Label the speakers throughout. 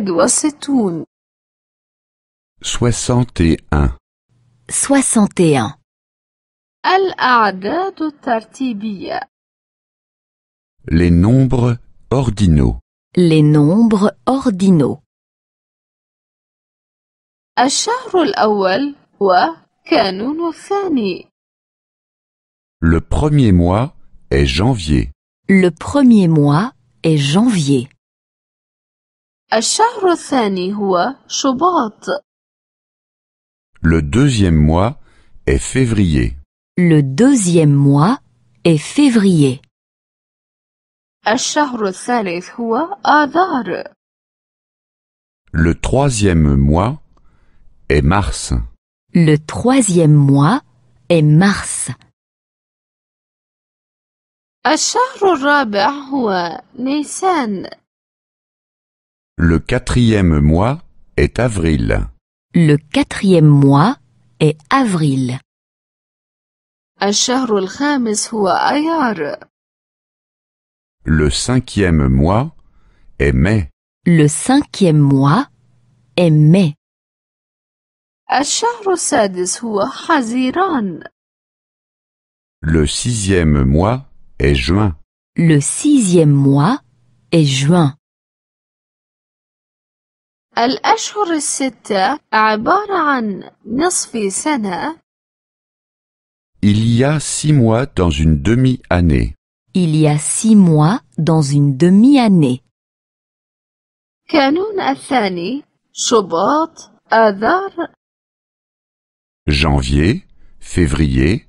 Speaker 1: 61.
Speaker 2: 61
Speaker 3: soixante
Speaker 2: les nombres ordinaux
Speaker 3: les nombres ordinaux
Speaker 2: Le premier mois est janvier.
Speaker 3: Le premier mois est janvier.
Speaker 1: الشهر الثاني هو شباط.
Speaker 2: Le deuxième mois est février.
Speaker 3: Le deuxième mois est février.
Speaker 1: الشهر الثالث هو آذار.
Speaker 2: Le troisième mois est mars.
Speaker 3: Le troisième mois est mars.
Speaker 1: الشهر الرابع هو نيسان.
Speaker 2: Le quatrième mois est avril.
Speaker 3: Le quatrième mois est avril.
Speaker 2: Le cinquième mois est mai.
Speaker 3: Le cinquième mois est mai.
Speaker 2: Le sixième mois est juin. Le sixième mois est juin. Il y a six mois dans une demi-année.
Speaker 3: Il y a six mois dans une demi-année.
Speaker 2: Janvier, février,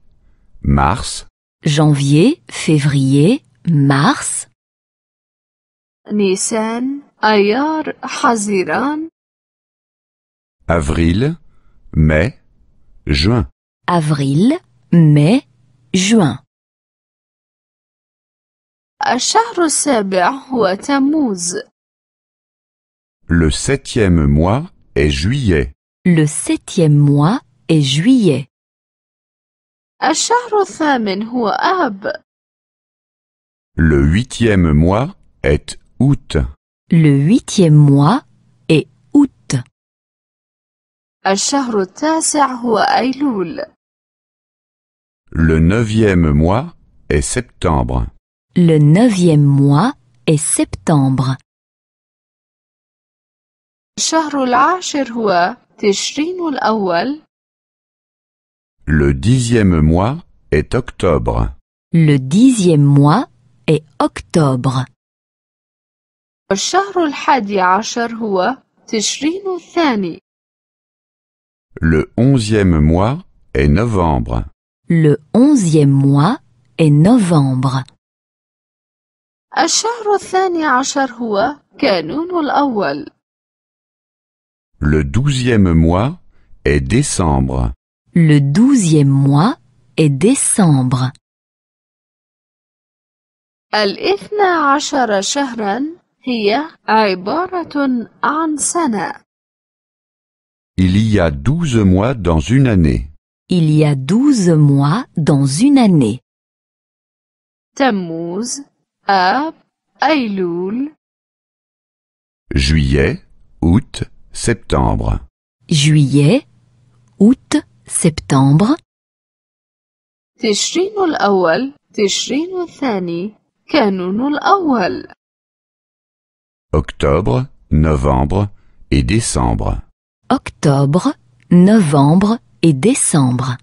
Speaker 2: mars.
Speaker 3: Janvier, février, mars.
Speaker 1: Ayar Haziran.
Speaker 2: Avril, mai, juin.
Speaker 3: Avril, mai, juin.
Speaker 2: Le septième mois est juillet.
Speaker 1: Le
Speaker 3: septième mois est juillet.
Speaker 2: Le huitième mois est août.
Speaker 1: Le
Speaker 3: huitième mois est août.
Speaker 1: Le
Speaker 2: neuvième mois est septembre.
Speaker 3: Le neuvième mois est septembre.
Speaker 2: Le dixième mois est octobre.
Speaker 3: Le dixième mois est octobre.
Speaker 1: والشهر الحادي عشر هو تشرين الثاني.
Speaker 4: Le
Speaker 2: onzième mois est novembre.
Speaker 3: Le onzième mois est novembre.
Speaker 1: الشهر الثاني عشر هو كانون الأول.
Speaker 2: Le douzième mois est décembre.
Speaker 3: Le douzième mois est décembre.
Speaker 1: الاثنى عشر شهرا هي عبارة عن سنة.
Speaker 2: Il y a douze mois dans une année.
Speaker 3: Il y a douze mois dans une année.
Speaker 1: Tammuz, Ab, Aïloul.
Speaker 2: Juillet, août, septembre. Juillet,
Speaker 3: août, septembre.
Speaker 1: Tishrin al-Awwal, Tishrin al-Thani, Kanun al
Speaker 2: octobre, novembre et décembre.
Speaker 3: Octobre, novembre et décembre.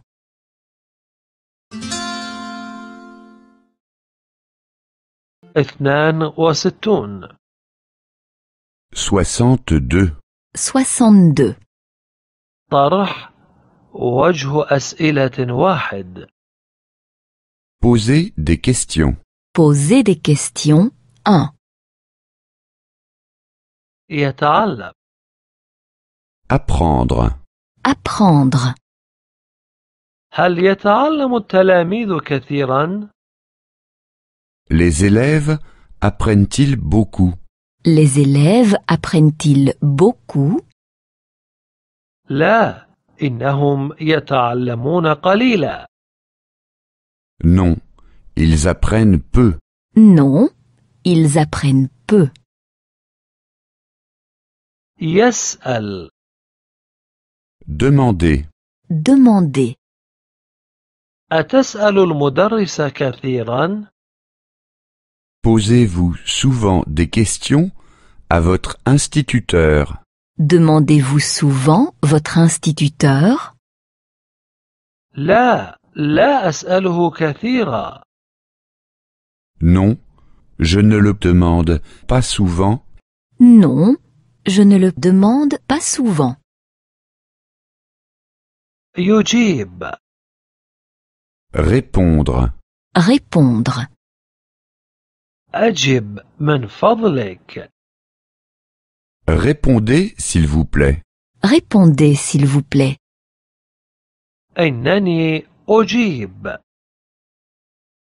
Speaker 2: Soixante-deux.
Speaker 5: Soixante-deux. طرح وجه أسئلة واحد.
Speaker 2: Poser
Speaker 4: des questions.
Speaker 3: Poser des questions un
Speaker 4: apprendre
Speaker 3: apprendre
Speaker 2: les élèves apprennent-ils beaucoup
Speaker 3: les élèves apprennent-ils beaucoup
Speaker 2: Non, ils apprennent peu.
Speaker 3: Non, ils apprennent peu. Demandez. Demandez. demander
Speaker 5: أتسأل المدرس كثيرا
Speaker 2: Posez-vous souvent des questions à votre instituteur.
Speaker 3: Demandez-vous souvent votre instituteur
Speaker 5: la la أسأله كثيرا
Speaker 2: Non, je ne le demande pas souvent.
Speaker 3: Non, je ne le demande pas souvent. يجيب
Speaker 4: répondre
Speaker 3: répondre
Speaker 2: Répondez s'il vous plaît.
Speaker 5: Répondez s'il vous plaît.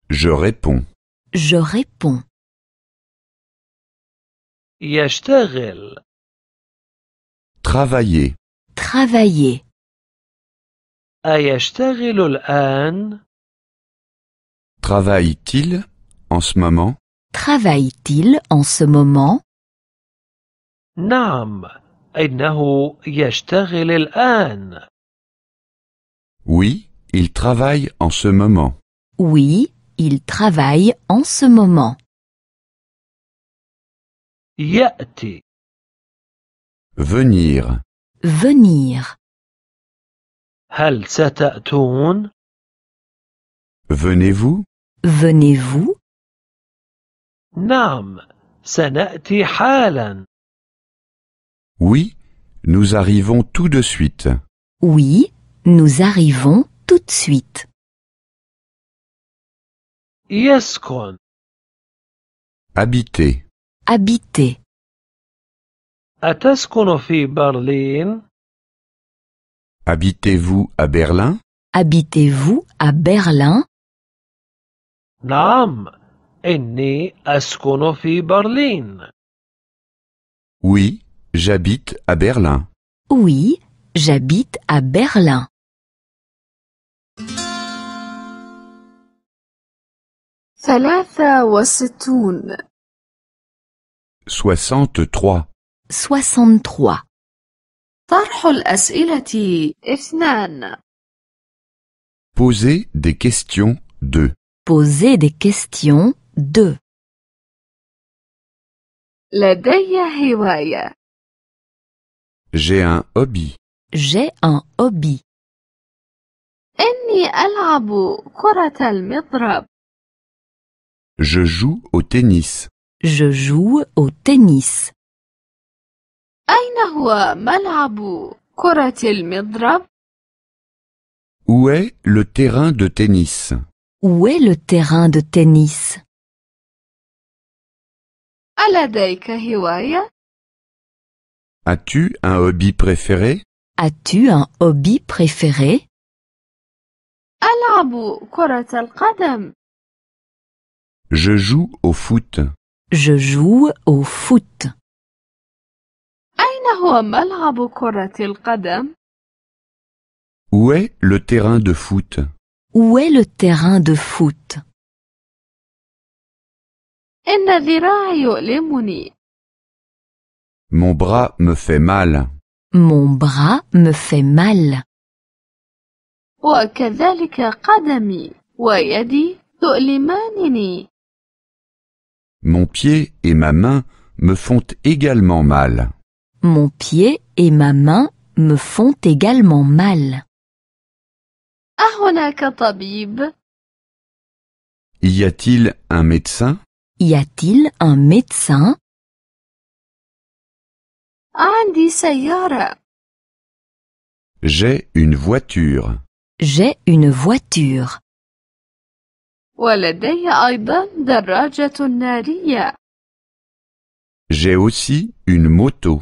Speaker 4: Je réponds.
Speaker 3: Je réponds.
Speaker 4: Travailler.
Speaker 3: Travailler.
Speaker 2: Travaille-t-il en ce moment
Speaker 3: Travaille-t-il en ce moment
Speaker 2: Oui, il travaille en ce moment.
Speaker 3: Oui, il travaille en ce moment
Speaker 4: venir
Speaker 3: venir
Speaker 4: venez-vous
Speaker 5: venez-vous Nam
Speaker 2: oui nous arrivons tout de suite
Speaker 3: oui nous arrivons tout de suite يسكن
Speaker 4: habiter
Speaker 3: habiter
Speaker 5: أتسكن في Berlin.
Speaker 4: habitez Habitez-vous à Berlin?
Speaker 3: Habitez-vous à Berlin?
Speaker 5: نعم، إني أسكن في Berlin.
Speaker 2: Oui, j'habite à Berlin.
Speaker 3: Oui, j'habite à Berlin. 63 طرح الأسئلة اثنان
Speaker 2: Poser des questions 2
Speaker 3: Poser des questions 2 لدي هواية J'ai un hobby. J'ai un hobby.
Speaker 2: Je joue au tennis.
Speaker 3: Je joue au tennis.
Speaker 2: Où est le terrain de tennis?
Speaker 3: Où est le terrain de tennis? as As-tu un hobby préféré? As-tu un hobby préféré? Je joue au foot. Je joue au foot.
Speaker 1: أين هو ملعب كرة القدم؟
Speaker 4: Où est le terrain de foot?
Speaker 3: Où est le terrain de foot? إن ذراعي يؤلمني.
Speaker 4: Mon bras me fait mal.
Speaker 3: Mon bras me fait mal.
Speaker 1: وكذلك قدمي ويدي تؤلمانني.
Speaker 2: Mon pied et ma main me font également mal.
Speaker 3: Mon pied et ma main me font également mal.
Speaker 4: Y a-t-il un médecin
Speaker 3: Y a-t-il un médecin
Speaker 4: J'ai une
Speaker 3: voiture. J'ai une voiture.
Speaker 2: J'ai aussi une moto.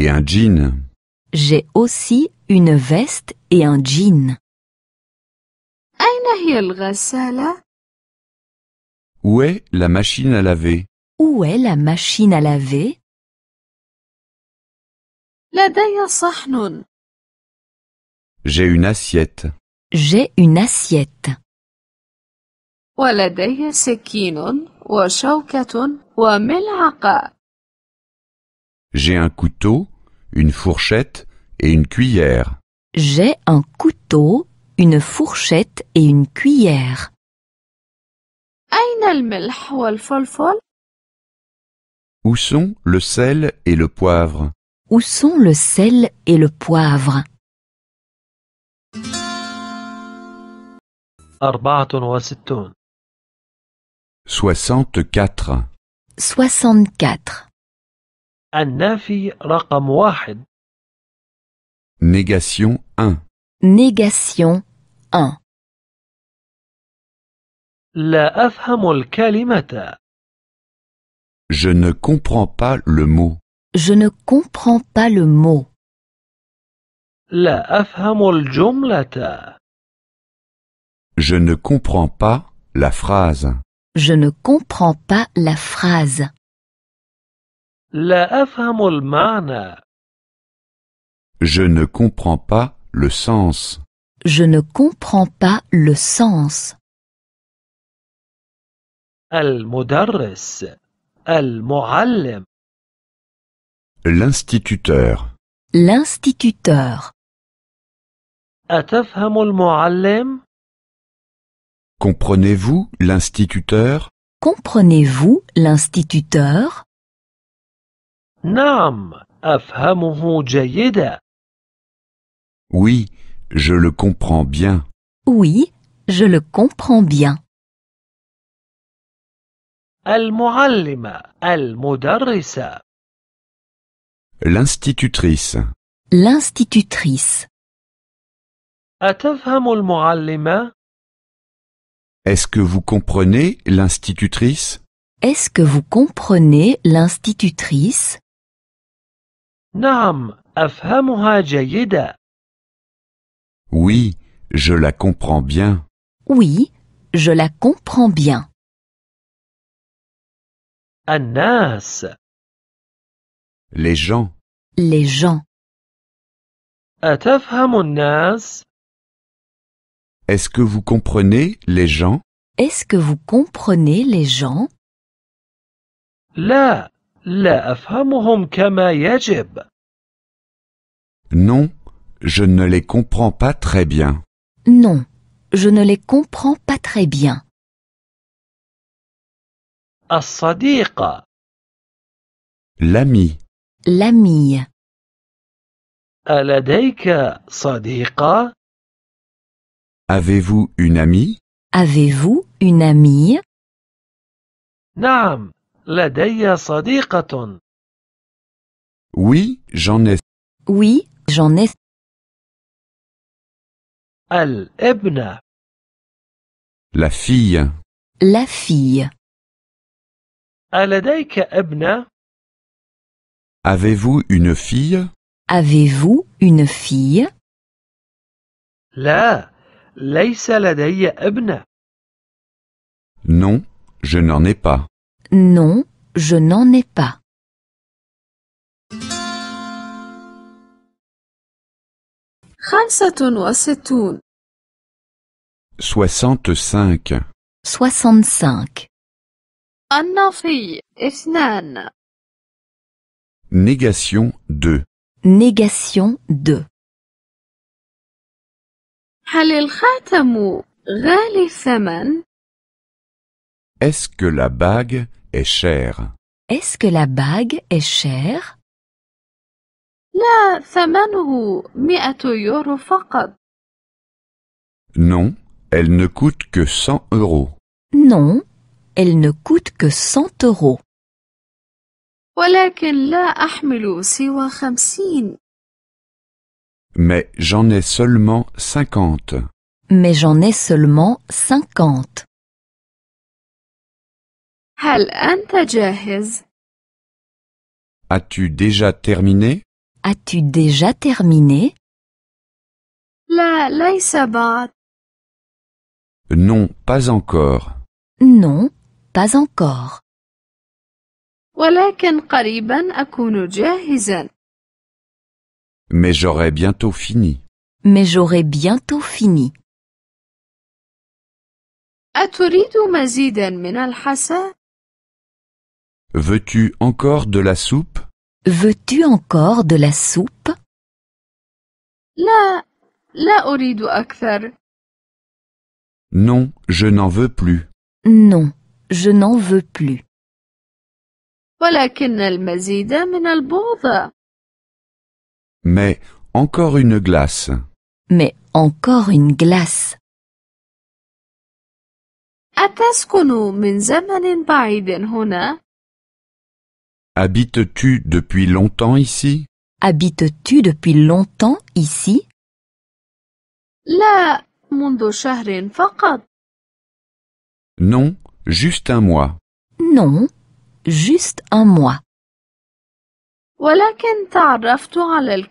Speaker 2: et un jean.
Speaker 3: J'ai aussi une veste et un jean.
Speaker 2: Où est la machine à laver
Speaker 3: Où est la machine à laver
Speaker 4: J'ai une assiette.
Speaker 3: J'ai une assiette.
Speaker 2: J'ai un couteau une fourchette et une cuillère.
Speaker 3: J'ai un couteau, une fourchette et une cuillère.
Speaker 2: Où sont le sel et le poivre
Speaker 3: Où sont le sel et le poivre
Speaker 2: 64.
Speaker 5: النافي رقم
Speaker 2: Négation 1
Speaker 3: Négation 1 لا أفهم
Speaker 2: Je ne comprends pas le mot.
Speaker 3: Je ne comprends pas le mot.
Speaker 5: لا أفهم الجملة
Speaker 2: Je ne comprends pas la phrase. Je
Speaker 3: ne comprends pas la phrase.
Speaker 5: La
Speaker 2: Je ne comprends pas le sens.
Speaker 3: Je ne comprends pas le sens.
Speaker 5: al المعلم
Speaker 4: L'instituteur.
Speaker 3: L'instituteur.
Speaker 5: أتفهم المعلم؟
Speaker 2: Comprenez-vous l'instituteur
Speaker 5: Comprenez-vous
Speaker 3: l'instituteur
Speaker 5: نعم أفهمه جيدا.
Speaker 2: Oui, je le comprends bien.
Speaker 3: Oui,
Speaker 5: je le comprends bien. المعلمة المدرسة
Speaker 2: L'institutrice.
Speaker 5: L'institutrice. أتفهم المعلمة؟
Speaker 2: Est-ce que vous comprenez l'institutrice
Speaker 3: Est-ce que vous comprenez l'institutrice
Speaker 5: oui,
Speaker 4: je la comprends bien.
Speaker 5: Oui, je la comprends bien. الناس
Speaker 4: Les
Speaker 2: gens.
Speaker 3: Les gens. est
Speaker 2: Est-ce que vous comprenez les gens
Speaker 3: Est-ce que vous comprenez
Speaker 5: les gens Là. Non,
Speaker 2: je ne les comprends pas très bien.
Speaker 3: Non, je ne les comprends pas très bien.
Speaker 4: L'ami.
Speaker 5: L'ami. ألديك صديقة؟
Speaker 4: Avez-vous une amie
Speaker 3: Avez-vous une amie
Speaker 5: لدي صديقة.
Speaker 3: Oui, j'en ai. Oui, j'en ai. Al-Ebna.
Speaker 4: La fille.
Speaker 3: La fille.
Speaker 5: ألديك Ebna.
Speaker 4: avez
Speaker 3: Avez-vous
Speaker 2: une fille
Speaker 3: Avez-vous une fille
Speaker 5: La, ليس لدي ابنة.
Speaker 2: Non, je n'en ai pas.
Speaker 5: Non,
Speaker 3: je n'en ai pas.
Speaker 2: Soixante-cinq.
Speaker 3: Soixante-cinq.
Speaker 2: Négation
Speaker 4: 2.
Speaker 3: Négation
Speaker 4: 2. Est-ce
Speaker 2: que la bague est chère
Speaker 1: Est-ce que
Speaker 3: la bague est
Speaker 1: chère لا ثمنه مئة يورو فقط.
Speaker 2: Non, elle ne coûte que 100 euros.
Speaker 4: Non,
Speaker 3: elle ne coûte que 100 euros.
Speaker 1: ولكن لا أحمل سوى خمسين.
Speaker 2: Mais j'en ai seulement 50.
Speaker 3: Mais j'en ai seulement 50. هل أنت جاهز؟
Speaker 4: As-tu déjà
Speaker 2: terminé?
Speaker 3: As-tu déjà terminé? لا ليس
Speaker 1: بعد.
Speaker 2: Non, pas encore.
Speaker 3: Non, pas encore.
Speaker 1: ولكن قريبا أكون جاهزا.
Speaker 2: Mais j'aurai bientôt fini.
Speaker 3: Mais j'aurai bientôt fini. مزيدا
Speaker 2: Veux-tu encore de la soupe Veux-tu encore de la soupe
Speaker 1: La La أريد
Speaker 2: Non, je n'en veux plus.
Speaker 3: Non, je n'en veux plus.
Speaker 2: Mais encore une glace.
Speaker 3: Mais encore une glace.
Speaker 2: Habites-tu depuis longtemps ici
Speaker 3: Habites-tu depuis longtemps ici
Speaker 1: منذ فقط.
Speaker 2: Non, juste un mois.
Speaker 3: Non, juste un mois.
Speaker 1: ولكن تعرفت على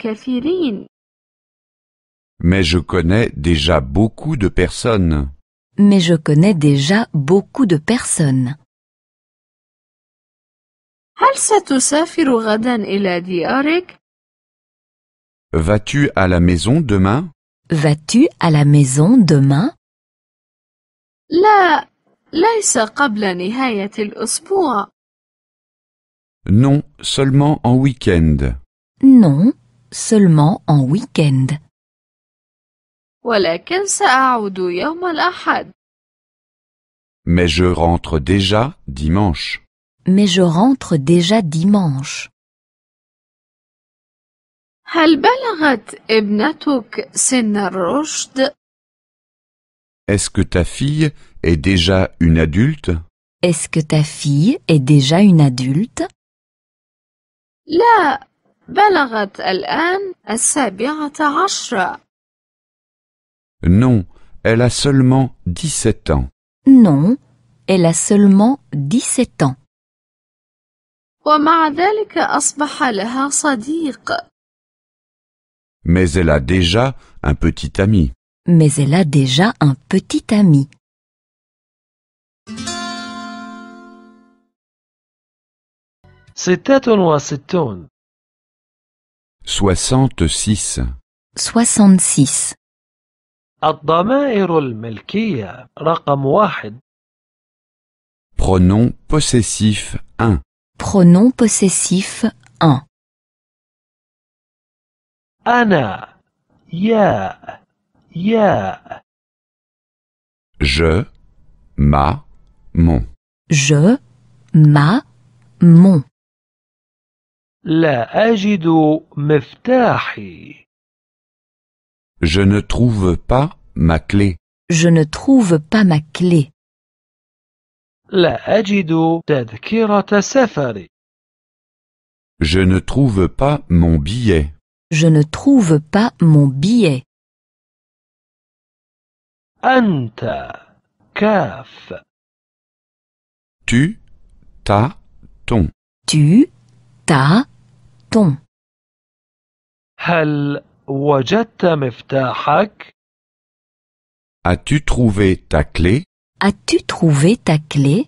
Speaker 2: Mais je connais déjà beaucoup de personnes.
Speaker 3: Mais je connais déjà beaucoup de personnes.
Speaker 1: هل ستسافر غدا ديارك؟
Speaker 2: Vas-tu à la maison demain?
Speaker 3: Vas-tu à la
Speaker 2: maison demain?
Speaker 1: لا، ليس قبل
Speaker 2: Non, seulement en week-end.
Speaker 3: Non, seulement en week-end.
Speaker 1: ولكن سأعود يوم الأحد.
Speaker 2: Mais je rentre déjà dimanche.
Speaker 3: Mais je rentre déjà dimanche.
Speaker 1: est
Speaker 2: Est-ce que ta fille est déjà une adulte?
Speaker 1: Est-ce
Speaker 3: que ta fille est déjà une adulte?
Speaker 2: Non, elle a seulement 17 ans.
Speaker 1: Non,
Speaker 3: elle a seulement 17 ans.
Speaker 2: Mais elle a déjà un petit ami.
Speaker 3: Mais elle a déjà un petit ami.
Speaker 5: 66
Speaker 2: 66
Speaker 5: 66 الضمائر
Speaker 2: Pronom possessif 1
Speaker 3: Pronom possessif
Speaker 2: 1.
Speaker 4: Anna, ya, ya. Je, ma, mon.
Speaker 2: Je,
Speaker 3: ma, mon.
Speaker 2: la
Speaker 5: Je
Speaker 2: ne trouve pas ma clé.
Speaker 3: Je ne trouve pas ma clé.
Speaker 2: Je ne trouve pas
Speaker 4: mon billet.
Speaker 5: Je ne trouve pas mon billet.
Speaker 4: أنت
Speaker 3: كاف.
Speaker 5: Tu, ta, ton. Tu, ta, ton. هل وجدت مفتاحك؟
Speaker 2: As-tu trouvé ta clé
Speaker 3: As-tu trouvé ta clé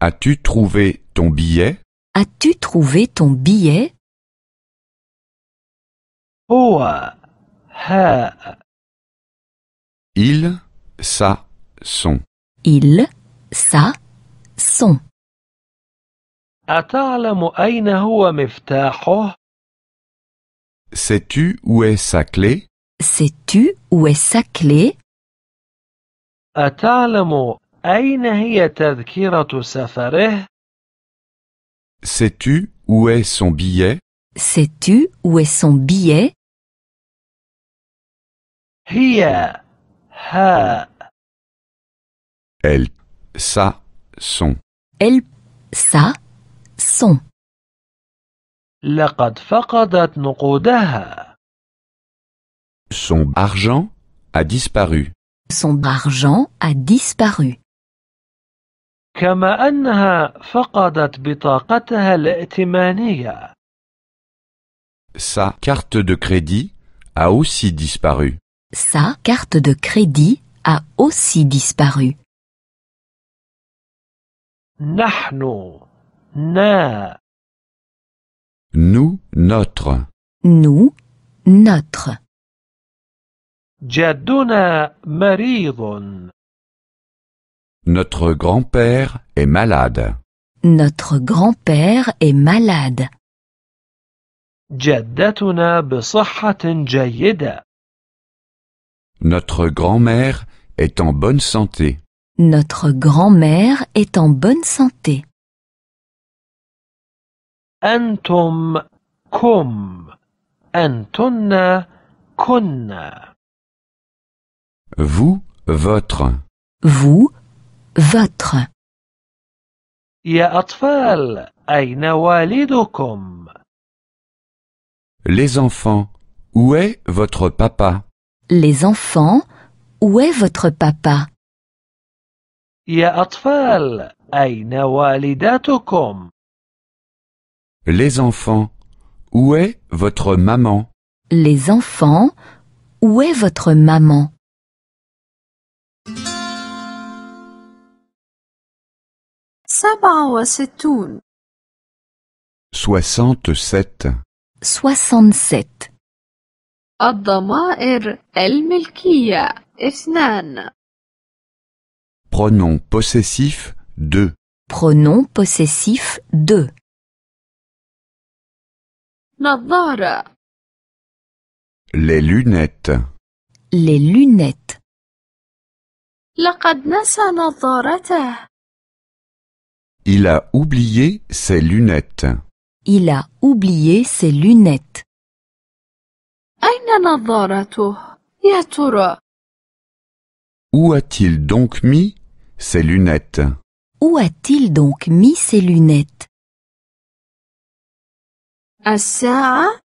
Speaker 4: As-tu trouvé ton billet
Speaker 3: As-tu trouvé ton billet
Speaker 4: Il, ça, son. Il,
Speaker 3: ça,
Speaker 5: son. أتعلم أين هو مفتاحه؟
Speaker 2: Sais-tu où est sa clé Sais-tu
Speaker 5: où est sa clé sais
Speaker 2: Sais-tu où est son billet
Speaker 3: Sais-tu où est son billet
Speaker 4: Elle, ça, son.
Speaker 5: Elle, ça, son. لقد فقدت نقودها.
Speaker 4: Son argent a
Speaker 2: disparu.
Speaker 5: Son argent a disparu. كما فقدت بطاقتها
Speaker 2: Sa carte de crédit a aussi disparu.
Speaker 5: Sa carte
Speaker 3: de crédit a aussi disparu.
Speaker 5: نحن
Speaker 4: nous, notre.
Speaker 3: Nous, notre.
Speaker 2: Notre grand-père est malade.
Speaker 3: Notre grand-père est malade.
Speaker 2: Notre grand-mère est en bonne santé.
Speaker 3: Notre grand-mère est en bonne santé.
Speaker 5: أنتم كم أنتن كن
Speaker 4: Vous, votre.
Speaker 3: Vous, votre.
Speaker 5: يا أطفال أين والدكم؟
Speaker 2: Les enfants, où est votre papa?
Speaker 3: Les enfants, où est
Speaker 5: votre papa? يا أطفال أين
Speaker 2: والداتكم؟ les enfants, où est votre maman
Speaker 3: Les enfants, où est votre maman
Speaker 1: 67 soixante-sept 67 الضمائر الملكية اثنان
Speaker 2: pronom possessif 2
Speaker 3: Pronom possessif 2 نظارة
Speaker 4: Les lunettes.
Speaker 3: Les lunettes.
Speaker 1: لقد
Speaker 2: Il a oublié ses lunettes.
Speaker 1: Il a
Speaker 3: oublié ses lunettes.
Speaker 2: Où a-t-il donc mis ses lunettes
Speaker 3: Où a-t-il donc mis ses lunettes الساعة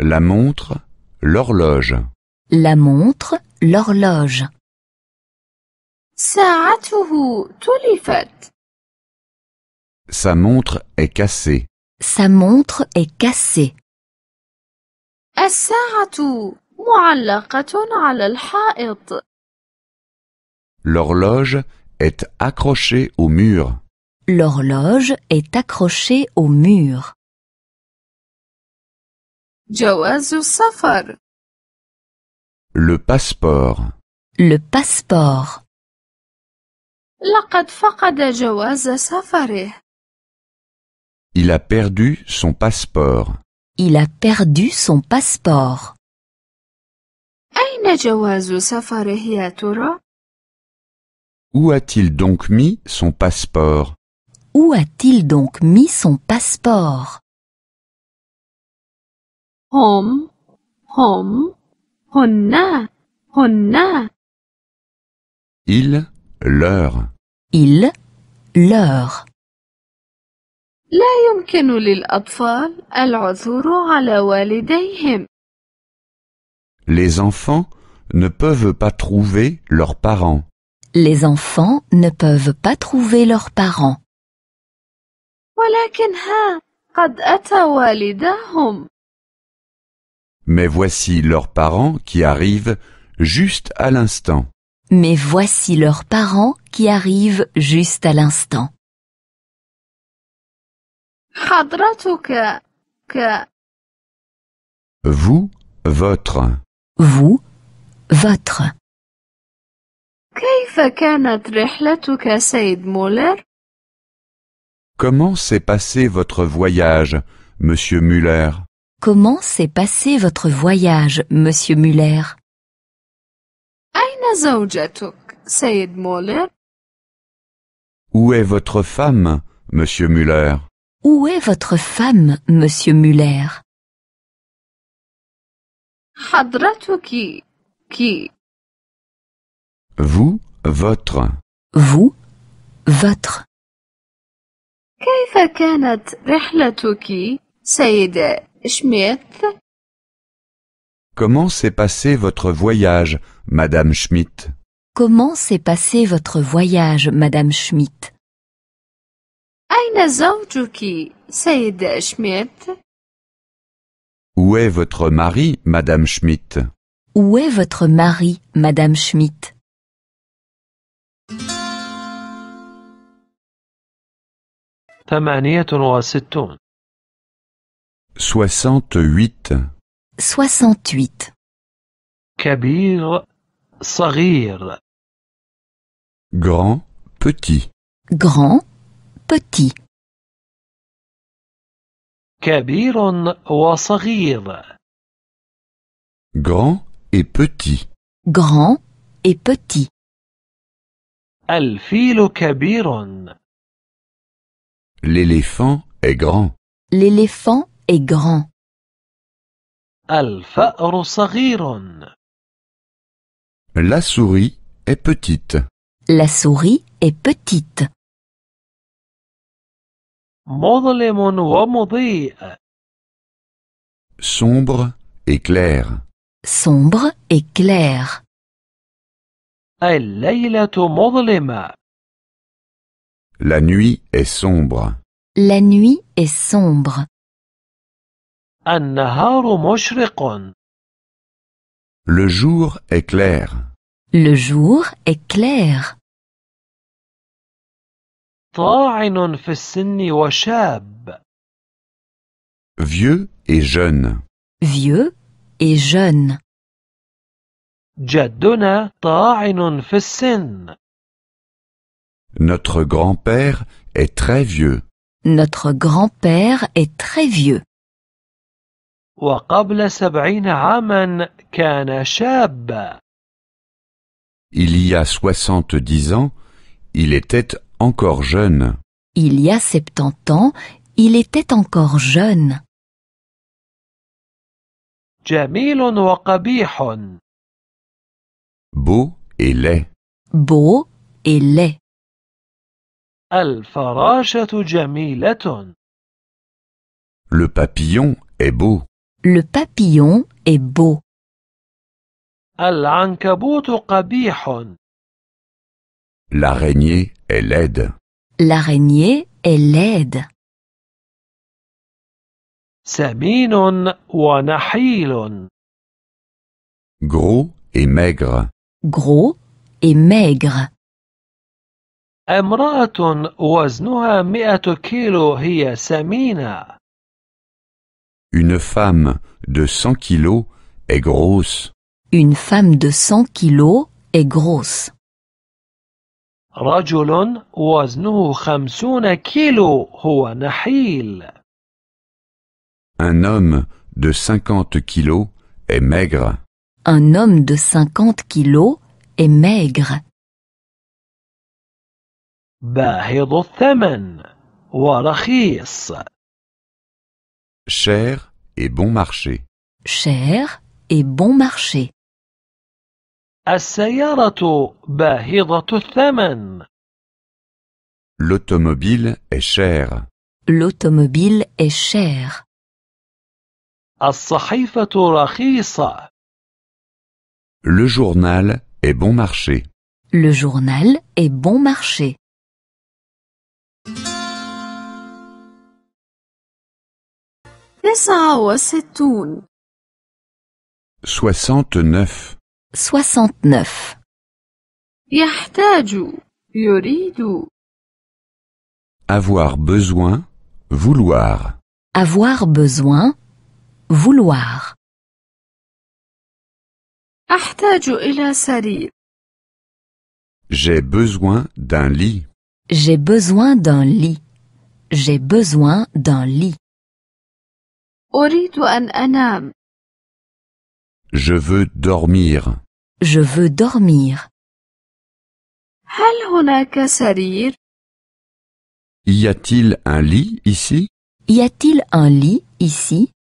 Speaker 2: La montre, l'horloge.
Speaker 3: La montre, l'horloge. Sa
Speaker 2: montre est cassée.
Speaker 3: Sa montre est
Speaker 2: cassée.
Speaker 1: الساعة معلقة على الحائط
Speaker 2: L'horloge est accrochée
Speaker 4: au mur.
Speaker 3: L'horloge est accrochée au mur. جواز السفر
Speaker 4: le passeport le passeport
Speaker 2: il a perdu son passeport
Speaker 3: il a perdu son passeport
Speaker 2: où a-t-il donc mis son passeport
Speaker 3: Où a-t-il donc mis son passeport هم هم هن
Speaker 1: هن
Speaker 4: Il, leur. Il, leur.
Speaker 1: لا يمكن للأطفال العثور على والديهم.
Speaker 2: Les enfants ne peuvent pas trouver leurs parents.
Speaker 3: Les enfants ne peuvent pas trouver leurs parents.
Speaker 1: ولكن ها قد أتى والداهم.
Speaker 2: Mais voici leurs parents qui arrivent juste à l'instant.
Speaker 3: Mais voici leurs parents qui arrivent juste à l'instant.
Speaker 2: Vous, votre. Vous, votre. Comment s'est passé votre voyage, monsieur Muller
Speaker 3: Comment s'est passé votre voyage, monsieur Muller
Speaker 2: Où est votre femme, monsieur Muller
Speaker 3: Où est votre femme, monsieur Muller Vous, votre. Vous, votre.
Speaker 2: Comment s'est passé votre voyage, Madame Schmidt
Speaker 3: Comment s'est passé votre voyage, Madame Schmidt
Speaker 1: Schmidt
Speaker 2: Où est votre mari, Madame Schmidt
Speaker 3: Où est votre mari, Madame Schmidt
Speaker 2: Soixante-huit.
Speaker 5: Soixante-huit. Kabir, sarir.
Speaker 4: Grand, petit. Grand, petit. wa Grand et petit.
Speaker 5: Grand et petit. Alphilo kabyron
Speaker 4: L'éléphant est grand.
Speaker 3: L'éléphant est
Speaker 5: grand.
Speaker 2: La souris est petite.
Speaker 3: La souris est petite.
Speaker 4: Sombre et clair.
Speaker 3: Sombre et clair.
Speaker 5: La
Speaker 4: nuit est sombre.
Speaker 3: La nuit est sombre.
Speaker 5: Le
Speaker 4: jour est clair.
Speaker 3: Le jour est clair.
Speaker 4: Vieux et jeune.
Speaker 5: Vieux et jeune.
Speaker 2: Notre grand-père est très vieux.
Speaker 3: Notre grand-père est très
Speaker 2: vieux.
Speaker 5: Il
Speaker 2: y a soixante-dix ans, il était encore jeune.
Speaker 3: Il y a septante ans, il était encore jeune.
Speaker 5: جميل وقبيح
Speaker 4: Beau et laid.
Speaker 3: Beau et laid.
Speaker 5: الفراشة جميلة.
Speaker 4: Le papillon est beau.
Speaker 3: Le papillon est beau.
Speaker 5: L'araignée
Speaker 4: est laide.
Speaker 5: L'araignée est laide.
Speaker 4: Gros et maigre.
Speaker 3: Gros et maigre.
Speaker 2: Une femme de 100 kilos est grosse.
Speaker 3: Une femme de 100 kilos est grosse.
Speaker 5: رجل وزنه 50 كيلو هو نحيل.
Speaker 4: Un
Speaker 2: homme de 50 kilos est maigre.
Speaker 3: Un homme de 50 kilos est maigre.
Speaker 4: باهظ
Speaker 5: الثمن ورخيص.
Speaker 2: Cher et bon marché.
Speaker 5: Cher et bon marché.
Speaker 2: L'automobile est cher.
Speaker 3: L'automobile est cher.
Speaker 5: Le
Speaker 2: journal est bon marché.
Speaker 3: Le journal est bon marché. 69
Speaker 2: soixante-neuf soixante-neuf avoir besoin vouloir
Speaker 3: avoir besoin vouloir
Speaker 4: j'ai besoin d'un lit
Speaker 3: j'ai besoin d'un lit j'ai besoin d'un lit
Speaker 4: je veux dormir.
Speaker 3: Je veux dormir.
Speaker 2: Y a-t-il un lit ici
Speaker 3: Y a-t-il un lit ici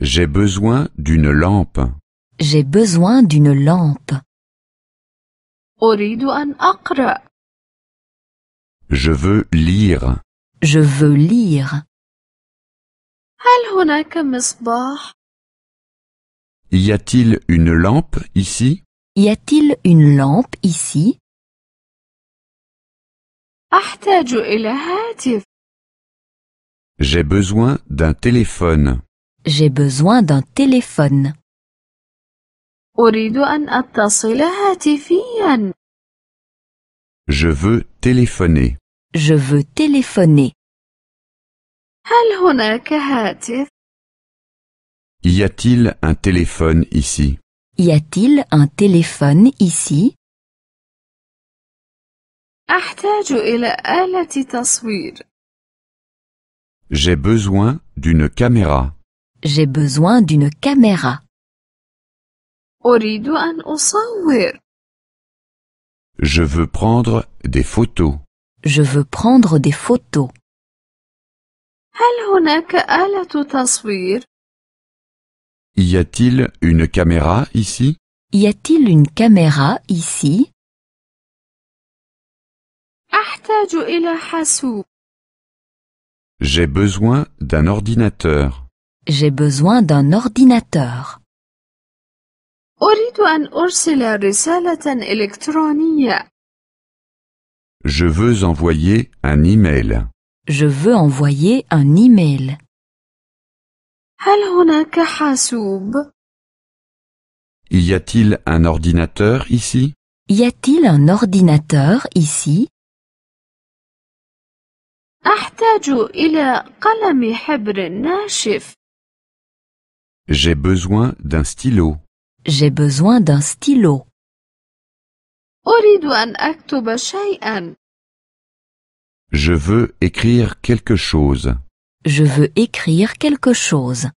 Speaker 4: J'ai besoin d'une lampe.
Speaker 3: J'ai besoin d'une lampe.
Speaker 4: Je veux lire.
Speaker 3: Je veux lire.
Speaker 2: Y a-t-il une lampe ici
Speaker 3: Y a-t-il une lampe ici
Speaker 4: J'ai besoin d'un téléphone.
Speaker 3: J'ai besoin d'un téléphone.
Speaker 2: Je veux téléphoner.
Speaker 3: Je veux téléphoner.
Speaker 4: Y a-t-il un téléphone ici
Speaker 3: Y a-t-il un téléphone ici
Speaker 2: J'ai besoin d'une caméra.
Speaker 3: J'ai besoin d'une caméra.
Speaker 2: Je veux prendre des photos. Je
Speaker 3: veux prendre des photos.
Speaker 2: Y a-t-il une caméra ici
Speaker 1: Y a-t-il
Speaker 3: une caméra ici
Speaker 4: J'ai besoin d'un ordinateur.
Speaker 3: J'ai besoin d'un ordinateur.
Speaker 1: أريد أن أرسل رسالة إلكترونية.
Speaker 2: Je veux envoyer un email.
Speaker 3: Je veux envoyer un email.
Speaker 1: هل هناك حاسوب؟
Speaker 2: Y a-t-il un ordinateur ici?
Speaker 3: Y a-t-il un ordinateur ici?
Speaker 4: J'ai besoin d'un stylo.
Speaker 3: J'ai besoin d'un stylo.
Speaker 2: Je veux écrire quelque chose.
Speaker 3: Je veux écrire quelque chose.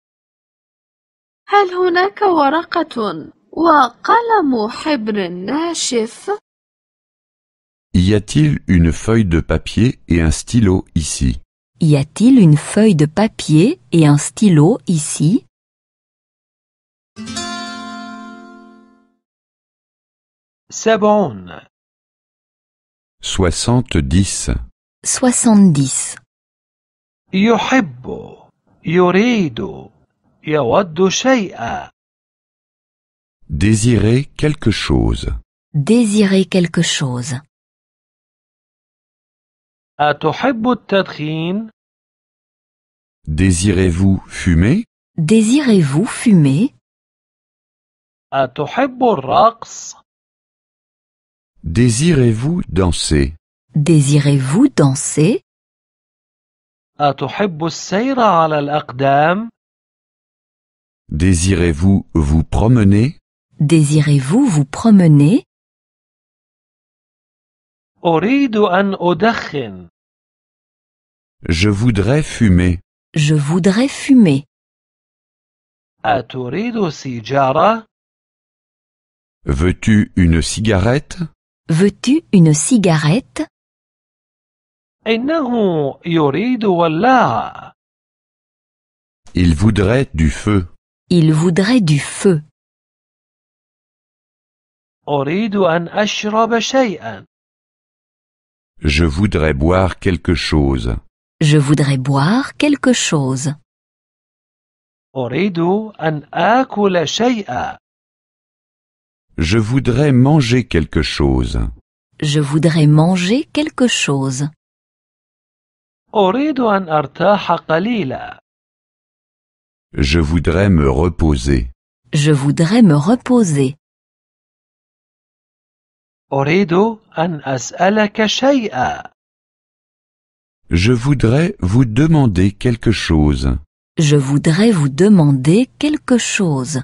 Speaker 2: Y a-t-il une feuille de papier et un stylo ici
Speaker 1: Y
Speaker 3: a-t-il une feuille de papier et un stylo ici
Speaker 5: 70
Speaker 4: 70. Soixante-dix.
Speaker 5: Soixante-dix.
Speaker 2: Désirer quelque
Speaker 4: chose.
Speaker 3: Désirer quelque chose.
Speaker 5: Atuhibbu tadkhin?
Speaker 4: Désirez-vous
Speaker 2: fumer?
Speaker 3: Désirez-vous fumer?
Speaker 5: raqs?
Speaker 2: Désirez-vous danser
Speaker 3: Désirez-vous
Speaker 5: danser désirez
Speaker 4: Désirez-vous vous promener
Speaker 5: Désirez-vous
Speaker 3: vous promener
Speaker 4: Je voudrais fumer.
Speaker 3: Je voudrais fumer.
Speaker 5: veux
Speaker 4: Veux-tu une cigarette
Speaker 3: Veux-tu une
Speaker 5: cigarette Il
Speaker 4: voudrait du feu.
Speaker 5: Il voudrait du feu. Je
Speaker 4: voudrais
Speaker 2: boire quelque chose.
Speaker 3: Je voudrais boire quelque chose.
Speaker 2: Je voudrais manger quelque chose.
Speaker 3: Je voudrais manger quelque chose.
Speaker 5: Je
Speaker 4: voudrais me reposer.
Speaker 3: Je voudrais me reposer.
Speaker 2: Je voudrais vous demander quelque chose.
Speaker 3: Je voudrais vous demander quelque chose.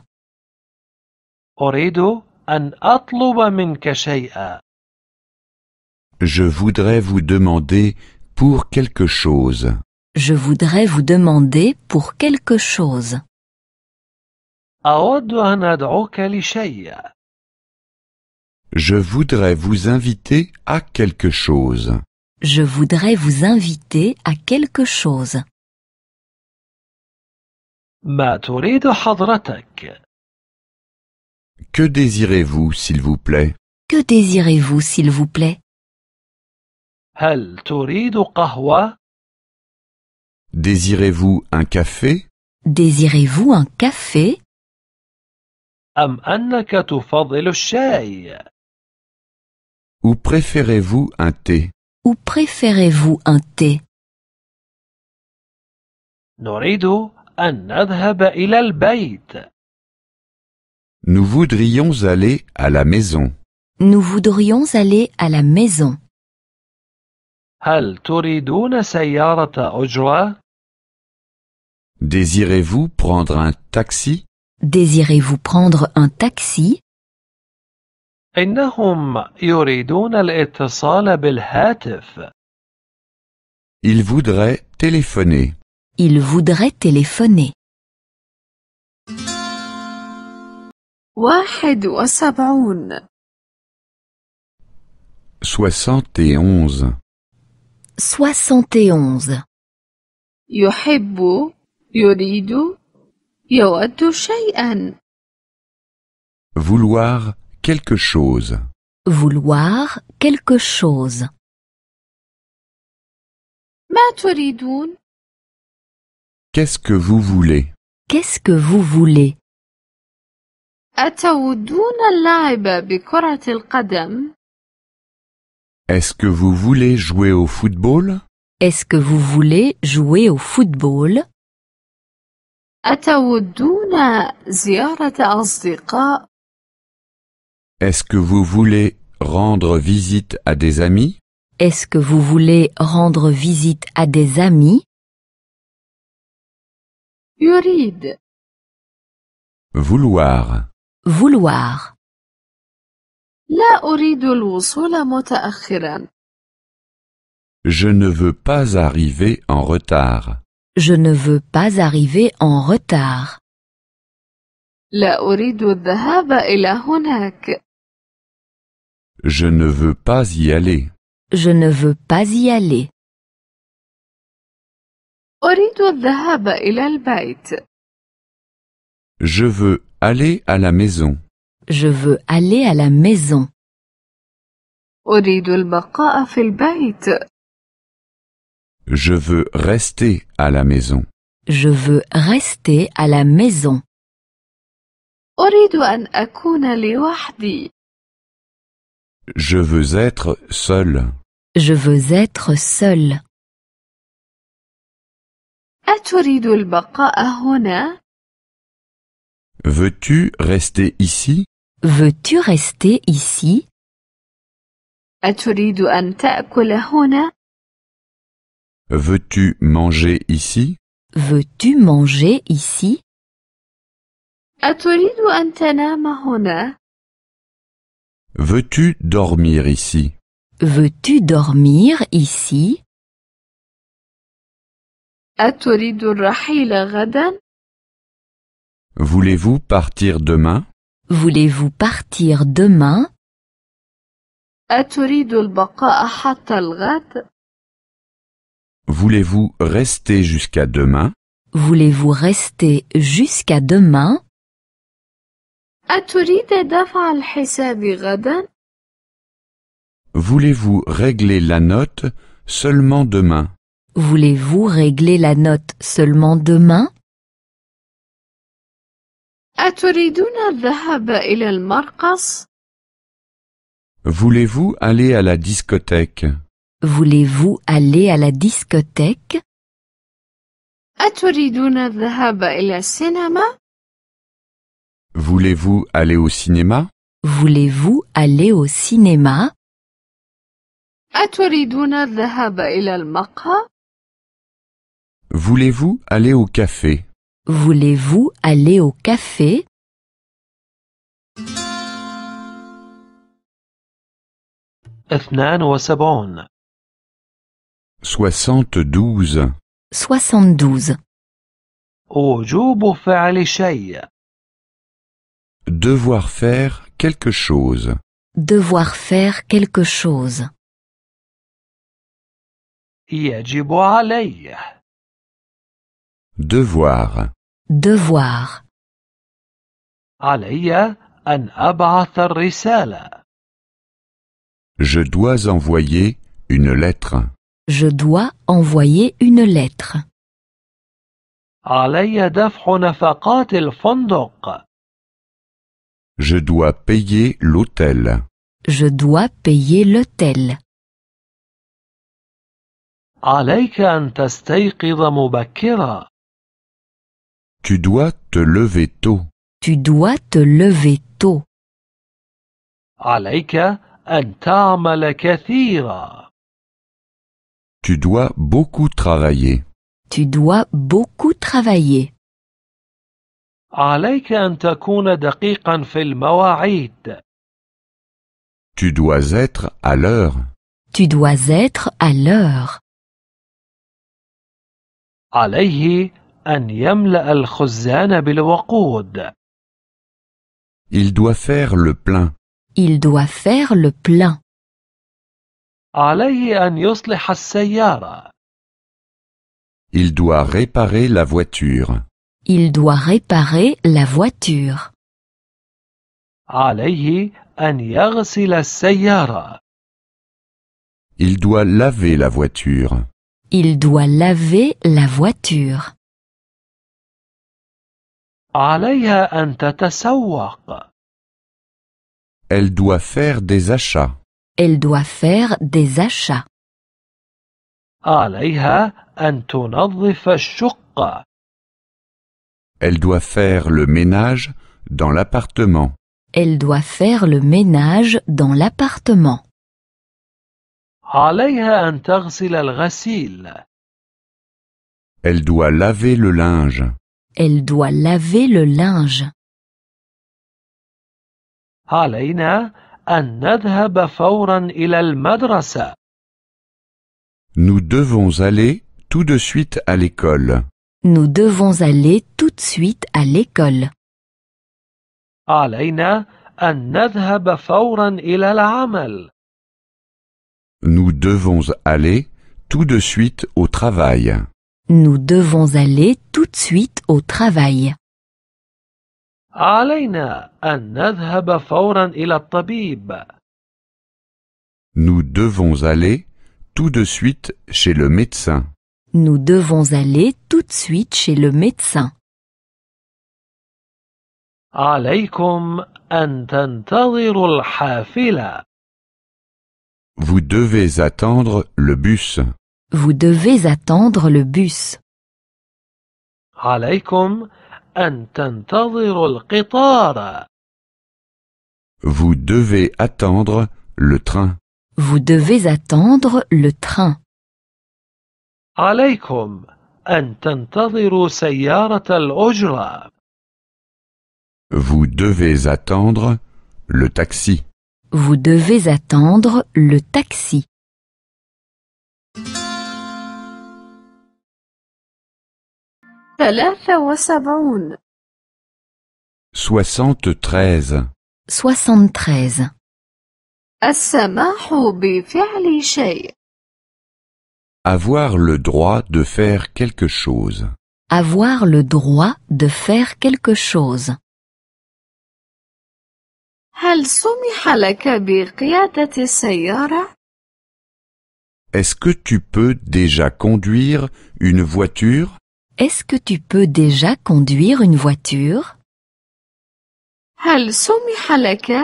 Speaker 5: Je
Speaker 2: voudrais vous demander pour quelque chose.
Speaker 5: Je
Speaker 3: voudrais vous demander pour
Speaker 5: quelque chose.
Speaker 2: Je voudrais vous inviter à quelque chose.
Speaker 5: Je
Speaker 3: voudrais vous inviter à quelque chose.
Speaker 2: Que désirez-vous, s'il vous plaît
Speaker 5: Que désirez-vous, s'il vous plaît هل تريد قهوة؟
Speaker 2: Désirez-vous un café
Speaker 5: Désirez-vous un café أم أنك تفضل الشاي؟
Speaker 2: ou préférez-vous un thé
Speaker 3: ou préférez-vous un thé
Speaker 5: نريد
Speaker 2: nous voudrions aller à la maison.
Speaker 3: Nous voudrions aller à la maison.
Speaker 2: désirez Désirez-vous prendre un taxi
Speaker 3: Désirez-vous prendre un taxi
Speaker 5: Il
Speaker 2: voudrait téléphoner.
Speaker 3: Il voudrait téléphoner. واحد وسبعون
Speaker 2: soixante et onze
Speaker 3: 71 يحب يريد يود شيئا
Speaker 2: Vouloir quelque chose.
Speaker 3: Vouloir quelque chose. ما Qu'est-ce que vous voulez Qu'est-ce que vous voulez
Speaker 1: est
Speaker 2: Est-ce que vous voulez jouer au football?
Speaker 3: Est-ce que vous voulez jouer au football?
Speaker 1: est
Speaker 2: Est-ce que vous voulez rendre visite à des amis?
Speaker 3: Est-ce que vous voulez rendre visite à des amis? يريد
Speaker 4: Vouloir.
Speaker 3: Vouloir.
Speaker 1: Je
Speaker 2: ne veux pas arriver en retard.
Speaker 3: Je ne veux pas arriver en retard.
Speaker 2: Je ne veux pas y aller.
Speaker 3: Je ne veux pas y aller.
Speaker 2: Je veux Aller à la maison.
Speaker 3: Je veux aller à la maison. Je
Speaker 2: veux rester à la maison.
Speaker 1: Je
Speaker 3: veux rester à la maison.
Speaker 4: Je veux être seul.
Speaker 3: Je veux être seul.
Speaker 4: Veux-tu rester ici
Speaker 1: Veux-tu
Speaker 3: rester
Speaker 1: ici
Speaker 2: Veux-tu manger ici
Speaker 3: Veux-tu manger ici
Speaker 2: Veux-tu dormir ici
Speaker 3: Veux-tu dormir ici
Speaker 2: Voulez-vous partir demain
Speaker 3: Voulez-vous partir demain
Speaker 2: Voulez-vous rester jusqu'à demain
Speaker 3: Voulez-vous rester jusqu'à demain
Speaker 2: Voulez-vous régler la note seulement demain
Speaker 3: Voulez-vous régler la note seulement demain
Speaker 1: أتريدون الذهاب إلى المرقص؟
Speaker 2: Voulez-vous aller à la discothèque?
Speaker 3: Voulez-vous aller à la discothèque?
Speaker 1: أتريدون الذهاب إلى السينما؟
Speaker 2: Voulez-vous aller au cinéma?
Speaker 3: Voulez-vous aller au cinéma?
Speaker 1: أتريدون الذهاب إلى المقهى؟
Speaker 2: Voulez-vous aller au café?
Speaker 3: Voulez-vous aller au café
Speaker 2: Soixante-douze.
Speaker 5: soixante-douze 72. faire les
Speaker 2: Devoir faire quelque chose.
Speaker 5: Devoir faire quelque chose.
Speaker 4: Devoir.
Speaker 5: Devoir. Aleyah anabatharisala.
Speaker 2: Je dois envoyer une lettre.
Speaker 3: Je dois envoyer une lettre.
Speaker 2: Aleyah
Speaker 5: dafranafakat el-Fondok.
Speaker 2: Je dois payer l'hôtel.
Speaker 3: Je dois payer l'hôtel.
Speaker 5: Aleyah anta stay kiramobakira.
Speaker 2: Tu dois te lever tôt.
Speaker 3: Tu dois te lever tôt.
Speaker 2: Tu dois beaucoup travailler. Tu dois
Speaker 3: beaucoup travailler.
Speaker 2: Tu dois être à l'heure.
Speaker 3: Tu dois être à l'heure.
Speaker 5: Il
Speaker 4: doit faire le plein.
Speaker 5: Il doit faire le plein.
Speaker 2: Il doit réparer la voiture.
Speaker 3: Il doit réparer la voiture.
Speaker 2: Il doit laver la voiture.
Speaker 3: Il doit laver la voiture.
Speaker 5: Elle
Speaker 2: doit faire des achats.
Speaker 5: Elle
Speaker 3: doit faire des achats.
Speaker 2: Elle doit faire le ménage dans l'appartement.
Speaker 3: Elle doit faire le ménage dans l'appartement.
Speaker 2: Elle doit laver le linge.
Speaker 5: Elle
Speaker 3: doit laver le linge.
Speaker 4: Nous
Speaker 2: devons aller tout de suite à l'école.
Speaker 3: Nous devons aller tout de
Speaker 5: suite à l'école.
Speaker 2: Nous devons aller tout de suite au travail.
Speaker 3: Nous devons aller tout de suite au travail.
Speaker 2: Nous devons aller tout de suite chez le médecin.
Speaker 3: Nous devons aller tout de suite chez le médecin.
Speaker 2: Vous devez attendre le bus.
Speaker 5: Vous devez attendre le bus.
Speaker 2: Vous devez attendre le train.
Speaker 3: Vous devez attendre le train.
Speaker 2: Vous devez attendre le taxi.
Speaker 3: Vous devez attendre le taxi.
Speaker 1: 73
Speaker 2: 73
Speaker 3: soixante-treize
Speaker 2: Avoir le droit de faire quelque chose.
Speaker 3: avoir le droit de faire quelque chose est
Speaker 2: Est-ce que tu peux déjà conduire une voiture est-ce que tu peux déjà conduire une voiture
Speaker 1: est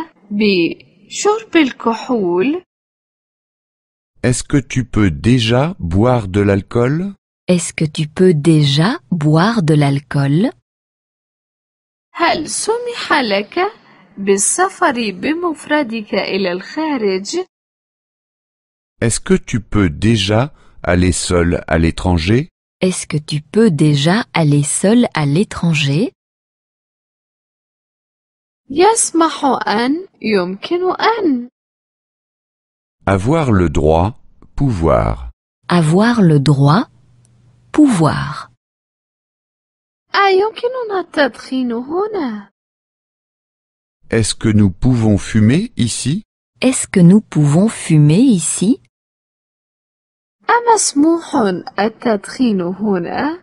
Speaker 2: Est-ce que tu peux déjà boire de l'alcool
Speaker 3: Est-ce que tu peux déjà boire de l'alcool
Speaker 1: est
Speaker 2: Est-ce que tu peux déjà aller seul à l'étranger
Speaker 3: est-ce que tu peux déjà aller seul à l'étranger
Speaker 2: Avoir le droit, pouvoir. Avoir
Speaker 3: le droit, pouvoir.
Speaker 1: est
Speaker 2: Est-ce que nous pouvons fumer ici
Speaker 3: Est-ce que nous pouvons fumer ici
Speaker 1: أمسموح التدخين هنا؟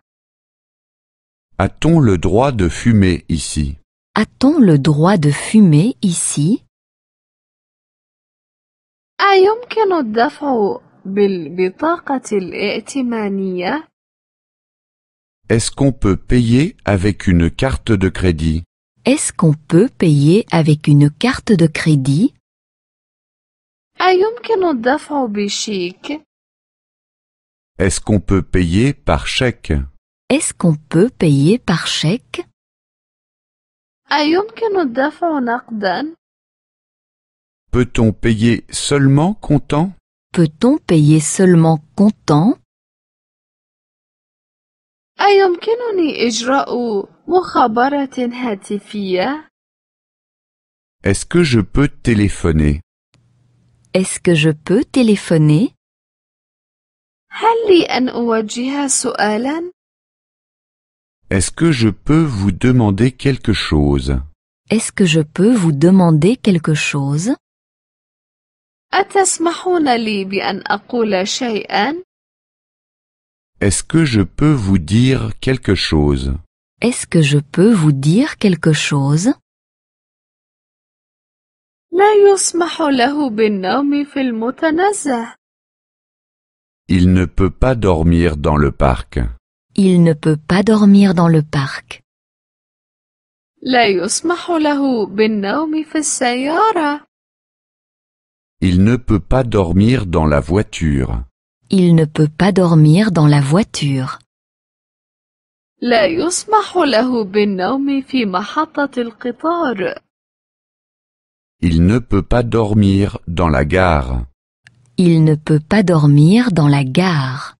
Speaker 2: A-t-on le droit de fumer ici
Speaker 3: A-t-on le droit de fumer ici
Speaker 1: أيمكن الدفع بالبطاقة الائتمانية؟
Speaker 2: Est-ce qu'on peut payer avec une carte de crédit
Speaker 3: Est-ce qu'on peut payer avec une carte de crédit
Speaker 1: أيمكن الدفع بشيك؟
Speaker 2: est-ce qu'on peut payer par chèque
Speaker 3: Est-ce qu'on peut payer par
Speaker 1: chèque
Speaker 2: Peut-on payer seulement comptant Peut-on payer seulement comptant Est-ce que je peux téléphoner
Speaker 3: Est-ce que je peux téléphoner
Speaker 1: est
Speaker 2: Est-ce que je peux vous demander quelque chose?
Speaker 3: Est-ce que je peux vous demander quelque chose?
Speaker 1: est
Speaker 2: Est-ce que je peux vous dire quelque chose?
Speaker 3: Est-ce que je peux vous dire quelque chose?
Speaker 4: Il ne peut
Speaker 2: pas dormir dans le parc.
Speaker 3: Il ne peut pas dormir dans le
Speaker 2: parc. Il ne peut pas dormir dans la voiture.
Speaker 3: Il ne peut pas dormir dans la voiture.
Speaker 2: Il ne peut pas dormir dans la gare.
Speaker 3: Il ne peut pas dormir dans la gare.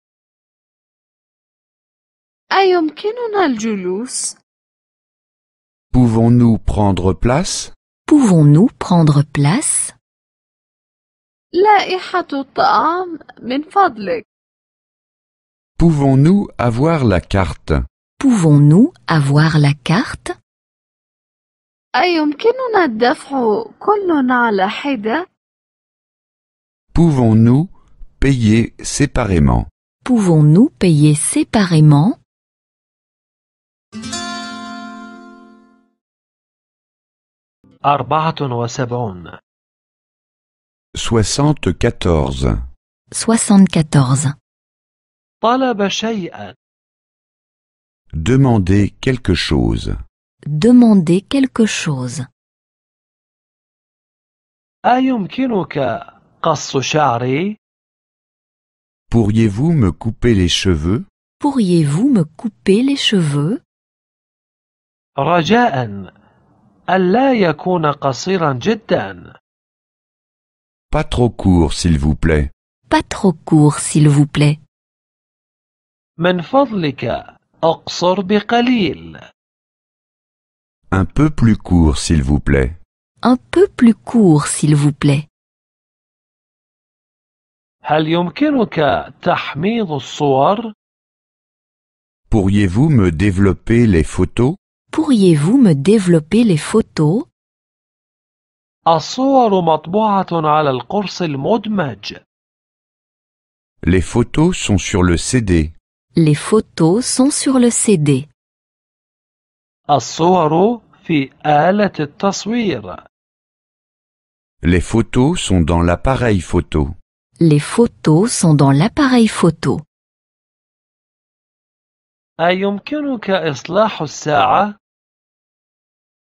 Speaker 2: Pouvons-nous prendre place Pouvons-nous prendre place Pouvons-nous avoir la carte
Speaker 3: Pouvons-nous avoir la
Speaker 2: carte Pouvons-nous payer séparément
Speaker 3: Pouvons-nous payer séparément
Speaker 2: Soixante-quatorze.
Speaker 3: Soixante-quatorze.
Speaker 2: Demandez quelque chose.
Speaker 3: Demandez quelque chose.
Speaker 4: Pourriez-vous
Speaker 2: me couper les cheveux
Speaker 5: Pourriez-vous me couper les cheveux Pas
Speaker 2: trop court, s'il vous plaît.
Speaker 3: Pas trop court, s'il vous plaît.
Speaker 2: Un peu plus court, s'il vous plaît.
Speaker 3: Un peu plus court, s'il vous
Speaker 5: plaît pourriez
Speaker 2: Pourriez-vous me développer les photos?
Speaker 3: Pourriez-vous me développer les photos?
Speaker 2: الصور
Speaker 5: مطبوعة على القرص المدمج.
Speaker 2: Les photos sont sur le CD.
Speaker 5: Les
Speaker 3: photos sont sur le
Speaker 5: CD.
Speaker 2: الصور
Speaker 5: في آلة التصوير.
Speaker 2: Les photos sont dans l'appareil photo.
Speaker 3: Les photos sont dans l'appareil photo.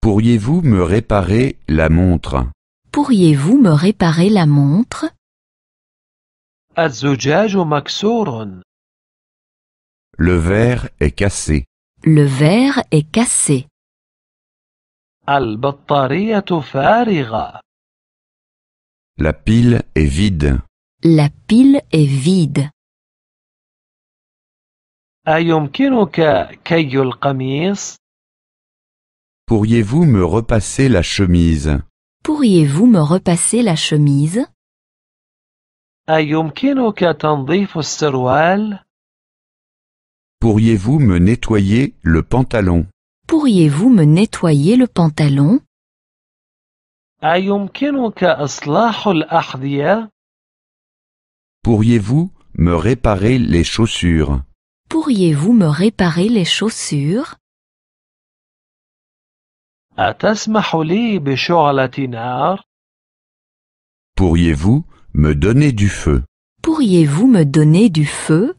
Speaker 2: Pourriez-vous me réparer la montre
Speaker 3: Pourriez-vous me réparer la montre
Speaker 5: Le
Speaker 4: verre est cassé.
Speaker 3: Le verre est cassé.
Speaker 5: La
Speaker 4: pile est vide.
Speaker 5: La pile est vide.
Speaker 2: Pourriez-vous me repasser la chemise
Speaker 3: Pourriez-vous me repasser
Speaker 5: la chemise
Speaker 2: Pourriez-vous me nettoyer le pantalon
Speaker 3: Pourriez-vous me nettoyer le pantalon
Speaker 2: Pourriez-vous me réparer les chaussures
Speaker 3: Pourriez-vous me réparer les chaussures
Speaker 2: Pourriez-vous me donner du feu
Speaker 3: Pourriez-vous me
Speaker 5: donner du feu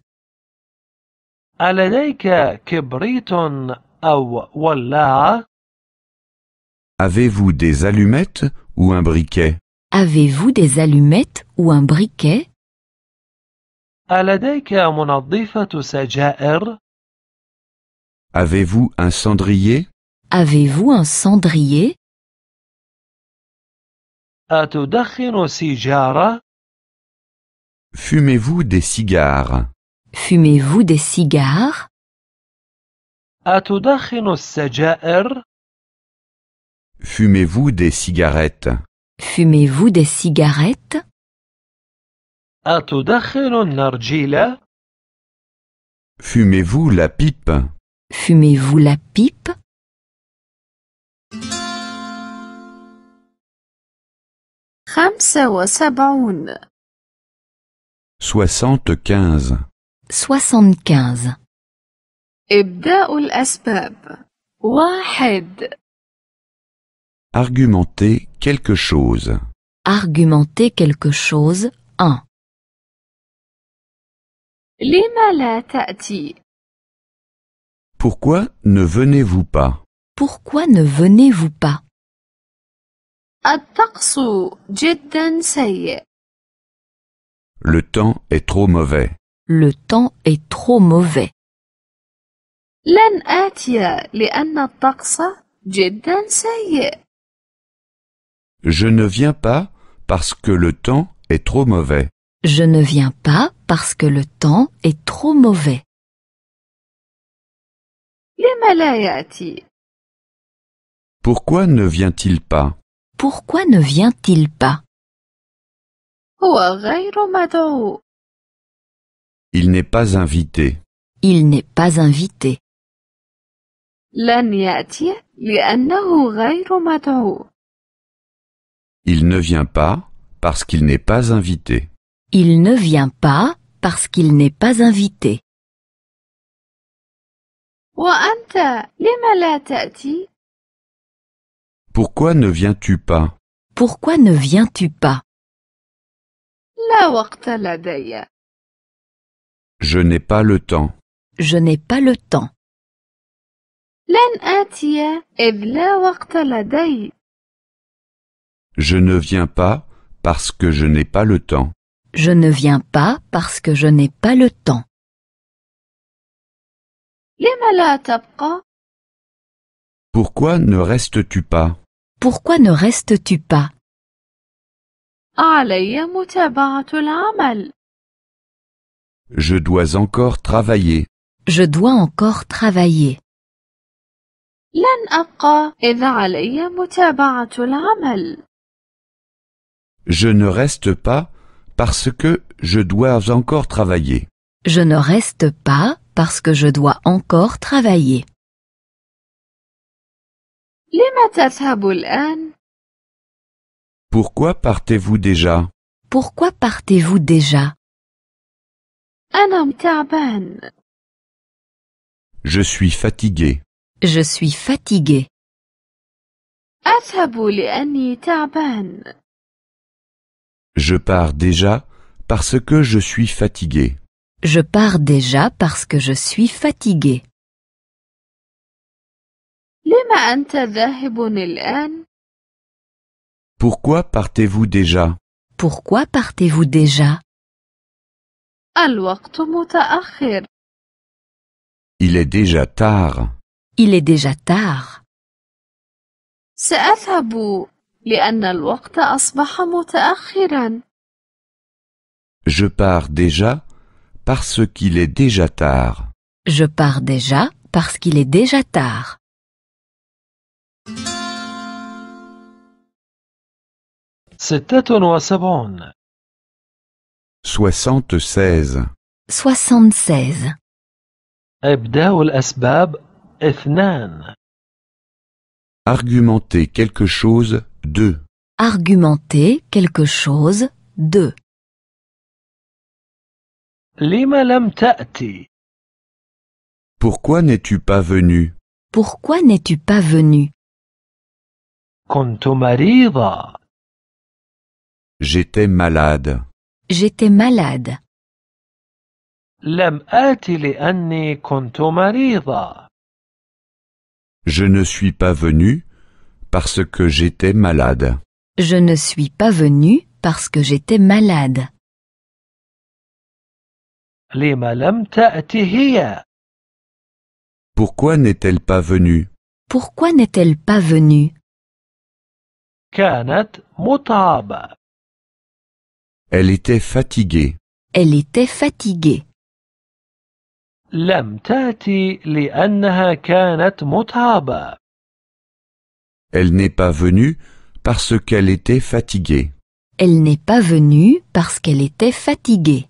Speaker 2: Avez-vous des allumettes ou un briquet
Speaker 3: Avez-vous des allumettes ou un briquet
Speaker 2: ألديك
Speaker 5: منظفة سجائر؟
Speaker 2: Avez-vous un cendrier?
Speaker 3: Avez-vous un cendrier?
Speaker 5: أتدخن سيجارة؟ Fumez-vous des cigares?
Speaker 3: Fumez-vous des cigares?
Speaker 5: أتدخن السجائر؟
Speaker 2: Fumez-vous des cigarettes?
Speaker 3: Fumez-vous des
Speaker 5: cigarettes? أتدخن النرجيلة؟
Speaker 4: Fumez-vous la pipe
Speaker 3: Fumez-vous la pipe
Speaker 1: 75
Speaker 2: 75
Speaker 3: 75
Speaker 1: إبداء الأسباب واحد
Speaker 2: Argumenter quelque chose
Speaker 3: Argumenter quelque chose 1
Speaker 2: pourquoi ne venez-vous pas
Speaker 3: Pourquoi ne venez-vous pas
Speaker 4: Le temps est trop mauvais.
Speaker 1: Le temps
Speaker 2: est
Speaker 3: trop mauvais.
Speaker 1: Je
Speaker 2: ne viens pas parce que le temps est trop mauvais.
Speaker 3: Je ne viens pas parce que le temps est trop mauvais.
Speaker 4: Pourquoi ne vient-il pas
Speaker 3: Pourquoi ne vient-il pas Il n'est pas
Speaker 2: invité.
Speaker 3: Il n'est pas invité.
Speaker 1: Il
Speaker 2: ne vient pas parce qu'il n'est pas invité.
Speaker 3: Il ne vient pas parce qu'il n'est pas invité. Pourquoi ne viens-tu pas Pourquoi ne viens-tu pas Je
Speaker 2: n'ai pas le temps.
Speaker 3: Je n'ai pas le temps.
Speaker 2: Je ne viens pas parce que je n'ai pas le temps.
Speaker 3: Je ne viens pas parce que je n'ai pas le temps.
Speaker 2: Pourquoi ne restes-tu pas
Speaker 3: Pourquoi ne restes-tu pas
Speaker 2: Je dois encore travailler.
Speaker 3: Je dois encore travailler.
Speaker 2: Je ne reste pas parce que je dois encore travailler. Je ne
Speaker 3: reste pas parce que je dois encore travailler. Pourquoi partez-vous déjà Pourquoi partez-vous déjà
Speaker 2: Je suis fatigué.
Speaker 3: Je suis fatigué.
Speaker 2: Je pars déjà parce que je suis fatigué.
Speaker 3: Je pars déjà parce que je suis fatigué.
Speaker 2: Pourquoi partez-vous déjà
Speaker 3: Pourquoi partez-vous déjà
Speaker 2: Il est déjà tard.
Speaker 3: Il est déjà tard.
Speaker 1: لأن الوقت أصبح متأخرا.
Speaker 2: Je pars déjà parce qu'il est déjà tard.
Speaker 3: Je pars déjà parce qu'il est déjà tard.
Speaker 5: ستة وسبعون
Speaker 2: 76
Speaker 5: 76 إبداء الأسباب اثنان
Speaker 2: Argumenter quelque chose 2.
Speaker 3: Argumenter quelque chose de.
Speaker 4: Pourquoi n'es-tu pas venu
Speaker 3: Pourquoi n'es-tu pas venu
Speaker 4: J'étais malade.
Speaker 5: J'étais malade. Je
Speaker 2: ne suis pas venu parce que j'étais malade.
Speaker 5: Je
Speaker 3: ne suis pas venue parce que j'étais malade.
Speaker 4: Pourquoi n'est-elle pas venue
Speaker 5: Pourquoi n'est-elle pas venue
Speaker 2: Elle était fatiguée.
Speaker 3: Elle était fatiguée.
Speaker 5: لم
Speaker 2: elle n'est pas venue parce qu'elle était fatiguée.
Speaker 3: Elle n'est pas venue parce qu'elle était fatiguée.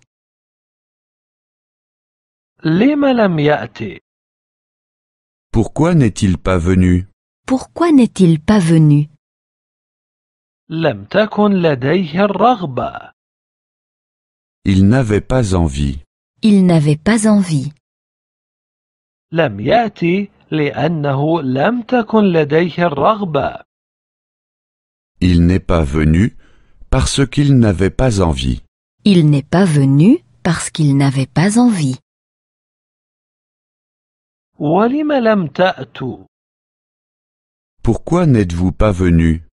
Speaker 2: Pourquoi n'est-il pas venu
Speaker 5: Pourquoi n'est-il pas venu Il
Speaker 2: n'avait pas envie.
Speaker 3: Il n'avait
Speaker 5: pas envie. Il
Speaker 4: n'est pas venu
Speaker 2: parce qu'il n'avait pas envie.
Speaker 5: Il n'est
Speaker 3: pas venu parce qu'il n'avait pas envie.
Speaker 4: Pourquoi n'êtes-vous pas venu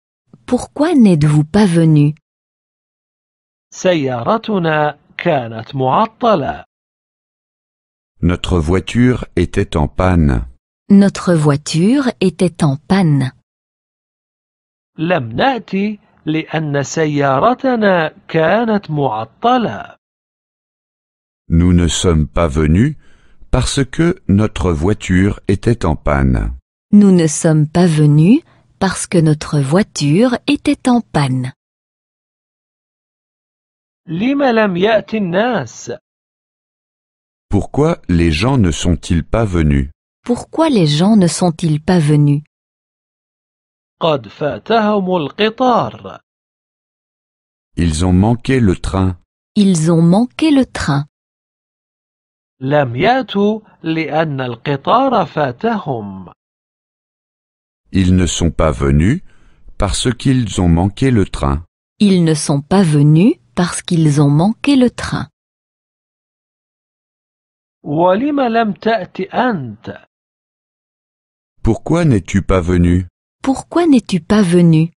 Speaker 5: Pourquoi n'êtes-vous pas venu
Speaker 2: Notre voiture était en panne.
Speaker 3: Notre voiture était
Speaker 5: en panne. Nous
Speaker 2: ne sommes pas venus parce que notre voiture était en panne.
Speaker 5: Nous ne sommes
Speaker 3: pas venus parce que notre voiture était en panne.
Speaker 2: Pourquoi les gens ne sont-ils pas venus
Speaker 3: pourquoi les gens ne sont-ils pas venus
Speaker 2: Ils ont manqué le train.
Speaker 5: Ils ont manqué le train. Ils
Speaker 2: ne sont pas venus parce qu'ils ont manqué le train.
Speaker 5: Ils ne sont
Speaker 3: pas venus parce qu'ils ont manqué le train.
Speaker 2: Pourquoi n'es-tu pas venu
Speaker 5: Pourquoi n'es-tu pas venu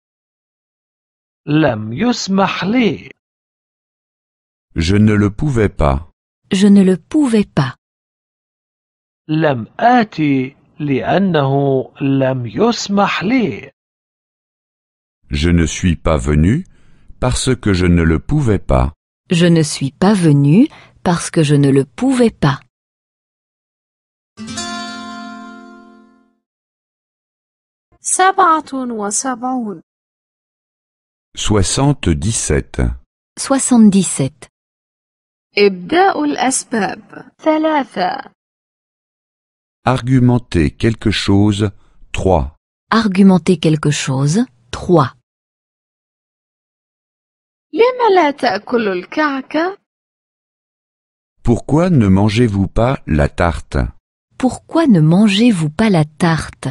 Speaker 2: Je ne le pouvais pas.
Speaker 5: Je ne le pouvais pas. Je
Speaker 2: ne suis pas venu parce que je ne le pouvais pas.
Speaker 3: Je ne suis pas venu parce que je ne le pouvais pas.
Speaker 1: 77
Speaker 2: 77
Speaker 1: 77.
Speaker 2: Argumenter quelque chose 3.
Speaker 3: Argumenter quelque chose. 3. لا
Speaker 2: Pourquoi ne mangez-vous pas la tarte
Speaker 1: Pourquoi ne
Speaker 3: mangez-vous pas la tarte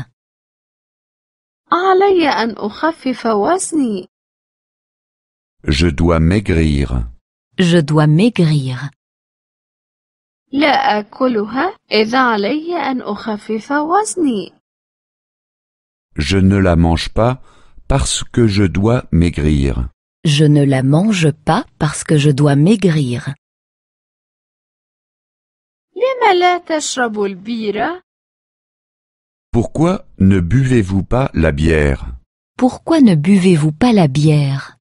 Speaker 1: علي وزني.
Speaker 2: Je dois maigrir.
Speaker 3: Je dois maigrir.
Speaker 1: Je
Speaker 2: ne la mange pas parce que je dois maigrir.
Speaker 3: Je ne la mange pas parce que je dois maigrir.
Speaker 2: Pourquoi ne buvez-vous pas la bière
Speaker 3: Pourquoi ne buvez-vous pas la bière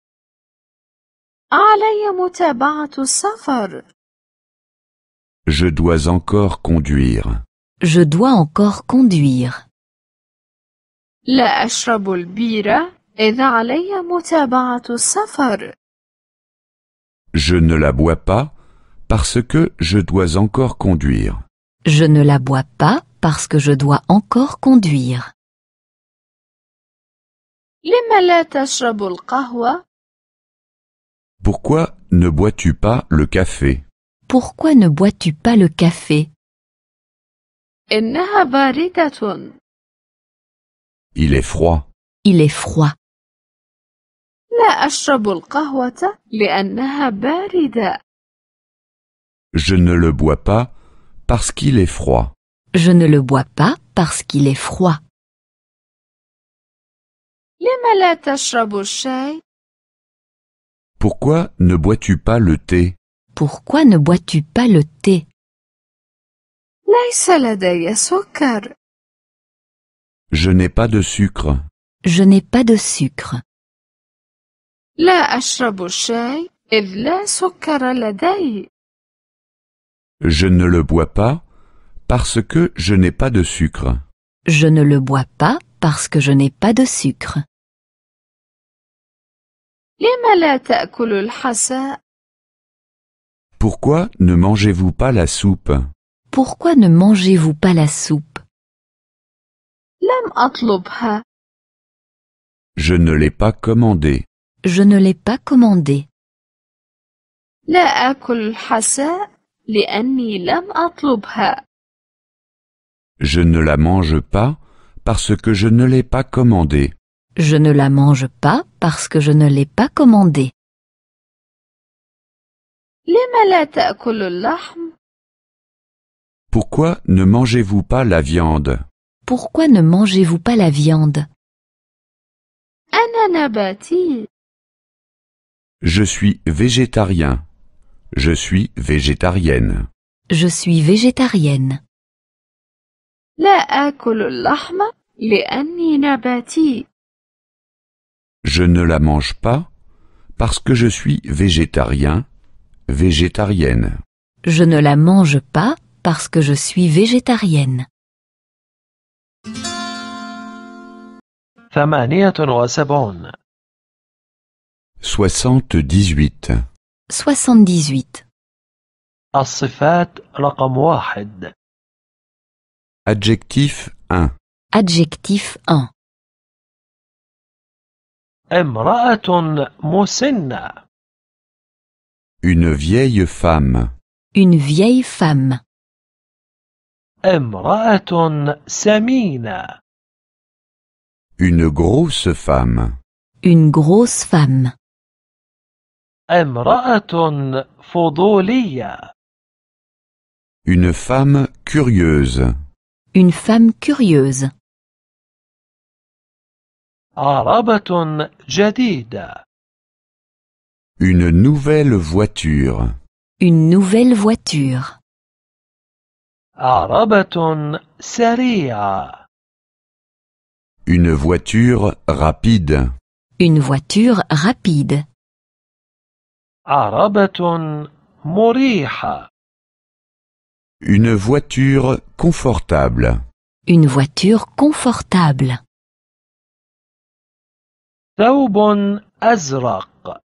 Speaker 2: Je dois encore conduire.
Speaker 3: Je dois encore conduire.
Speaker 1: Je
Speaker 2: ne la bois pas parce que je dois encore conduire.
Speaker 3: Je ne la bois pas parce que je dois encore conduire.
Speaker 2: Pourquoi ne bois-tu pas le café
Speaker 3: Pourquoi ne bois-tu pas le café Il est froid. Il est froid.
Speaker 2: Je ne le bois pas parce qu'il est froid.
Speaker 3: Je ne le bois pas parce qu'il est froid.
Speaker 2: Pourquoi ne bois-tu pas le thé
Speaker 3: Pourquoi ne bois-tu pas le thé
Speaker 2: Je n'ai pas de sucre.
Speaker 3: Je n'ai pas de sucre.
Speaker 1: لا أشرب الشاي إذ لا سكر
Speaker 2: je ne le bois pas parce que je n'ai pas de sucre.
Speaker 3: Je ne le bois pas parce que je n'ai pas de sucre.
Speaker 2: Pourquoi ne mangez-vous pas la soupe
Speaker 3: Pourquoi ne mangez-vous pas la soupe
Speaker 2: Je ne l'ai pas commandé.
Speaker 3: Je ne l'ai pas commandé.
Speaker 1: Je
Speaker 2: ne la mange pas parce que je ne l'ai pas commandée.
Speaker 3: Je ne la mange pas parce que je ne l'ai pas commandée.
Speaker 2: Pourquoi ne mangez-vous pas la viande
Speaker 3: Pourquoi ne mangez-vous pas la viande
Speaker 2: Je suis végétarien. Je suis végétarienne.
Speaker 3: Je suis végétarienne.
Speaker 2: Je ne la mange pas parce que je suis végétarien, végétarienne.
Speaker 3: Je ne la mange pas
Speaker 5: parce que je suis végétarienne.
Speaker 2: 78.
Speaker 5: 78. الصفات رقم
Speaker 4: Adjectif 1.
Speaker 5: Adjectif 1.
Speaker 3: امرأة مسنة
Speaker 4: Une vieille femme.
Speaker 3: Une vieille femme.
Speaker 5: امرأة سمينة
Speaker 4: Une grosse femme.
Speaker 3: Une grosse femme.
Speaker 4: Une
Speaker 2: femme curieuse.
Speaker 3: Une femme curieuse.
Speaker 5: عربة Jadida.
Speaker 2: Une nouvelle voiture.
Speaker 3: Une nouvelle voiture.
Speaker 5: عربة سريعة.
Speaker 2: Une voiture rapide.
Speaker 3: Une voiture rapide.
Speaker 5: عربة مريحة.
Speaker 2: Une voiture confortable.
Speaker 3: Une voiture confortable.
Speaker 5: ثوب أزرق.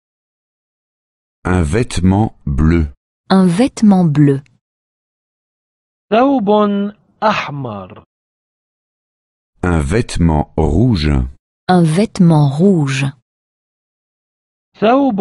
Speaker 4: Un vêtement bleu.
Speaker 3: Un vêtement bleu.
Speaker 5: ثوب أحمر.
Speaker 4: Un vêtement rouge.
Speaker 3: Un vêtement rouge.
Speaker 5: ثوب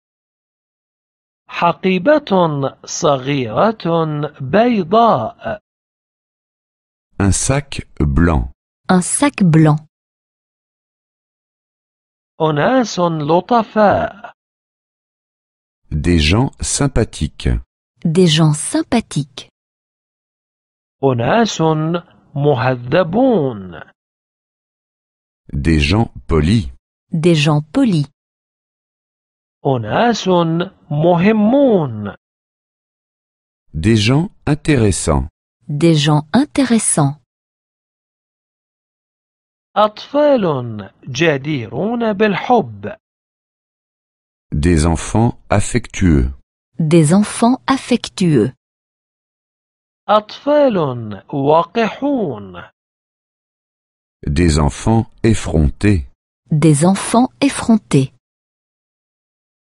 Speaker 5: حقيبة صغيرة بيضاء
Speaker 4: Un sac blanc.
Speaker 3: Un sac blanc. à لطفاء
Speaker 4: Des gens sympathiques.
Speaker 3: Des
Speaker 5: gens sympathiques. On a son مهذبون
Speaker 4: Des gens polis.
Speaker 3: Des gens polis son مهمون
Speaker 4: Des gens intéressants.
Speaker 3: Des gens intéressants.
Speaker 4: Des enfants affectueux.
Speaker 3: Des enfants affectueux.
Speaker 4: Des enfants effrontés.
Speaker 3: Des enfants effrontés.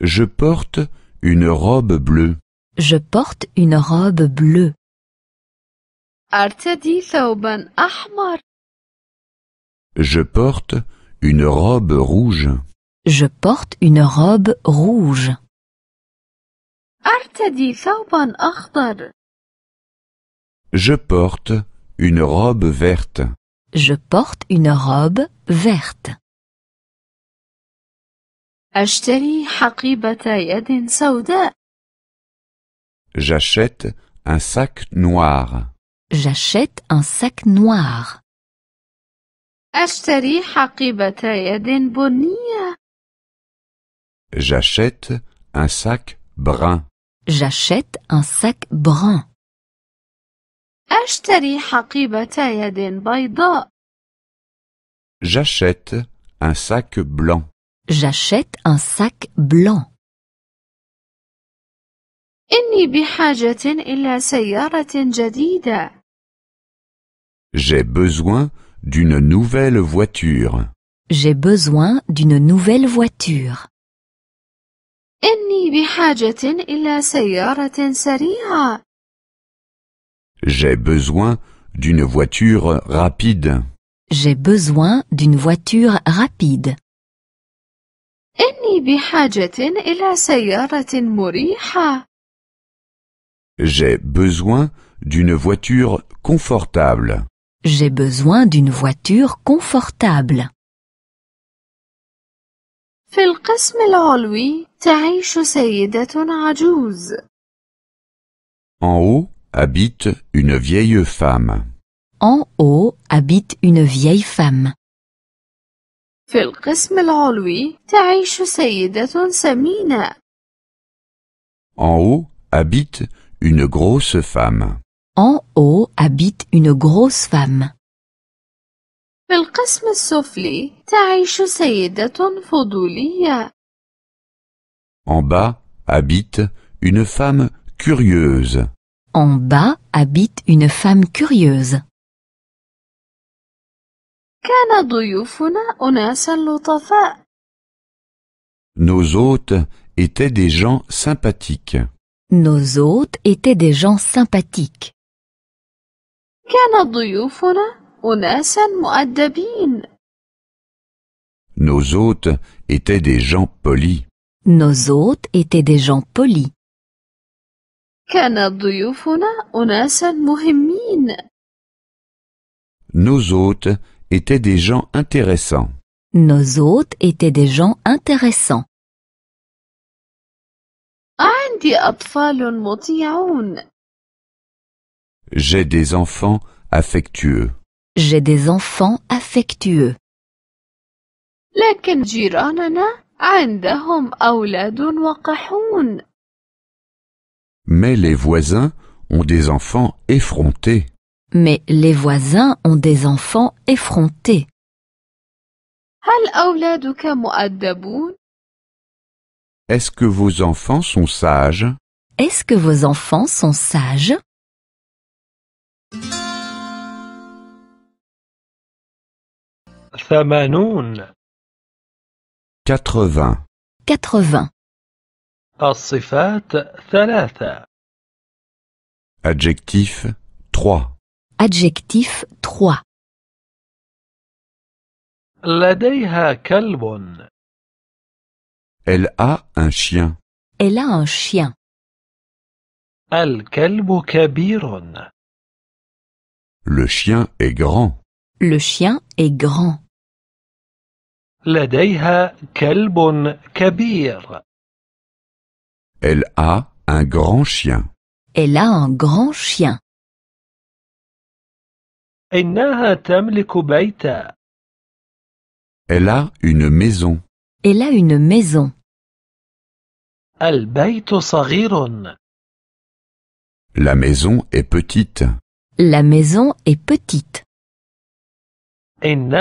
Speaker 2: Je porte une robe bleue.
Speaker 1: Je porte
Speaker 3: une robe bleue.
Speaker 4: Je porte une robe rouge. Je
Speaker 3: porte une robe rouge.
Speaker 2: Je porte une robe verte.
Speaker 3: Je porte une robe verte.
Speaker 1: J'achète
Speaker 2: un sac noir.
Speaker 3: J'achète un sac noir.
Speaker 2: J'achète un sac brun.
Speaker 3: J'achète un sac brun.
Speaker 2: J'achète un sac blanc.
Speaker 3: J'achète un sac blanc.
Speaker 2: J'ai besoin d'une nouvelle voiture.
Speaker 1: J'ai
Speaker 3: besoin d'une nouvelle
Speaker 4: voiture.
Speaker 2: J'ai besoin d'une voiture rapide.
Speaker 3: J'ai besoin d'une voiture rapide.
Speaker 2: J'ai besoin d'une voiture confortable.
Speaker 3: J'ai besoin d'une voiture confortable.
Speaker 2: En haut habite une vieille femme.
Speaker 1: En
Speaker 3: haut habite une vieille femme.
Speaker 1: في القسم العلوي تعيش سيدة سمينة.
Speaker 2: En haut habite une grosse femme.
Speaker 3: En haut habite une grosse femme.
Speaker 1: في القسم السفلي تعيش سيدة فضولية.
Speaker 2: En bas habite une femme curieuse.
Speaker 3: En bas habite une femme curieuse.
Speaker 1: كان ضيوفنا أناسا لطفاء.
Speaker 2: Nos hôtes étaient des gens sympathiques.
Speaker 1: Nos
Speaker 3: hôtes étaient des gens sympathiques.
Speaker 1: كان ضيوفنا أناسا مؤدبين.
Speaker 2: Nos hôtes étaient des gens polis.
Speaker 3: Nos hôtes étaient des gens polis.
Speaker 1: كان ضيوفنا أناسا مهمين.
Speaker 2: Nos hôtes étaient des gens intéressants.
Speaker 3: Nos hôtes étaient des gens intéressants.
Speaker 4: J'ai des enfants affectueux.
Speaker 1: J'ai
Speaker 3: des enfants affectueux.
Speaker 2: Mais les voisins ont des enfants effrontés
Speaker 1: mais
Speaker 3: les voisins ont des
Speaker 1: enfants effrontés.
Speaker 2: Est-ce que vos enfants sont sages
Speaker 3: Est-ce que vos enfants sont sages 80
Speaker 4: 80
Speaker 3: 80
Speaker 5: Adjectif 3
Speaker 3: Adjectif 3 لديها كلب
Speaker 4: Elle a un chien.
Speaker 3: Elle a un chien.
Speaker 5: الكلب كبير
Speaker 4: Le chien est grand.
Speaker 5: Le chien est grand. لديها كلب كبير
Speaker 4: Elle a un grand chien.
Speaker 3: Elle a un grand chien. Elle a une maison. Elle a une maison. البيت صغير.
Speaker 4: La maison est petite.
Speaker 5: La maison est petite. Elle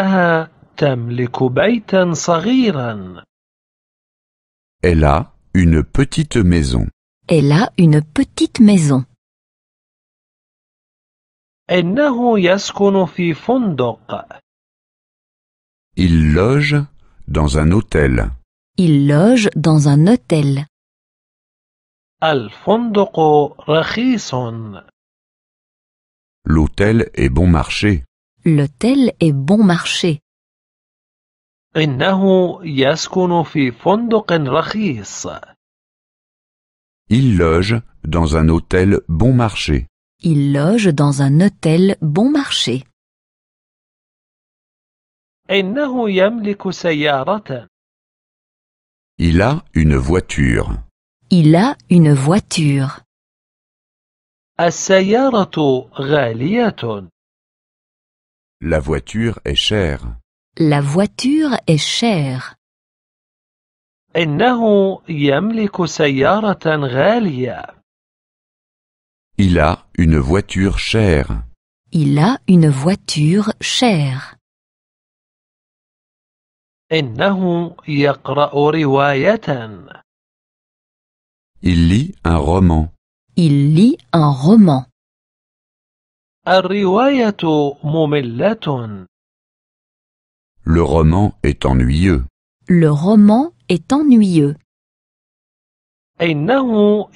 Speaker 2: a une petite maison.
Speaker 3: Elle a une petite maison.
Speaker 5: Il
Speaker 4: loge dans un hôtel.
Speaker 3: Il loge dans un hôtel.
Speaker 2: L'hôtel est bon marché.
Speaker 3: L'hôtel est bon marché.
Speaker 5: إنه يسكن في فندق
Speaker 2: Il loge dans un hôtel bon marché.
Speaker 3: Il loge dans un hôtel bon marché.
Speaker 5: Il
Speaker 4: a une voiture.
Speaker 3: Il a une voiture.
Speaker 2: La voiture est chère.
Speaker 3: La voiture est chère.
Speaker 5: إنه يملك
Speaker 2: il a une voiture chère.
Speaker 3: Il a une voiture
Speaker 5: chère. Il
Speaker 4: lit un roman.
Speaker 5: Il lit un roman.
Speaker 4: Le roman est ennuyeux.
Speaker 3: Le roman est
Speaker 5: ennuyeux. إنه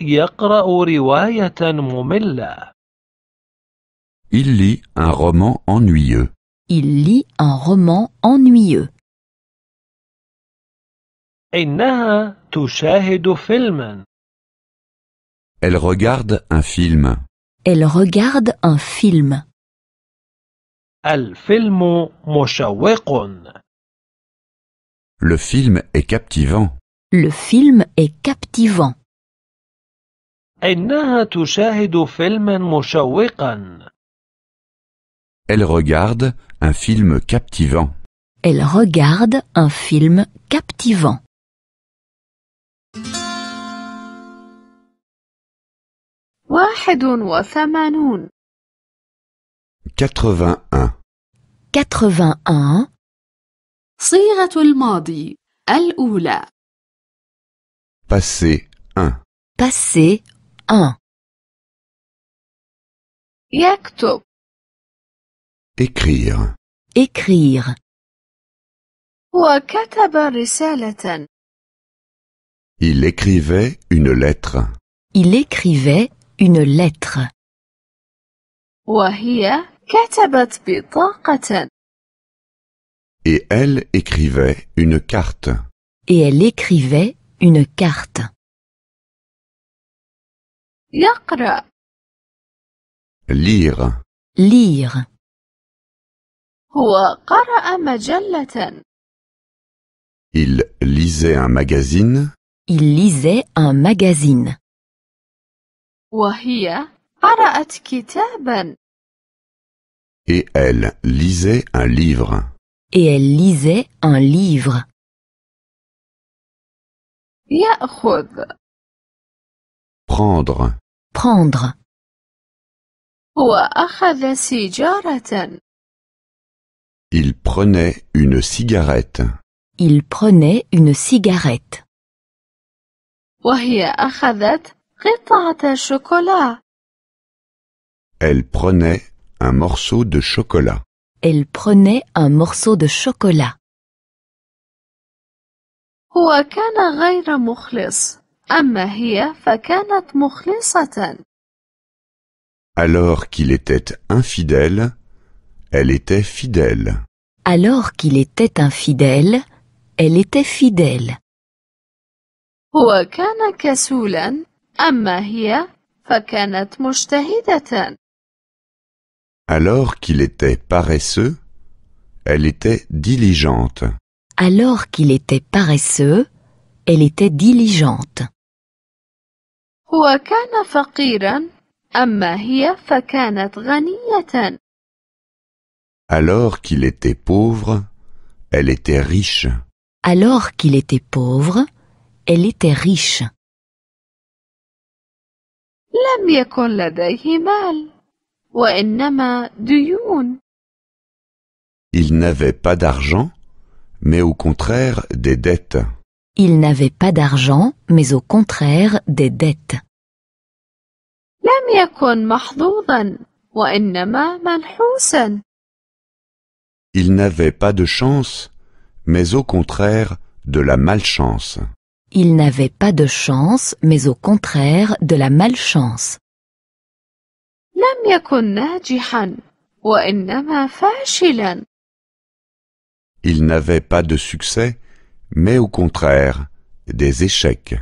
Speaker 5: يقرأ رواية مملة.
Speaker 4: Il lit un roman ennuyeux.
Speaker 3: Il lit un roman ennuyeux.
Speaker 5: إنها تشاهد
Speaker 4: فيلما. Elle regarde un
Speaker 2: film.
Speaker 5: Elle regarde un film. الفيلم مشوق.
Speaker 2: Le film est captivant.
Speaker 5: Le film est captivant. Elle
Speaker 2: regarde un
Speaker 4: film captivant.
Speaker 3: Elle regarde un film captivant.
Speaker 1: 81 وثمانون
Speaker 4: 81
Speaker 3: 81
Speaker 1: صيغة الماضي الأولى
Speaker 4: Passé 1.
Speaker 3: Passé 1. Yaktub.
Speaker 4: Écrire.
Speaker 3: Écrire.
Speaker 2: Il écrivait une lettre.
Speaker 3: Il écrivait une lettre.
Speaker 1: katabat
Speaker 4: Et elle écrivait une carte.
Speaker 3: Et elle écrivait une carte. lire lire
Speaker 4: Il lisait un magazine
Speaker 3: Il lisait un magazine
Speaker 4: et elle lisait un livre.
Speaker 3: et elle lisait
Speaker 4: un livre prendre
Speaker 3: prendre
Speaker 2: Il prenait une cigarette.
Speaker 3: Il prenait une cigarette.
Speaker 4: Elle prenait un morceau de chocolat.
Speaker 2: Elle
Speaker 3: prenait un morceau de chocolat.
Speaker 1: Alors
Speaker 2: qu'il était infidèle, elle était fidèle.
Speaker 3: Alors qu'il était infidèle, elle était fidèle.
Speaker 2: Alors qu'il était paresseux, elle était diligente.
Speaker 3: Alors
Speaker 1: qu'il était paresseux,
Speaker 3: elle était diligente.
Speaker 2: Alors qu'il était pauvre, elle était riche.
Speaker 3: Alors qu'il était pauvre, elle était riche.
Speaker 2: Il n'avait pas d'argent, mais au contraire des dettes.
Speaker 4: Il
Speaker 3: n'avait pas d'argent, mais au contraire des dettes.
Speaker 2: Il n'avait pas de chance, mais au contraire de la malchance.
Speaker 3: Il n'avait pas de chance, mais au contraire de la malchance.
Speaker 2: Il n'avait pas de succès, mais au contraire, des échecs.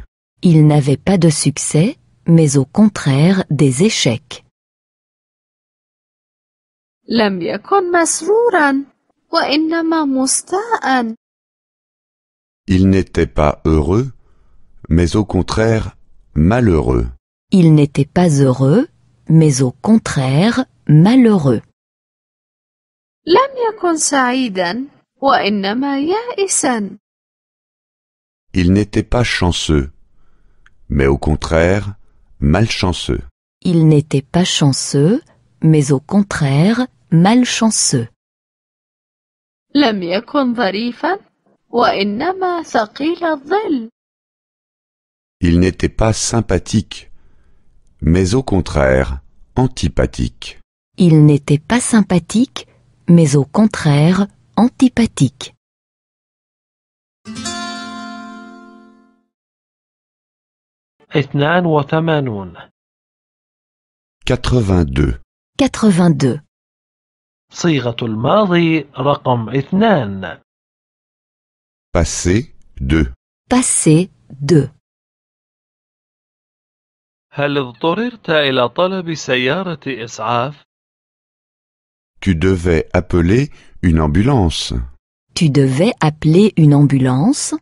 Speaker 3: Il n'avait pas de succès, mais au contraire, des
Speaker 4: échecs. Il n'était pas
Speaker 2: heureux, mais au contraire, malheureux.
Speaker 3: Il n'était pas heureux, mais au contraire, malheureux.
Speaker 1: Il
Speaker 2: n'était pas chanceux, mais au contraire, malchanceux.
Speaker 4: Il
Speaker 3: n'était pas chanceux, mais au contraire, malchanceux.
Speaker 1: Il
Speaker 2: n'était pas sympathique, mais au contraire, antipathique.
Speaker 3: Il n'était pas sympathique, mais au contraire, antipathique.
Speaker 5: اثنان وثمانون
Speaker 4: 82
Speaker 5: 82. صيغة الماضي رقم اثنان
Speaker 4: Passé 2. Passé 2.
Speaker 5: هل اضطررت إلى طلب سيارة إسعاف؟
Speaker 4: Tu devais appeler une
Speaker 2: ambulance.
Speaker 3: Tu devais appeler une ambulance.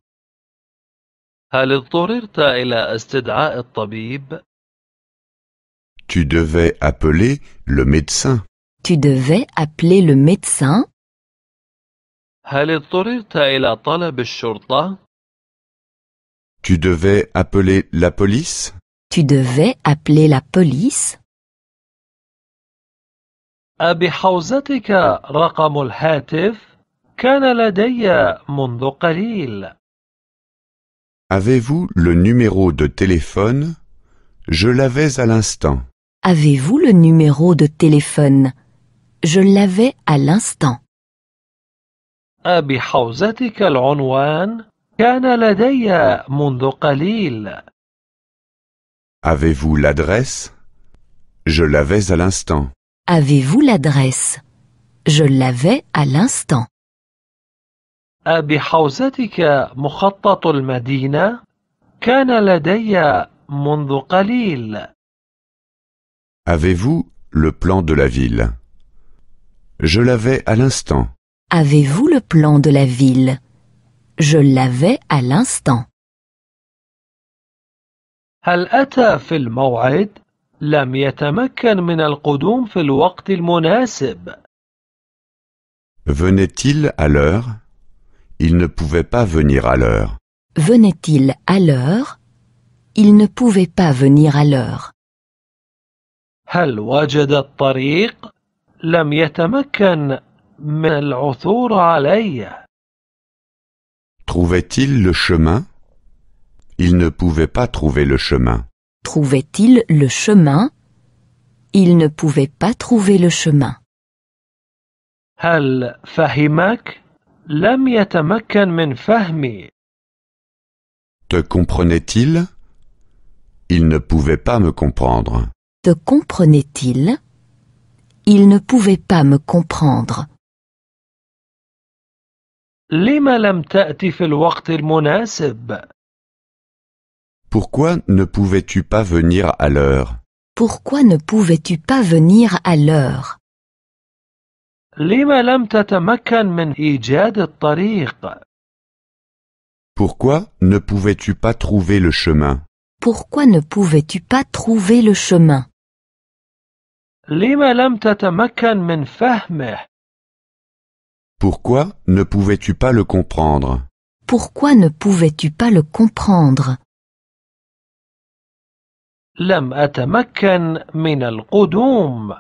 Speaker 2: Tu devais appeler le médecin.
Speaker 3: Tu devais appeler le médecin.
Speaker 2: Tu devais appeler la police.
Speaker 3: Tu devais appeler la police.
Speaker 5: Avez-vous
Speaker 2: le numéro de téléphone Je l'avais à l'instant.
Speaker 3: Avez-vous le numéro de téléphone Je l'avais à l'instant.
Speaker 2: Avez-vous l'adresse Je l'avais à l'instant.
Speaker 3: Avez-vous l'adresse Je l'avais à l'instant.
Speaker 5: Avez-vous
Speaker 2: le plan de la ville Je l'avais à l'instant.
Speaker 3: Avez-vous le plan de la ville Je l'avais à l'instant.
Speaker 5: Venait-il
Speaker 2: à l'heure Il ne pouvait pas venir à l'heure.
Speaker 3: Venait-il à l'heure Il ne pouvait pas venir à l'heure.
Speaker 5: هل
Speaker 2: Trouvait-il le chemin Il ne pouvait pas trouver le chemin.
Speaker 5: Trouvait-il
Speaker 3: le chemin Il ne pouvait pas trouver le chemin.
Speaker 5: هل فهمك؟ لم min fahmi.
Speaker 2: Te comprenait-il Il ne pouvait pas me comprendre.
Speaker 5: Te
Speaker 3: comprenait-il Il ne pouvait pas me comprendre.
Speaker 2: Pourquoi ne pouvais-tu pas venir à l'heure
Speaker 5: Pourquoi ne
Speaker 3: pouvais-tu pas venir à l'heure
Speaker 2: Pourquoi ne pouvais-tu pas trouver le chemin
Speaker 3: Pourquoi ne pouvais-tu pas trouver le chemin
Speaker 2: Pourquoi ne pouvais-tu pas le comprendre
Speaker 3: Pourquoi ne pouvais-tu pas le
Speaker 4: comprendre
Speaker 5: لم أتمكن من القدوم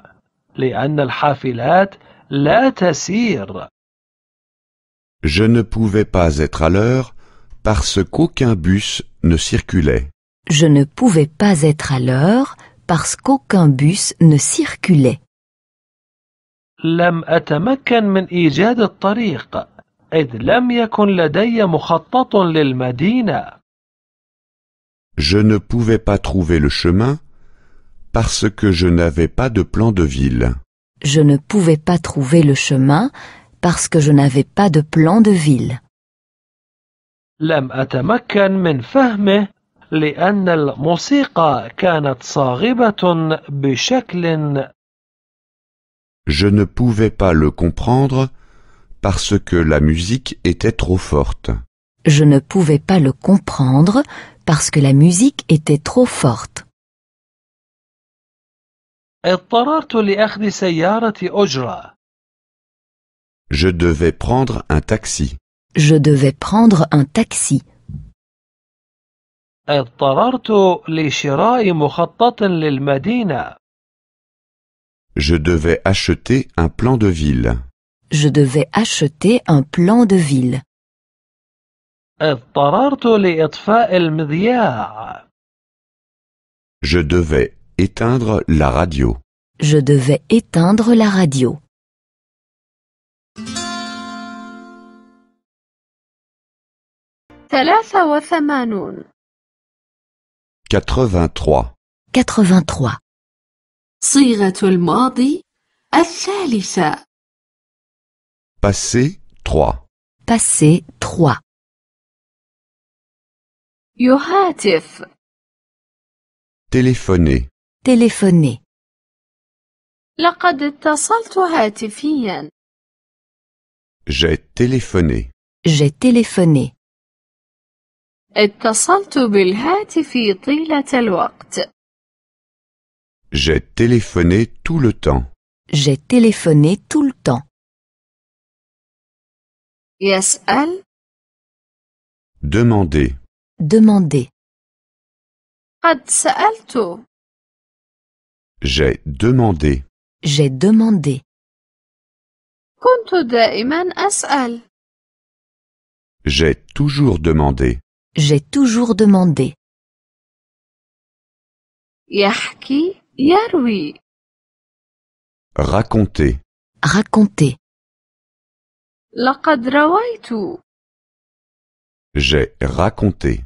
Speaker 5: لأن الحافلات لا تسير.
Speaker 2: Je ne pouvais pas être à l'heure parce qu'aucun bus ne circulait.
Speaker 3: Je ne pouvais pas être à l'heure parce qu'aucun bus ne circulait.
Speaker 5: لم أتمكن من إيجاد الطريق إذ لم يكن لدي مخطط للمدينة.
Speaker 2: Je ne pouvais pas trouver le chemin parce que je n'avais pas de plan de ville.
Speaker 3: Je ne pouvais pas trouver le chemin parce que je n'avais pas de plan de ville.
Speaker 5: Je
Speaker 2: ne pouvais pas le comprendre parce que la musique était trop forte.
Speaker 3: Je ne pouvais pas le comprendre parce que la musique était trop forte.
Speaker 4: Je
Speaker 2: devais prendre un taxi.
Speaker 5: Je devais prendre
Speaker 3: un taxi.
Speaker 5: Je
Speaker 2: devais acheter un plan de ville.
Speaker 3: Je devais acheter un plan de ville.
Speaker 2: Je devais éteindre la radio.
Speaker 3: Je devais éteindre la radio. 83. 83. صيغة Passé 3. Passé 3. يهاتف
Speaker 4: تليفوني
Speaker 3: تليفوني لقد اتصلت هاتفيا
Speaker 2: J'ai téléphoné.
Speaker 3: J'ai téléphoné.
Speaker 1: اتصلت بالهاتف طيلة الوقت.
Speaker 2: J'ai téléphoné tout le temps.
Speaker 3: J'ai téléphoné tout le temps. يسأل. Demander. Demander. J'ai
Speaker 2: demandé.
Speaker 3: J'ai demandé.
Speaker 2: J'ai toujours demandé.
Speaker 3: J'ai toujours demandé. يحكي يروي
Speaker 4: raconter raconter j'ai raconté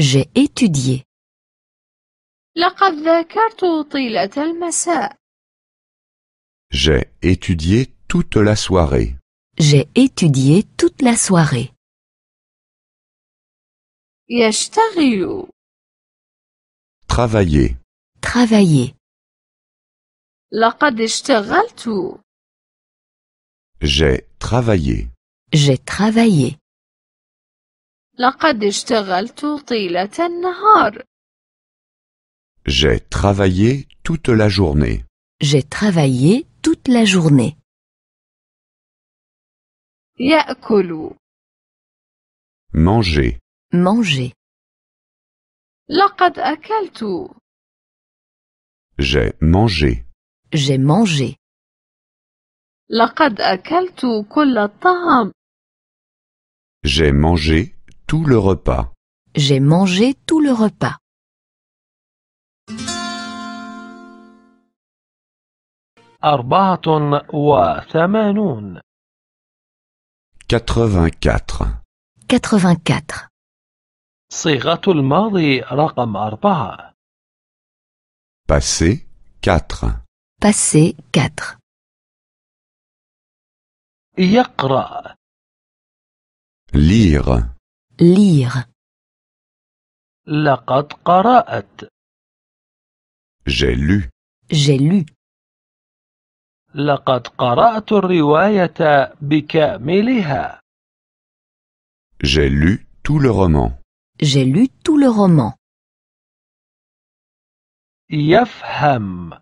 Speaker 3: J'ai étudié.
Speaker 2: J'ai étudié toute la soirée. J'ai étudié
Speaker 3: toute la soirée.
Speaker 4: Travailler.
Speaker 3: Travailler.
Speaker 4: J'ai travaillé.
Speaker 3: J'ai
Speaker 2: travaillé.
Speaker 1: لقد اشتغلت طيلة النهار.
Speaker 2: J'ai travaillé toute la journée. J'ai
Speaker 3: travaillé toute la journée. يأكل.
Speaker 4: Manger.
Speaker 3: Manger. لقد أكلت. J'ai mangé. J'ai mangé. لقد أكلت كل الطعام.
Speaker 2: J'ai mangé tout le repas.
Speaker 3: J'ai mangé tout le repas.
Speaker 5: أربعة 84
Speaker 4: 84
Speaker 5: صيغة الماضي رقم أربعة
Speaker 4: Passé 4
Speaker 3: Passé 4 يقرأ
Speaker 4: Lire
Speaker 3: lire لقد
Speaker 5: قرأت
Speaker 4: J'ai lu.
Speaker 5: J'ai lu. لقد قرأت الرواية بكاملها
Speaker 4: J'ai lu tout le roman.
Speaker 3: J'ai lu tout le roman. يفهم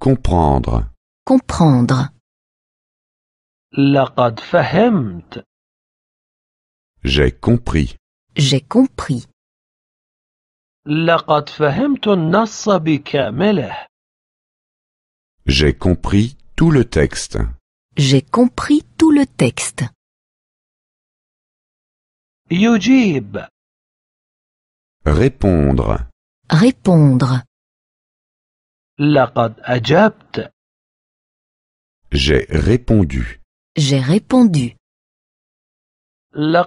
Speaker 4: Comprendre.
Speaker 3: Comprendre. لقد
Speaker 5: فهمت
Speaker 4: j'ai compris.
Speaker 3: J'ai compris.
Speaker 2: J'ai compris tout le texte. J'ai compris tout le texte.
Speaker 3: يجيب.
Speaker 4: Répondre.
Speaker 3: Répondre.
Speaker 4: J'ai répondu.
Speaker 5: J'ai répondu. J'ai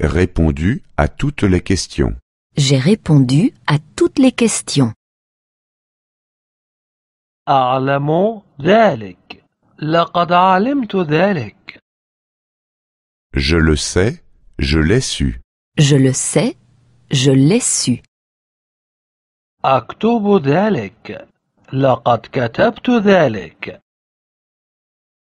Speaker 2: répondu à toutes les questions.
Speaker 3: J'ai répondu
Speaker 5: à toutes les questions. Je
Speaker 2: le sais, je l'ai su.
Speaker 5: Je le sais, je l'ai su.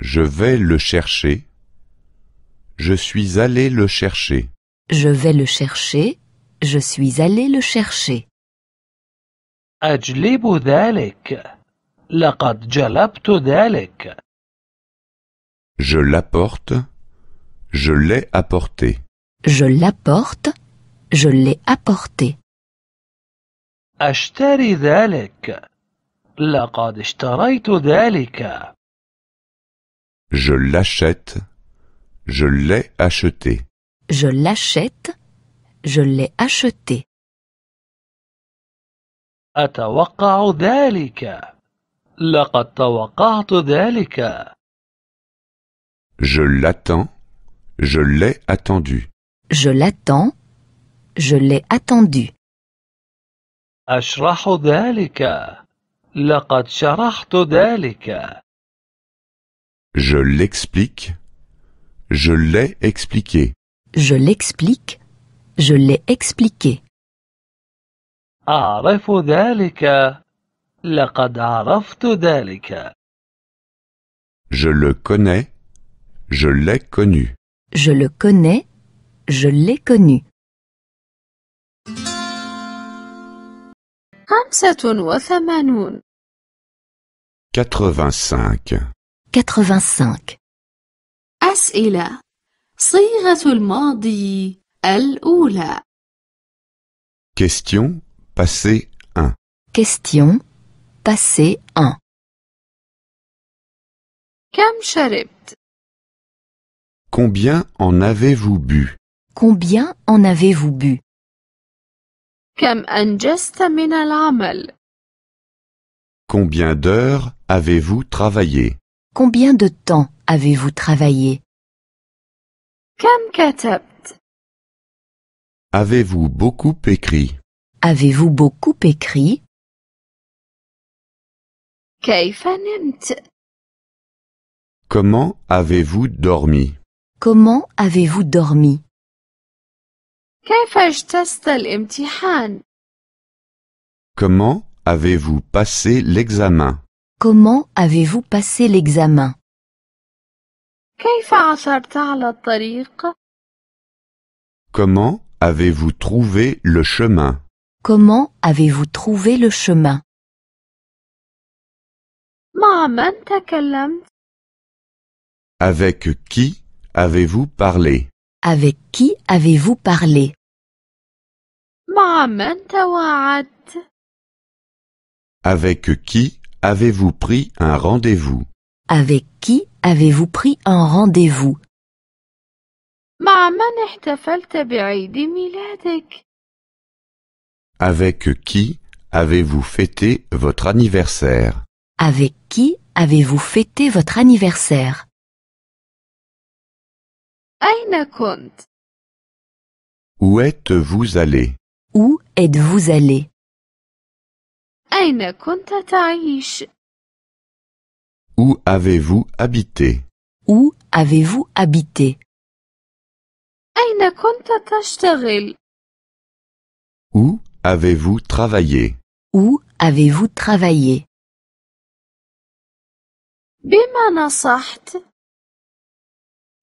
Speaker 2: Je vais le chercher. Je suis allé le chercher.
Speaker 3: Je vais le chercher. Je suis allé le chercher.
Speaker 5: Je
Speaker 2: l'apporte. Je l'ai apporté.
Speaker 3: Je l'apporte. Je l'ai apporté.
Speaker 2: Je l'achète. Je l'ai acheté.
Speaker 3: Je l'achète. Je l'ai acheté.
Speaker 2: Je l'attends. Je l'ai attendu.
Speaker 3: Je l'attends. Je l'ai attendu.
Speaker 2: Je l'explique. Je l'ai expliqué.
Speaker 3: Je l'explique. Je l'ai expliqué.
Speaker 5: Je
Speaker 2: le connais. Je l'ai connu.
Speaker 3: Je le connais. Je l'ai connu.
Speaker 2: 85
Speaker 3: 85
Speaker 1: أسئلة صيغة
Speaker 3: الماضي الأولى
Speaker 4: Question passé un
Speaker 3: Question passé un كم شربت؟
Speaker 2: Combien en avez-vous bu
Speaker 3: Combien en avez-vous bu
Speaker 2: Combien d'heures avez-vous travaillé
Speaker 3: Combien de temps avez-vous travaillé
Speaker 2: Avez-vous beaucoup écrit
Speaker 3: Avez-vous beaucoup écrit
Speaker 2: Comment avez-vous dormi
Speaker 3: Comment avez-vous dormi
Speaker 2: Comment avez-vous passé l'examen
Speaker 3: Comment avez-vous passé l'examen
Speaker 2: Comment avez-vous trouvé le chemin
Speaker 3: Comment avez-vous trouvé le chemin
Speaker 4: Avec qui avez-vous parlé
Speaker 3: Avec qui avez-vous parlé
Speaker 2: Avec qui Avez-vous pris un rendez-vous
Speaker 3: Avec qui avez-vous pris un rendez-vous
Speaker 2: Avec qui avez-vous fêté votre anniversaire
Speaker 3: Avec qui avez-vous fêté votre anniversaire
Speaker 4: Où êtes-vous allé
Speaker 3: Où êtes-vous allé
Speaker 4: où avez-vous
Speaker 2: habité?
Speaker 3: Où avez-vous habité?
Speaker 2: Où avez-vous travaillé?
Speaker 3: Où avez-vous travaillé?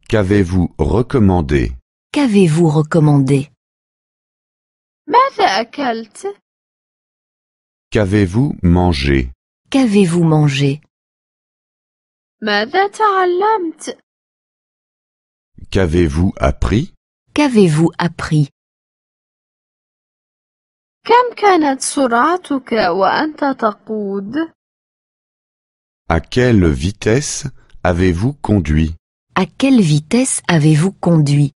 Speaker 4: quavez Qu'avez-vous recommandé?
Speaker 3: Qu'avez-vous recommandé؟
Speaker 2: Qu'avez-vous mangé
Speaker 3: Qu'avez-vous mangé
Speaker 4: Qu'avez-vous appris
Speaker 3: Qu'avez-vous appris
Speaker 2: À quelle vitesse avez-vous conduit
Speaker 3: À quelle vitesse avez-vous conduit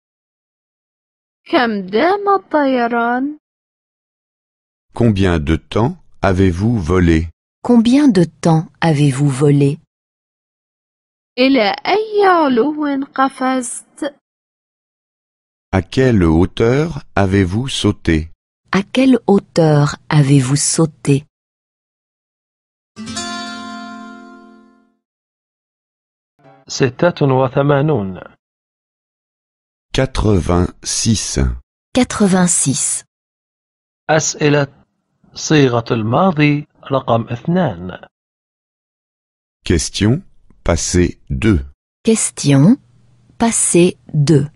Speaker 2: Combien de temps avez-vous volé
Speaker 3: Combien de temps avez-vous volé
Speaker 2: À quelle hauteur avez-vous sauté À
Speaker 3: quelle hauteur avez-vous sauté
Speaker 4: 86
Speaker 5: 86 al الماضي رقم اثنان
Speaker 2: Question passé 2
Speaker 3: Question passé 2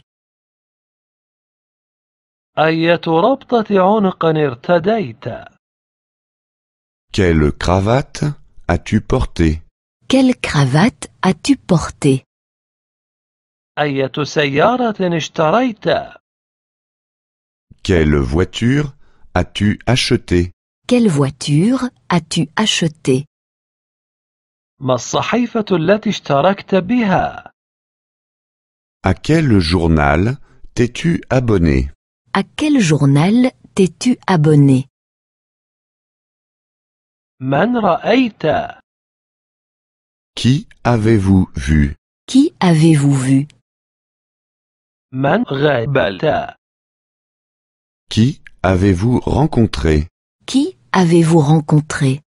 Speaker 5: أية ربطة عنق ارتديت؟
Speaker 2: Quelle cravate as-tu portée
Speaker 3: Quelle cravate
Speaker 5: as-tu portée Sayara سيارة اشتريت؟
Speaker 2: Quelle voiture as-tu achetée
Speaker 5: quelle voiture as-tu acheté Ma الصحيفة التي اشتركت بها؟
Speaker 2: À quel journal t'es-tu
Speaker 4: abonné
Speaker 3: À quel journal t'es-tu abonné
Speaker 5: من
Speaker 4: Qui avez-vous vu
Speaker 5: Qui avez-vous vu من
Speaker 4: Qui avez-vous rencontré
Speaker 5: Qui avez-vous
Speaker 3: rencontré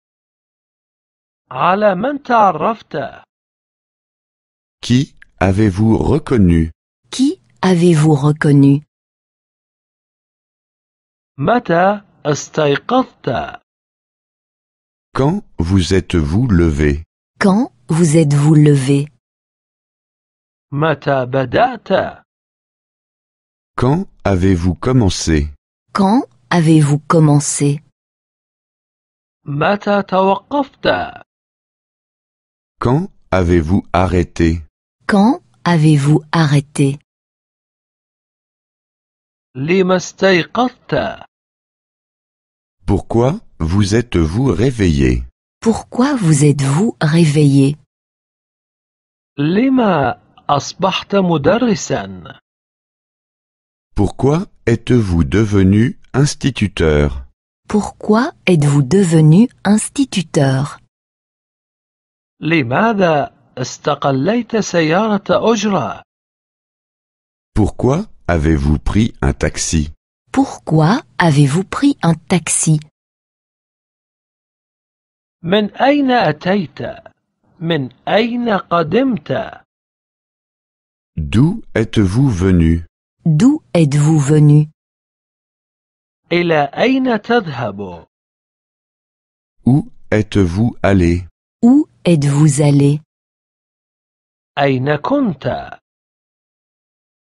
Speaker 5: ala
Speaker 2: Qui avez-vous reconnu
Speaker 5: Qui avez-vous reconnu
Speaker 4: Quand vous êtes-vous levé
Speaker 5: Quand
Speaker 3: vous êtes-vous levé
Speaker 5: Mata Badata.
Speaker 4: Quand
Speaker 2: avez-vous commencé
Speaker 3: Quand avez-vous commencé
Speaker 5: متى kofta.
Speaker 4: Quand avez-vous arrêté
Speaker 3: Quand avez-vous arrêté
Speaker 5: لما kofta.
Speaker 4: Pourquoi vous
Speaker 2: êtes-vous réveillé
Speaker 5: Pourquoi vous êtes-vous réveillé Lima asparta modarisan.
Speaker 2: Pourquoi êtes-vous devenu instituteur
Speaker 5: pourquoi êtes-vous
Speaker 3: devenu instituteur
Speaker 2: Pourquoi avez-vous pris un taxi
Speaker 5: Pourquoi avez-vous pris un taxi من أين أتيت؟ من أين قدمت؟
Speaker 2: D'où êtes-vous venu
Speaker 3: D'où êtes-vous venu إلى
Speaker 2: Où êtes-vous allé?
Speaker 3: Où êtes-vous allé? أين
Speaker 5: كنت؟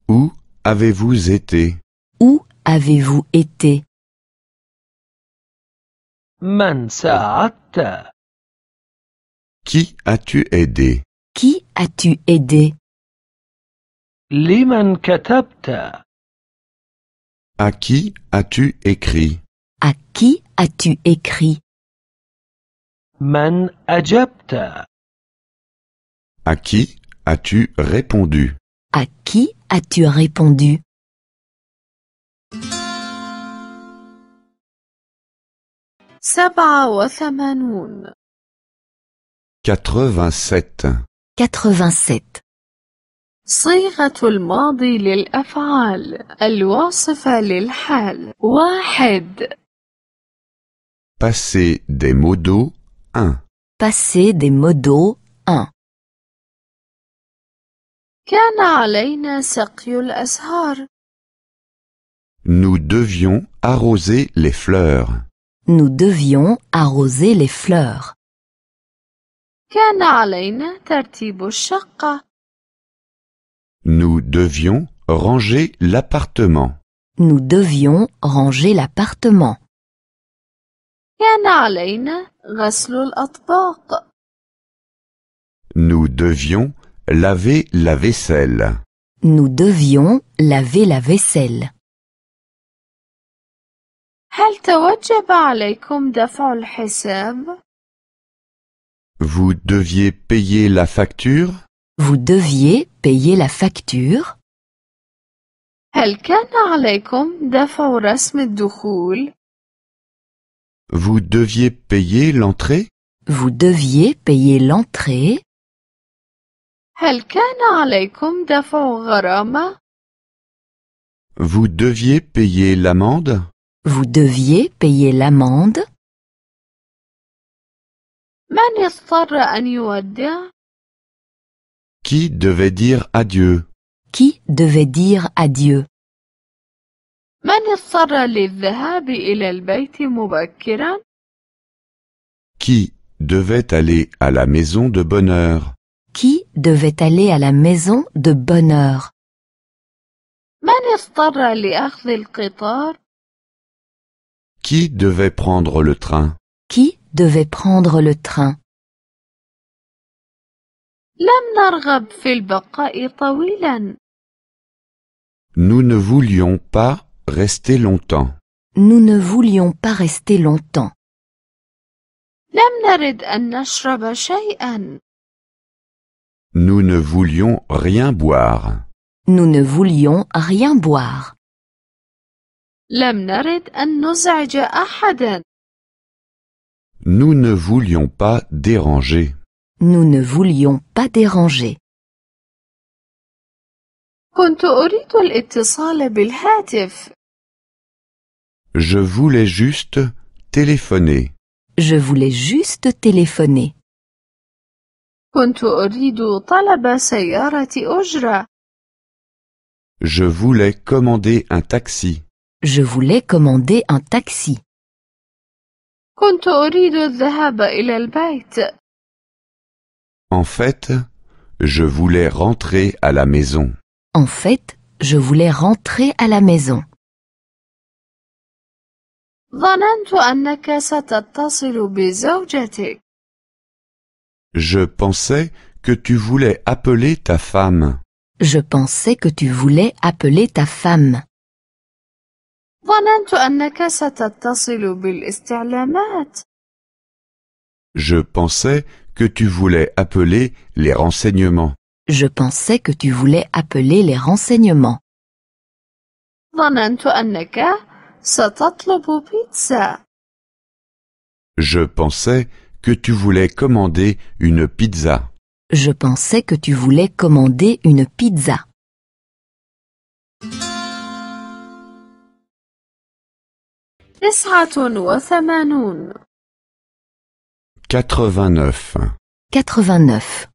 Speaker 2: Où avez-vous été?
Speaker 3: Où avez-vous été?
Speaker 4: من Qui as-tu aidé?
Speaker 3: Qui
Speaker 5: as-tu aidé? لمن كتبت؟
Speaker 4: à qui as-tu écrit
Speaker 5: À qui as-tu écrit Man ajabta.
Speaker 4: À qui as-tu répondu
Speaker 3: À qui as-tu répondu
Speaker 4: Quatre-vingt-sept.
Speaker 2: Quatre-vingt-sept.
Speaker 1: صيغة الماضي للأفعال الواصفة للحال واحد
Speaker 2: Passer des modos 1
Speaker 3: Passer des modos 1
Speaker 1: كان علينا سقي الأزهار
Speaker 2: Nous devions arroser les fleurs.
Speaker 3: Nous devions arroser les fleurs.
Speaker 1: كان علينا ترتيب الشقة.
Speaker 2: Nous devions ranger l'appartement.
Speaker 3: Nous devions ranger l'appartement.
Speaker 2: Nous devions laver la vaisselle.
Speaker 3: Nous devions laver la vaisselle.
Speaker 2: Vous deviez payer la facture
Speaker 3: vous deviez payer la facture.
Speaker 2: Vous deviez payer l'entrée. Vous deviez payer l'entrée. Vous deviez payer l'amende.
Speaker 3: Vous deviez payer l'amende.
Speaker 4: Qui devait dire adieu
Speaker 3: Qui devait dire adieu
Speaker 2: Qui devait aller à la maison de bonheur? Qui
Speaker 3: devait aller à la maison de bonheur?
Speaker 4: Qui devait prendre le train
Speaker 3: Qui devait prendre le train
Speaker 2: nous ne voulions pas rester longtemps.
Speaker 3: Nous ne voulions pas rester longtemps.
Speaker 2: Nous ne voulions rien boire.
Speaker 3: Nous ne voulions rien boire.
Speaker 2: Nous ne voulions pas déranger.
Speaker 3: Nous ne voulions pas déranger.
Speaker 2: Je voulais juste téléphoner.
Speaker 3: Je voulais juste téléphoner.
Speaker 1: Je
Speaker 2: voulais commander un taxi.
Speaker 3: Je voulais commander un taxi.
Speaker 2: En fait, je voulais rentrer à la maison.
Speaker 3: En fait, je voulais rentrer à la maison.
Speaker 1: Je
Speaker 2: pensais que tu voulais appeler ta femme.
Speaker 3: Je pensais que tu voulais appeler ta femme.
Speaker 2: Je pensais que tu voulais appeler les renseignements.
Speaker 3: Je pensais que tu voulais appeler les renseignements.
Speaker 2: Je pensais que tu voulais commander une pizza.
Speaker 3: Je pensais que tu voulais commander une pizza.
Speaker 4: 89
Speaker 3: 89 neuf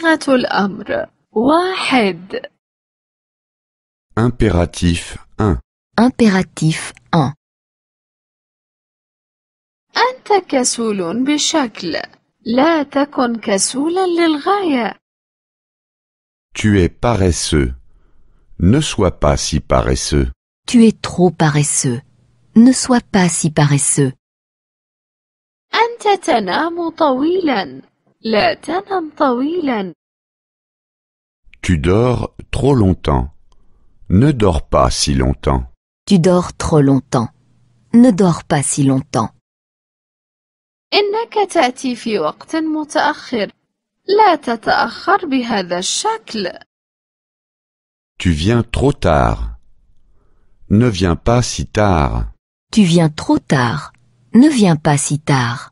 Speaker 3: quatre واحد
Speaker 4: Impératif 1
Speaker 3: Impératif 1
Speaker 1: أنت كسول بشكل لا تكن كسولا للغاية
Speaker 2: Tu es paresseux. Ne sois pas si paresseux.
Speaker 3: Tu es trop paresseux. Ne sois pas si paresseux.
Speaker 2: Tu dors trop longtemps. Ne dors pas si longtemps.
Speaker 3: Tu dors trop longtemps. Ne dors pas si longtemps.
Speaker 2: Tu viens trop tard. Ne viens pas si tard.
Speaker 3: Tu viens trop tard. Ne viens pas si tard.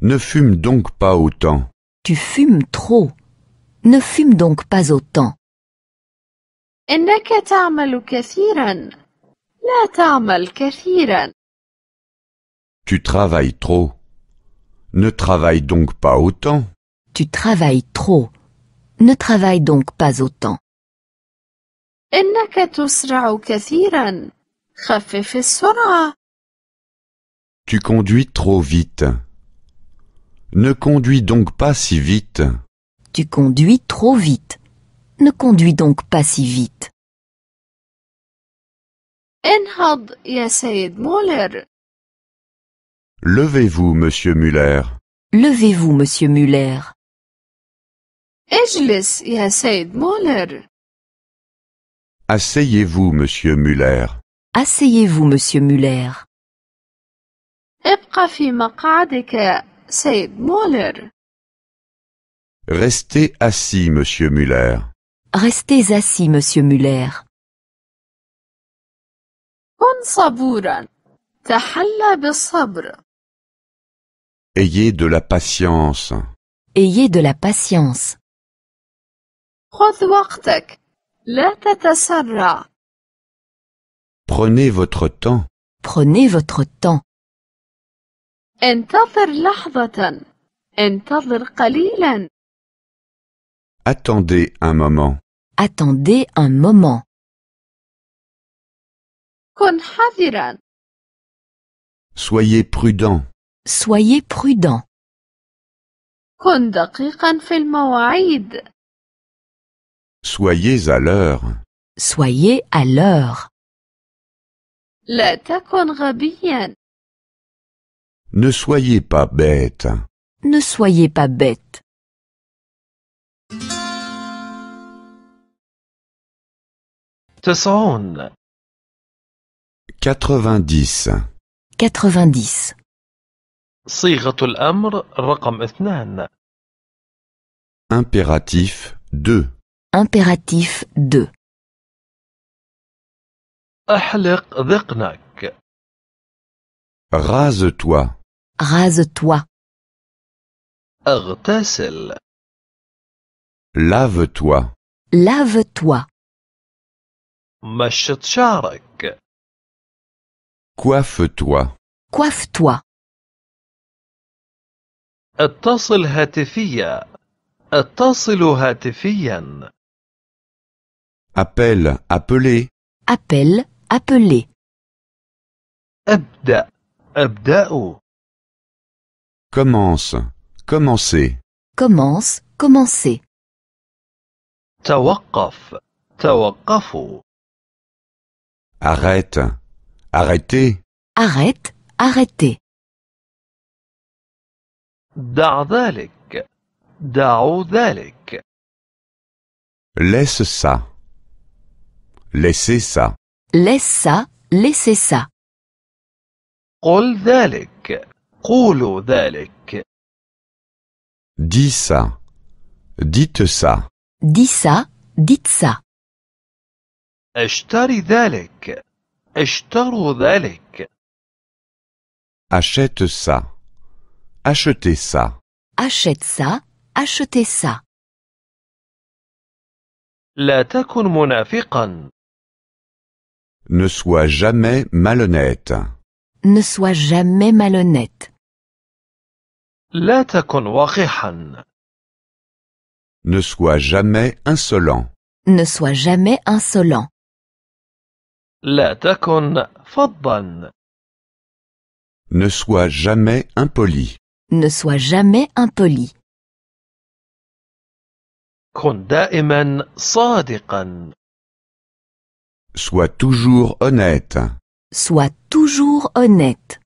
Speaker 2: Ne fume donc pas autant.
Speaker 3: Tu fumes trop. Ne fume donc pas autant.
Speaker 2: Tu travailles trop. Ne travaille donc pas autant.
Speaker 3: Tu travailles trop. Ne travaille donc pas autant.
Speaker 2: Tu conduis trop vite. Ne conduis donc pas si vite.
Speaker 3: Tu conduis trop vite. Ne conduis donc pas si vite.
Speaker 1: ya
Speaker 2: Levez-vous, monsieur Muller.
Speaker 3: Levez-vous, monsieur Muller.
Speaker 1: ya
Speaker 2: Asseyez-vous, monsieur Muller.
Speaker 3: Asseyez-vous, monsieur Muller.
Speaker 1: C'est
Speaker 2: Restez assis, monsieur Muller.
Speaker 3: Restez assis, monsieur
Speaker 4: Muller. Ayez de la patience.
Speaker 3: Ayez de la patience.
Speaker 2: Prenez votre temps. Prenez
Speaker 1: votre temps. انتظر لحظة. انتظر قليلا.
Speaker 4: Attendez un moment.
Speaker 3: Attendez un moment. كن حذرا.
Speaker 2: Soyez prudent.
Speaker 3: Soyez prudent. كن
Speaker 1: دقيقا في المواعيد.
Speaker 2: Soyez à l'heure.
Speaker 3: Soyez à l'heure.
Speaker 1: لا تكن غبيا.
Speaker 3: Ne soyez pas bête. Ne soyez pas bête.
Speaker 5: 90
Speaker 3: 90
Speaker 5: صيغة الأمر رقم اثنان
Speaker 4: Impératif 2
Speaker 3: Impératif 2 أحلق ذقنك Rase-toi Rase-toi. اغتسل.
Speaker 4: Lave-toi.
Speaker 3: Lave-toi. مشط
Speaker 4: Coiffe-toi.
Speaker 3: Coiffe-toi.
Speaker 5: اتصل هاتفيا. اتصل هاتفيا.
Speaker 3: Appelle, appeler Appelle, Appeler. abda أبدأ.
Speaker 2: Commence, commencez.
Speaker 3: Commence, commencez.
Speaker 2: توقف
Speaker 3: توقفوا
Speaker 4: Arrête, arrêtez.
Speaker 3: Arrête, arrêtez. دع ذلك
Speaker 4: Laisse ça.
Speaker 2: Laissez ça.
Speaker 3: Laisse ça, laissez ça.
Speaker 5: قل ذلك قولوا ذلك.
Speaker 2: Dis ça. Dites ça.
Speaker 5: Dis ça, dites ça. اشتري ذلك.
Speaker 2: Achète ça. Achetez ça.
Speaker 5: Achète ça,
Speaker 3: achetez ça.
Speaker 2: لا تكن منافقا. Ne sois jamais malhonnête.
Speaker 3: Ne sois jamais malhonnête.
Speaker 5: Ne
Speaker 2: sois jamais insolent.
Speaker 3: Ne sois jamais
Speaker 5: insolent. لا
Speaker 2: Ne sois jamais impoli.
Speaker 3: Ne sois jamais impoli.
Speaker 2: Sois toujours honnête.
Speaker 3: Sois toujours honnête.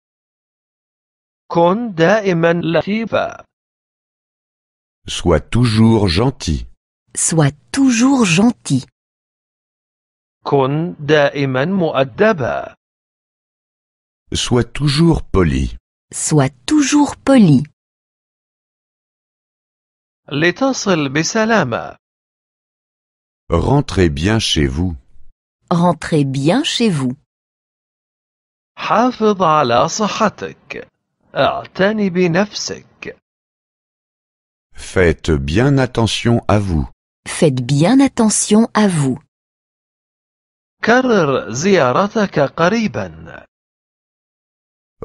Speaker 2: Sois toujours gentil.
Speaker 3: Sois toujours gentil.
Speaker 2: Sois toujours poli.
Speaker 3: Sois toujours poli.
Speaker 2: Rentrez bien chez vous.
Speaker 5: Rentrez bien chez vous. اعتني
Speaker 2: Faites bien attention à vous. Faites
Speaker 3: bien attention à vous.
Speaker 5: كرر زيارتك قريبا.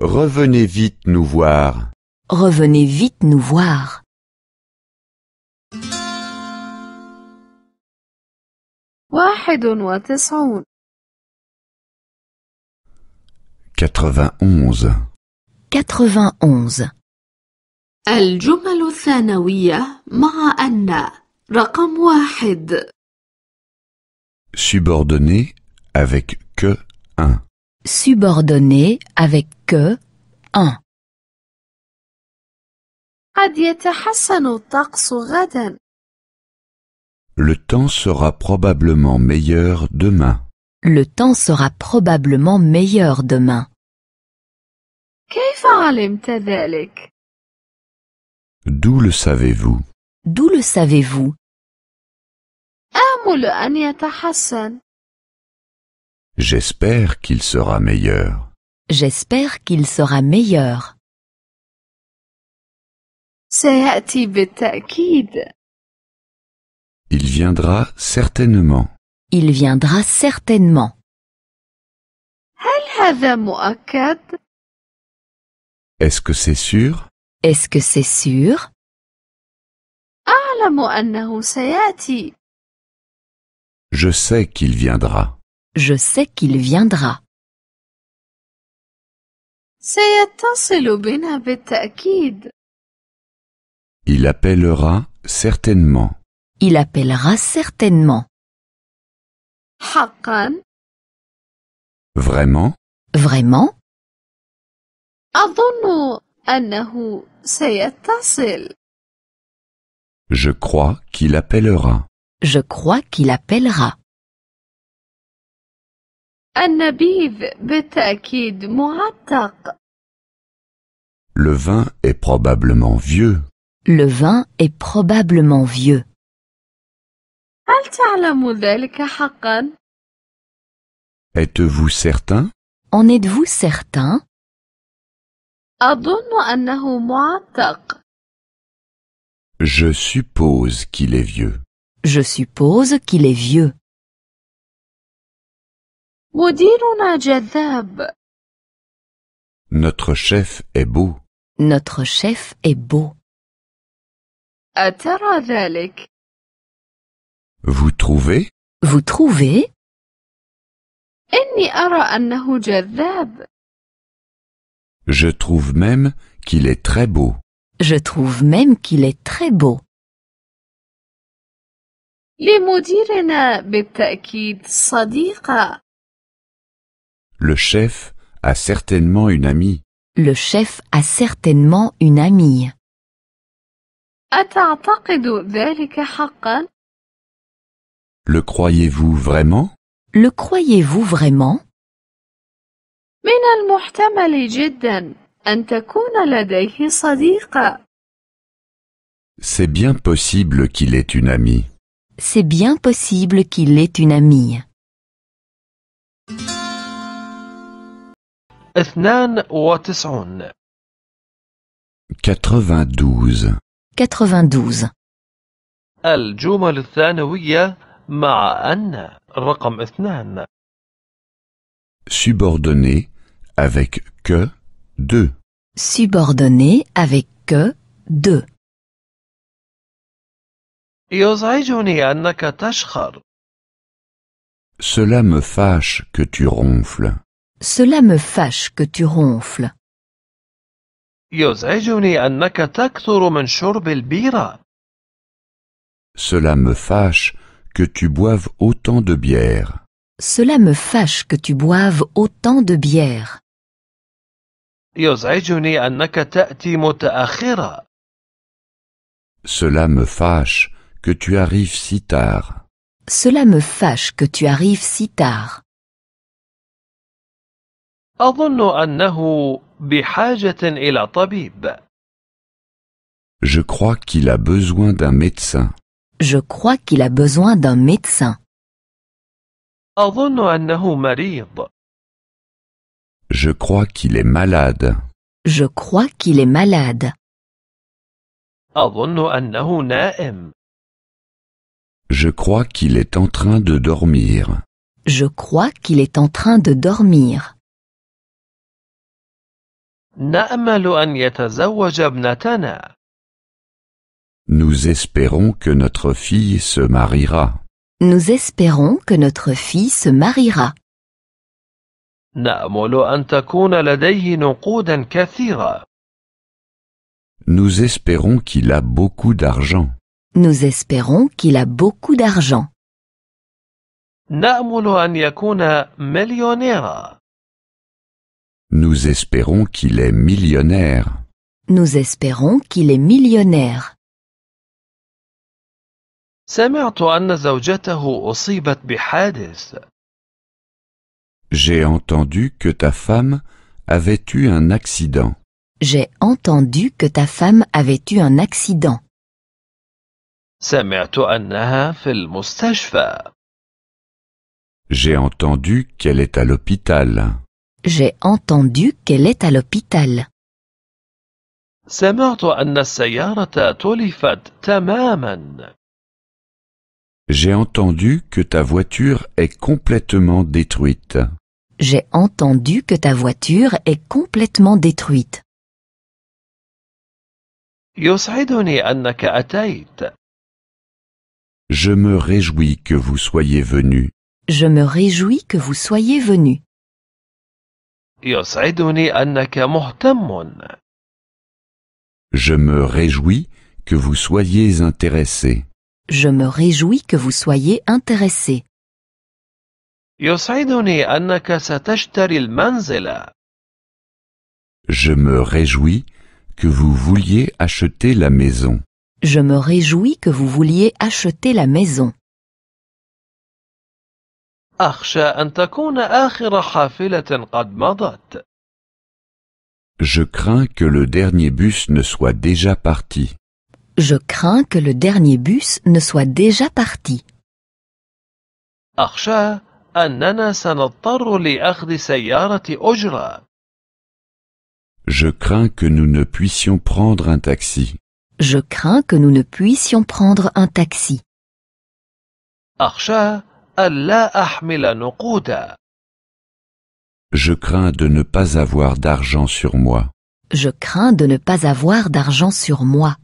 Speaker 2: Revenez vite nous voir.
Speaker 5: Revenez vite
Speaker 3: nous voir. واحد وتسعون
Speaker 4: 91
Speaker 3: 91 الجمل الثانوية مع أن رقم واحد
Speaker 2: Subordonné avec que 1
Speaker 3: Subordonné avec
Speaker 2: que 1
Speaker 1: قد يتحسن
Speaker 3: الطقس غدا
Speaker 2: Le temps sera probablement meilleur demain.
Speaker 3: Le temps sera probablement meilleur demain.
Speaker 2: D'où le savez-vous
Speaker 3: D'où le savez-vous
Speaker 4: J'espère qu'il sera meilleur.
Speaker 3: J'espère qu'il sera meilleur.
Speaker 4: Il viendra certainement. Il
Speaker 3: viendra certainement.
Speaker 4: Est-ce que c'est sûr
Speaker 3: Est-ce que c'est sûr
Speaker 4: Je sais qu'il viendra.
Speaker 3: Je sais qu'il viendra.
Speaker 4: Il
Speaker 2: appellera
Speaker 4: certainement.
Speaker 3: Il appellera certainement.
Speaker 4: Vraiment
Speaker 3: Vraiment je crois qu'il appellera. Je crois qu'il appellera.
Speaker 1: Le
Speaker 4: vin est probablement vieux.
Speaker 3: Le vin est probablement vieux.
Speaker 1: êtes
Speaker 4: Êtes-vous certain
Speaker 3: En êtes-vous certain
Speaker 4: je suppose qu'il est vieux.
Speaker 3: Je suppose qu'il est vieux.
Speaker 4: Notre chef est beau.
Speaker 1: Notre
Speaker 3: chef est beau.
Speaker 1: أترى
Speaker 2: Vous trouvez
Speaker 3: Vous trouvez
Speaker 2: je trouve même qu'il est très beau.
Speaker 3: Je trouve même qu'il est très beau. Le
Speaker 2: chef a certainement une amie.
Speaker 3: Le chef a certainement une amie.
Speaker 1: Ah,
Speaker 2: Le croyez-vous vraiment?
Speaker 3: Le croyez-vous vraiment?
Speaker 1: من المحتمل جدا أن تكون لديه صديقة.
Speaker 4: C'est
Speaker 2: bien possible qu'il ait une amie.
Speaker 3: C'est bien possible qu'il ait une amie.
Speaker 5: اثنان وتسعون
Speaker 4: 92
Speaker 3: 92
Speaker 5: الجمل الثانوية مع أن رقم اثنان
Speaker 2: subordonné avec que,
Speaker 4: deux.
Speaker 3: Subordonné avec que, de.
Speaker 5: Cela
Speaker 2: me fâche que tu ronfles.
Speaker 3: Cela me fâche que tu ronfles.
Speaker 2: Cela me fâche que tu boives autant de bière.
Speaker 3: Cela me fâche que tu boives autant de bière.
Speaker 5: يزعجني أنك تأتي متأخرة.
Speaker 4: Cela
Speaker 2: me fâche que tu arrives si tard.
Speaker 3: Cela me fâche que tu arrives
Speaker 5: si tard. أظن أنه بحاجة إلى طبيب.
Speaker 4: Je crois qu'il a besoin
Speaker 2: d'un médecin.
Speaker 3: Je crois qu'il a besoin d'un médecin.
Speaker 5: أظن أنه مريض.
Speaker 2: Je crois qu'il est malade.
Speaker 3: Je crois qu'il est malade.
Speaker 4: Je crois qu'il est en train de dormir.
Speaker 3: Je crois qu'il est en train de dormir.
Speaker 4: Nous
Speaker 2: espérons que notre fille se mariera.
Speaker 3: Nous espérons que notre fille
Speaker 5: se mariera.
Speaker 2: نأمل أن تكون لديه نقودا
Speaker 5: كثيرة.
Speaker 2: Nous espérons qu'il a beaucoup d'argent.
Speaker 5: Nous
Speaker 3: espérons qu'il a beaucoup d'argent.
Speaker 5: نأمل أن يكون مليونيرا.
Speaker 2: Nous espérons qu'il est millionnaire.
Speaker 3: Nous espérons qu'il est millionnaire.
Speaker 5: سمعت أن زوجته أصيبت بحادث.
Speaker 2: J'ai entendu que ta femme avait eu un accident.
Speaker 3: J'ai entendu que ta femme avait eu un accident.
Speaker 5: سمعت في المستشفى.
Speaker 2: J'ai entendu qu'elle est à l'hôpital.
Speaker 3: J'ai entendu qu'elle est à
Speaker 5: l'hôpital.
Speaker 2: J'ai entendu que ta voiture est complètement détruite.
Speaker 3: J'ai entendu que ta voiture est complètement
Speaker 5: détruite.
Speaker 2: Je
Speaker 4: me réjouis que vous soyez venu. Je
Speaker 3: me réjouis que vous soyez venu.
Speaker 2: Je me réjouis que vous soyez intéressé.
Speaker 3: Je me réjouis que vous soyez intéressé.
Speaker 5: Je
Speaker 2: me réjouis que vous vouliez acheter la maison.
Speaker 3: Je me réjouis que vous vouliez acheter la maison.
Speaker 2: Je crains que le dernier bus ne soit déjà parti.
Speaker 3: Je crains que le dernier bus ne soit déjà parti.
Speaker 5: سنضطر
Speaker 2: Je crains que nous ne puissions prendre un taxi.
Speaker 3: Je crains que nous ne puissions prendre un taxi.
Speaker 5: نقودا.
Speaker 2: Je crains de ne pas avoir d'argent sur moi.
Speaker 3: Je crains de ne pas avoir d'argent sur moi.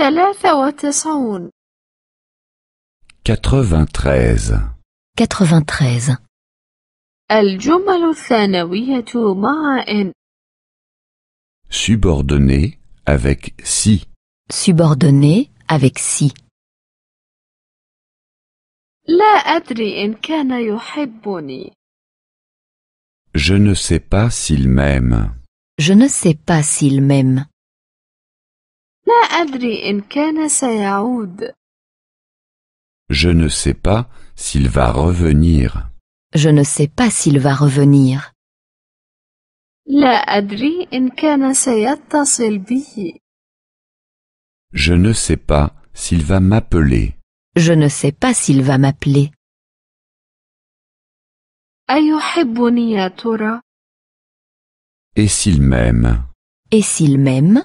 Speaker 1: ثلاثة وتسعون
Speaker 4: 93
Speaker 3: 93
Speaker 1: الجمل الثانوية مع إن
Speaker 2: subordonné avec si
Speaker 3: subordonné avec
Speaker 4: si
Speaker 1: لا أدري إن كان يحبني
Speaker 4: Je ne sais pas s'il m'aime. Je
Speaker 3: ne sais pas s'il m'aime.
Speaker 2: Je ne sais pas s'il va revenir.
Speaker 3: Je ne sais pas s'il va revenir.
Speaker 2: Je ne sais pas
Speaker 4: s'il va m'appeler.
Speaker 3: Je ne sais pas s'il va m'appeler.
Speaker 4: Et s'il m'aime
Speaker 3: Et s'il m'aime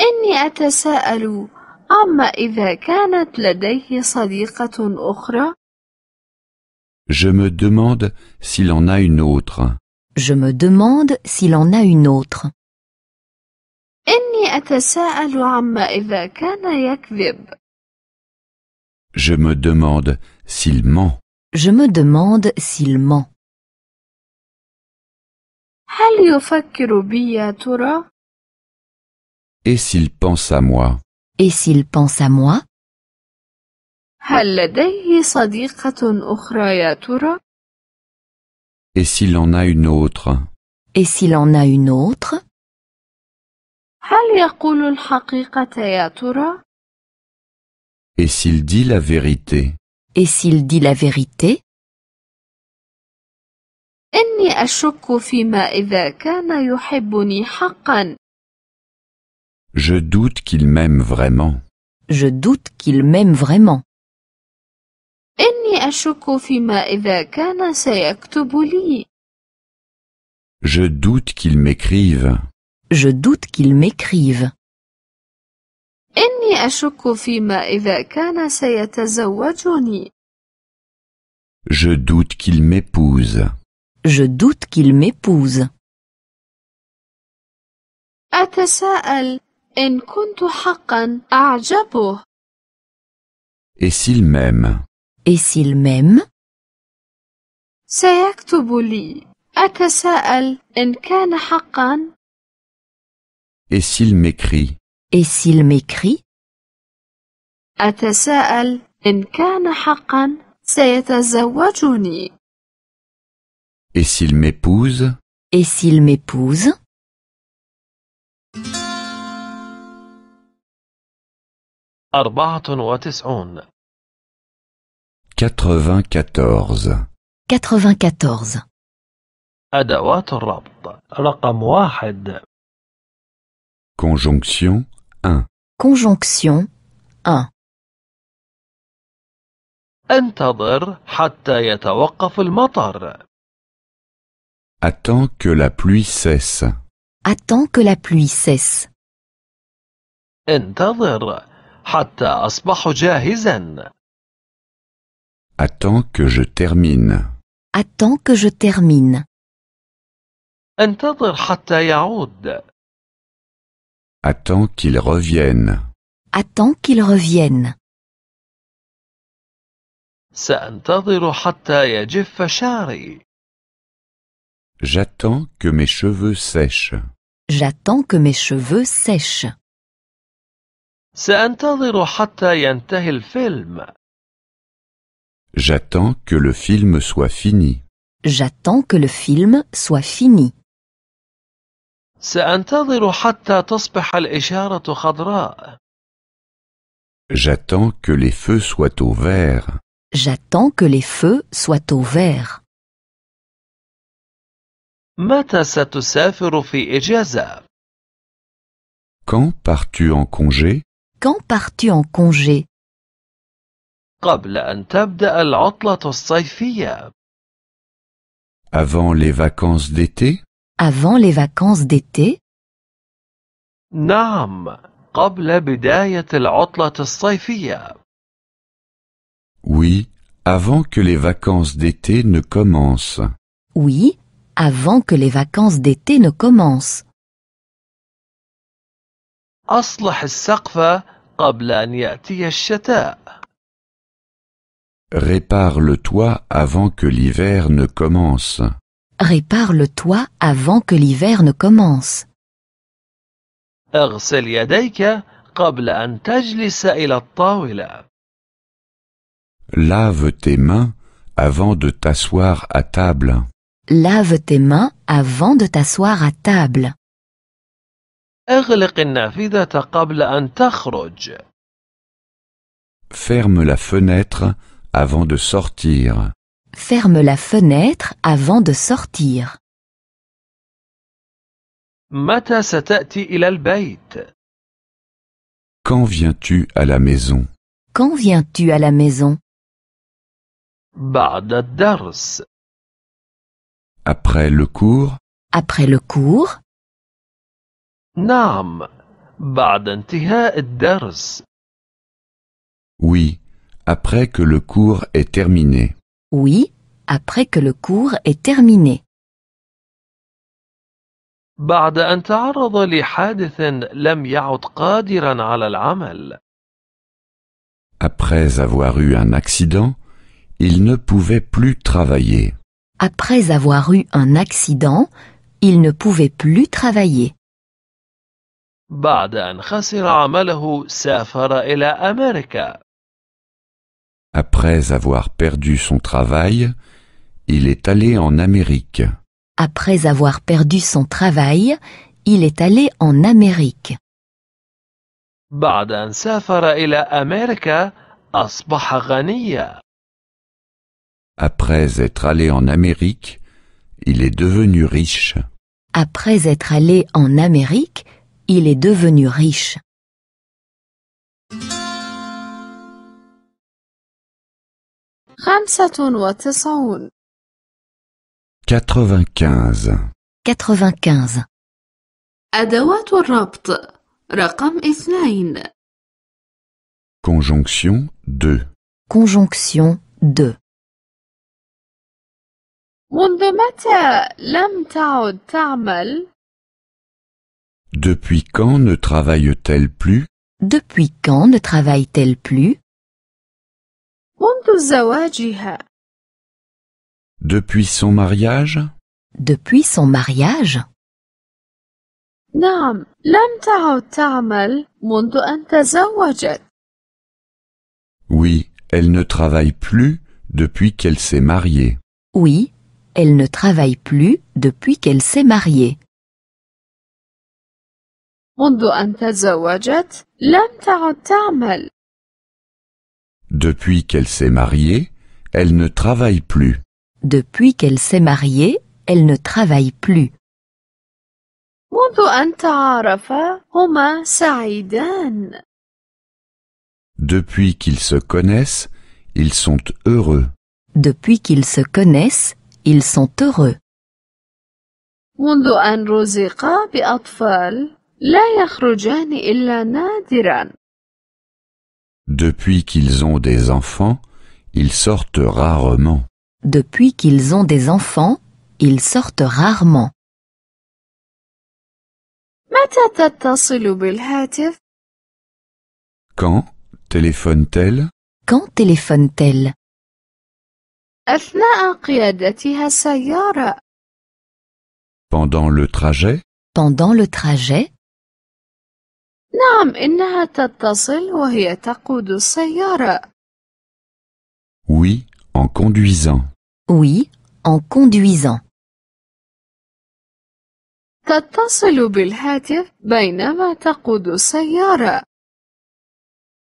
Speaker 1: إني أتساءل عما إذا كانت لديه صديقة أخرى.
Speaker 2: Je me demande s'il en a une autre.
Speaker 3: Je me demande s'il en a une autre.
Speaker 1: إني أتساءل عما إذا كان يكذب.
Speaker 4: Je me demande s'il ment.
Speaker 3: Je me demande s'il ment. هل يفكر بي
Speaker 1: يا ترى؟
Speaker 3: Et s'il pense à moi Et s'il pense à moi
Speaker 2: Et s'il en a une autre
Speaker 3: Et s'il en a une autre
Speaker 2: Et s'il dit la vérité
Speaker 3: Et s'il dit la vérité
Speaker 1: إني أشك فيما إذا كان يحبني حقا
Speaker 4: je doute qu'il m'aime vraiment. Je
Speaker 3: doute qu'il m'aime vraiment.
Speaker 2: Je doute qu'il m'écrive.
Speaker 3: Je doute qu'il m'écrive.
Speaker 4: Je doute
Speaker 2: qu'il m'épouse.
Speaker 3: Je doute qu'il m'épouse.
Speaker 1: إن كنت حقا أعجبه
Speaker 3: Et s'il m'aime Et s'il m'aime سيكتب لي أتساءل إن كان حقا Et s'il m'écrit Et s'il m'écrit
Speaker 1: أتساءل إن كان حقا سيتزوجني
Speaker 4: Et s'il m'épouse
Speaker 2: Et
Speaker 3: s'il m'épouse Thank you.
Speaker 5: Arbaton وتسعون
Speaker 4: quatre vingt
Speaker 3: 94.
Speaker 5: أدوات
Speaker 2: conjonction 1,
Speaker 3: Conjonction
Speaker 5: 1. انتظر
Speaker 4: attend que la pluie cesse.
Speaker 3: Attends que la pluie cesse.
Speaker 5: انتظر Attends
Speaker 4: que je termine.
Speaker 5: Attends que je termine. انتظر حتى
Speaker 4: Attends qu'il revienne.
Speaker 3: Attends qu'il
Speaker 5: revienne.
Speaker 2: J'attends que mes cheveux sèchent.
Speaker 3: J'attends que mes cheveux sèchent.
Speaker 5: J'attends
Speaker 2: que le film soit fini.
Speaker 5: J'attends que le film soit fini. J'attends
Speaker 2: que les feux soient au vert.
Speaker 3: J'attends que les feux soient au
Speaker 5: vert.
Speaker 4: Quand pars-tu en congé
Speaker 5: quand pars-tu en
Speaker 2: congé
Speaker 5: Avant
Speaker 2: les vacances d'été
Speaker 3: Avant les vacances d'été
Speaker 2: Oui, avant que les vacances d'été ne commencent.
Speaker 3: Oui, avant que les vacances d'été ne commencent.
Speaker 5: السقف
Speaker 4: Répare le toit avant que
Speaker 2: l'hiver ne commence.
Speaker 3: Répare le toit avant que l'hiver ne commence.
Speaker 5: Lave
Speaker 4: tes mains avant de
Speaker 2: t'asseoir à table.
Speaker 3: Lave tes mains avant de t'asseoir à table.
Speaker 5: Ferme
Speaker 2: la fenêtre avant de sortir.
Speaker 5: Ferme
Speaker 3: la fenêtre avant de sortir.
Speaker 2: Quand viens-tu à la maison
Speaker 3: Quand viens-tu à la maison
Speaker 5: بعد Après le cours
Speaker 3: Après le cours
Speaker 5: oui,
Speaker 2: après que le cours est terminé.
Speaker 5: Oui,
Speaker 3: après que le cours est terminé.
Speaker 2: Après avoir eu un accident, il ne pouvait plus travailler.
Speaker 3: Après avoir eu un accident, il ne pouvait plus travailler.
Speaker 5: Ah.
Speaker 2: Après avoir perdu son travail, il est allé en Amérique.
Speaker 3: Après avoir perdu son travail, il est allé en Amérique.
Speaker 4: Après être
Speaker 2: allé en Amérique, il est devenu riche.
Speaker 3: Après être allé en Amérique, il est devenu riche.
Speaker 4: Quatre-vingt-quinze. quatre Conjonction 2
Speaker 3: Conjonction 2
Speaker 4: depuis quand ne travaille-t-elle plus
Speaker 3: Depuis quand ne travaille-t-elle plus Depuis son mariage Depuis son mariage
Speaker 2: Oui, elle ne travaille plus depuis qu'elle s'est mariée.
Speaker 3: Oui, elle ne travaille plus depuis qu'elle s'est mariée.
Speaker 1: منذ أن تزوجت لم تعد تعمل.
Speaker 2: Depuis qu'elle s'est mariée, elle ne travaille plus.
Speaker 3: Depuis qu'elle s'est mariée, elle ne travaille plus.
Speaker 1: منذ أن هما سعيدان.
Speaker 2: Depuis qu'ils se connaissent, ils sont heureux.
Speaker 3: Depuis qu'ils se connaissent, ils sont heureux.
Speaker 1: منذ أن رزقا بأطفال depuis
Speaker 2: qu'ils ont des enfants, ils sortent rarement.
Speaker 3: Depuis qu'ils ont des enfants, ils sortent rarement. متى تتصل بالهاتف؟
Speaker 4: Quand
Speaker 2: téléphone-t-elle
Speaker 3: Quand téléphone-t-elle
Speaker 1: أثناء قيادتها السيارة.
Speaker 2: Pendant le trajet
Speaker 3: Pendant le trajet
Speaker 1: نعم إنها تتصل وهي تقود السيارة.
Speaker 4: Oui, en conduisant. Oui,
Speaker 3: en conduisant. تتصل
Speaker 1: بالهاتف بينما تقود السيارة.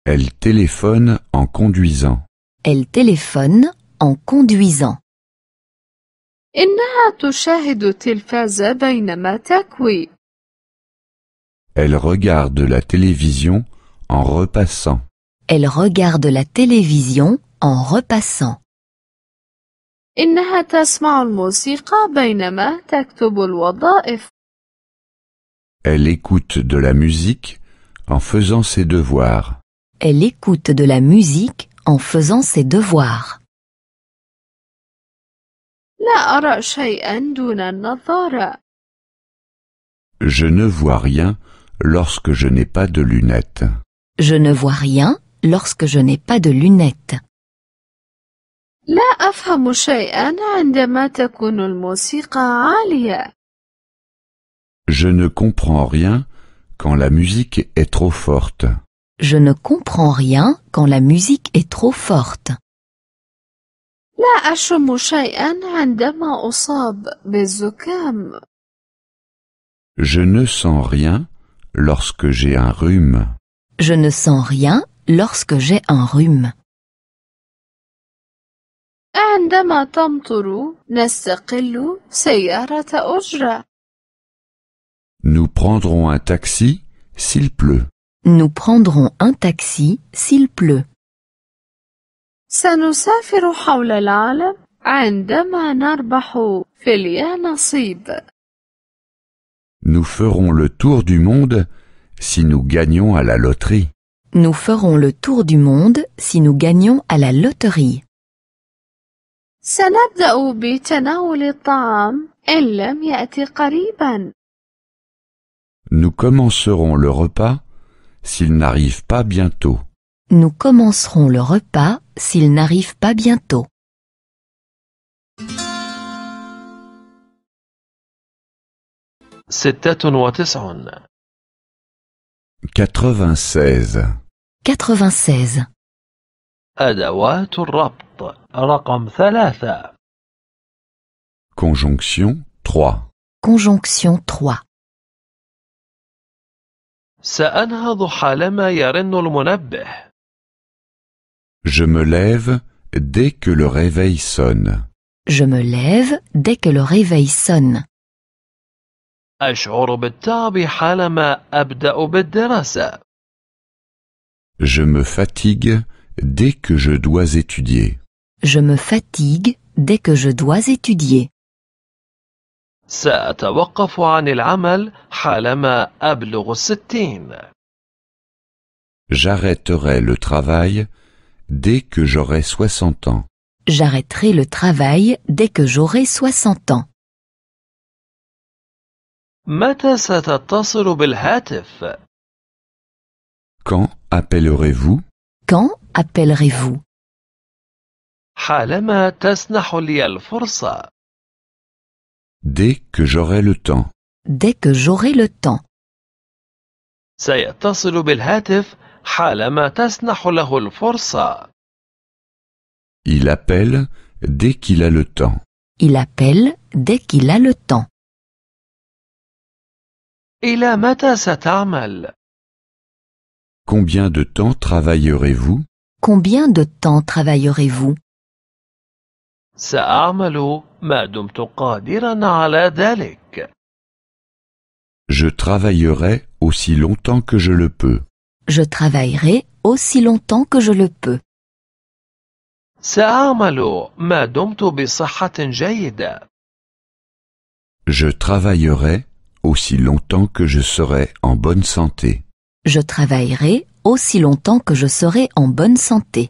Speaker 2: Elle téléphone en conduisant.
Speaker 3: Elle téléphone en conduisant.
Speaker 1: إنها تشاهد التلفاز بينما تكوي.
Speaker 2: Elle regarde la télévision en repassant.
Speaker 3: Elle regarde la télévision en repassant.
Speaker 2: Elle écoute de la musique en faisant ses devoirs.
Speaker 3: Elle écoute de la musique en faisant ses devoirs.
Speaker 4: Je
Speaker 2: ne vois rien lorsque je n'ai pas de lunettes.
Speaker 1: Je
Speaker 3: ne vois rien lorsque je n'ai pas de lunettes.
Speaker 2: Je ne comprends rien quand la musique est trop forte.
Speaker 1: Je ne comprends
Speaker 3: rien quand la musique est trop forte.
Speaker 2: Je ne sens rien lorsque j'ai un rhume.
Speaker 1: Je ne sens
Speaker 3: rien lorsque j'ai un rhume.
Speaker 2: Nous prendrons un taxi s'il pleut.
Speaker 3: Nous prendrons un taxi s'il pleut.
Speaker 2: Nous ferons le tour du monde si nous gagnons à la loterie.
Speaker 3: Nous ferons le tour du monde si nous gagnons à la loterie.
Speaker 2: Nous commencerons le repas s'il n'arrive pas bientôt.
Speaker 4: Nous
Speaker 3: commencerons le repas s'il n'arrive pas bientôt.
Speaker 5: 96
Speaker 3: 96 Conjonction 3 Conjonction 3
Speaker 5: سأنهض حالما يرن
Speaker 2: Je me lève dès que le réveil sonne. Je
Speaker 3: me lève dès que le réveil sonne.
Speaker 5: أشعر بالتعب حالما أبدأ بالدراسة.
Speaker 2: Je me fatigue dès que je dois étudier.
Speaker 3: Je me fatigue dès que je dois
Speaker 5: étudier. سأتوقف عن العمل حالما أبلغ الستين.
Speaker 2: J'arrêterai le travail dès que j'aurai 60 ans.
Speaker 5: J'arrêterai
Speaker 3: le travail dès que j'aurai 60 ans.
Speaker 5: متى
Speaker 4: Quand appellerez-vous
Speaker 3: Quand appellerez-vous
Speaker 5: حالما تسنح لي
Speaker 2: Dès que j'aurai le temps.
Speaker 3: Dès que j'aurai le temps.
Speaker 5: سيتصل
Speaker 2: Il appelle dès qu'il a le temps.
Speaker 3: Il appelle dès qu'il a le temps.
Speaker 2: Combien de temps travaillerez-vous?
Speaker 5: Combien
Speaker 3: de temps travaillerez-vous?
Speaker 4: Je
Speaker 2: travaillerai aussi longtemps que je le peux.
Speaker 3: Je travaillerai aussi longtemps que
Speaker 5: je le peux.
Speaker 2: Je travaillerai aussi longtemps que je serai en bonne santé.
Speaker 3: Je travaillerai aussi longtemps que je serai en bonne santé.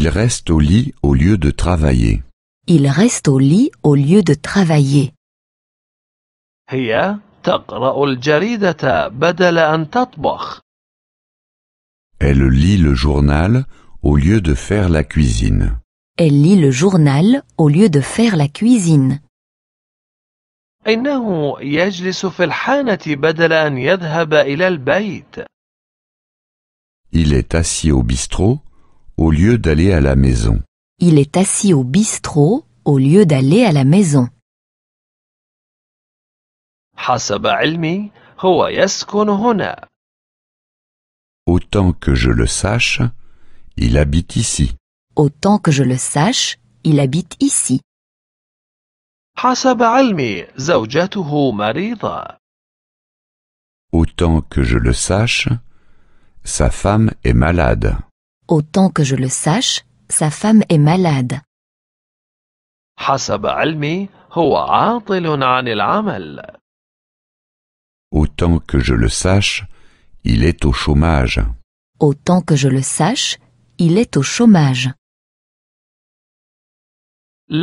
Speaker 2: Il reste au lit au lieu de travailler.
Speaker 3: Il reste au lit au lieu de travailler.
Speaker 2: Elle lit le journal au lieu de faire la cuisine.
Speaker 4: Elle
Speaker 3: lit le journal au lieu de faire la cuisine.
Speaker 2: Il est assis au bistrot au lieu d'aller à la maison.
Speaker 3: Il est assis au bistrot au lieu d'aller à la maison.
Speaker 2: Autant que je le sache, il habite ici.
Speaker 3: Autant que je le sache,
Speaker 5: il habite ici.
Speaker 2: Autant que je le sache, sa femme est malade.
Speaker 3: Autant que je le sache, sa femme est malade.
Speaker 2: Autant que je le sache, il est au chômage.
Speaker 3: Autant que je le sache, il est au chômage.
Speaker 5: Si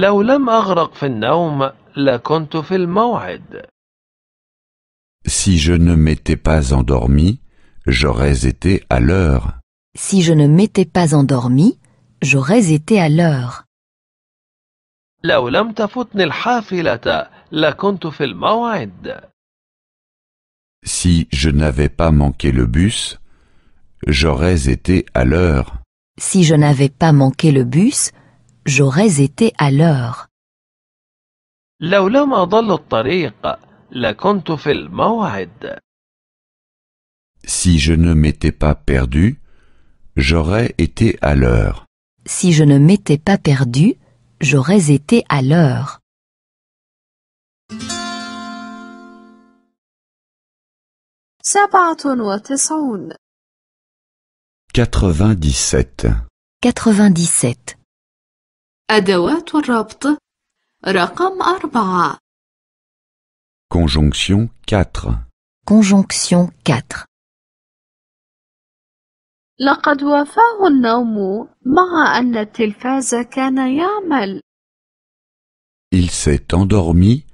Speaker 2: je ne m'étais pas endormi, j'aurais été à l'heure.
Speaker 3: Si je ne m'étais pas endormi, j'aurais été à l'heure.
Speaker 2: Si je n'avais pas manqué le bus, j'aurais été à l'heure.
Speaker 3: Si je n'avais pas manqué le bus, j'aurais été à l'heure.
Speaker 2: Si je ne m'étais pas perdu, j'aurais été à l'heure.
Speaker 3: Si je ne m'étais pas perdu, j'aurais été à l'heure.
Speaker 4: 97
Speaker 3: 97 أدوات الربط رقم
Speaker 2: Conjonction 4
Speaker 3: Conjonction 4
Speaker 1: لقد وفاه النوم مع أن التلفاز كان يعمل
Speaker 2: Il s'est endormi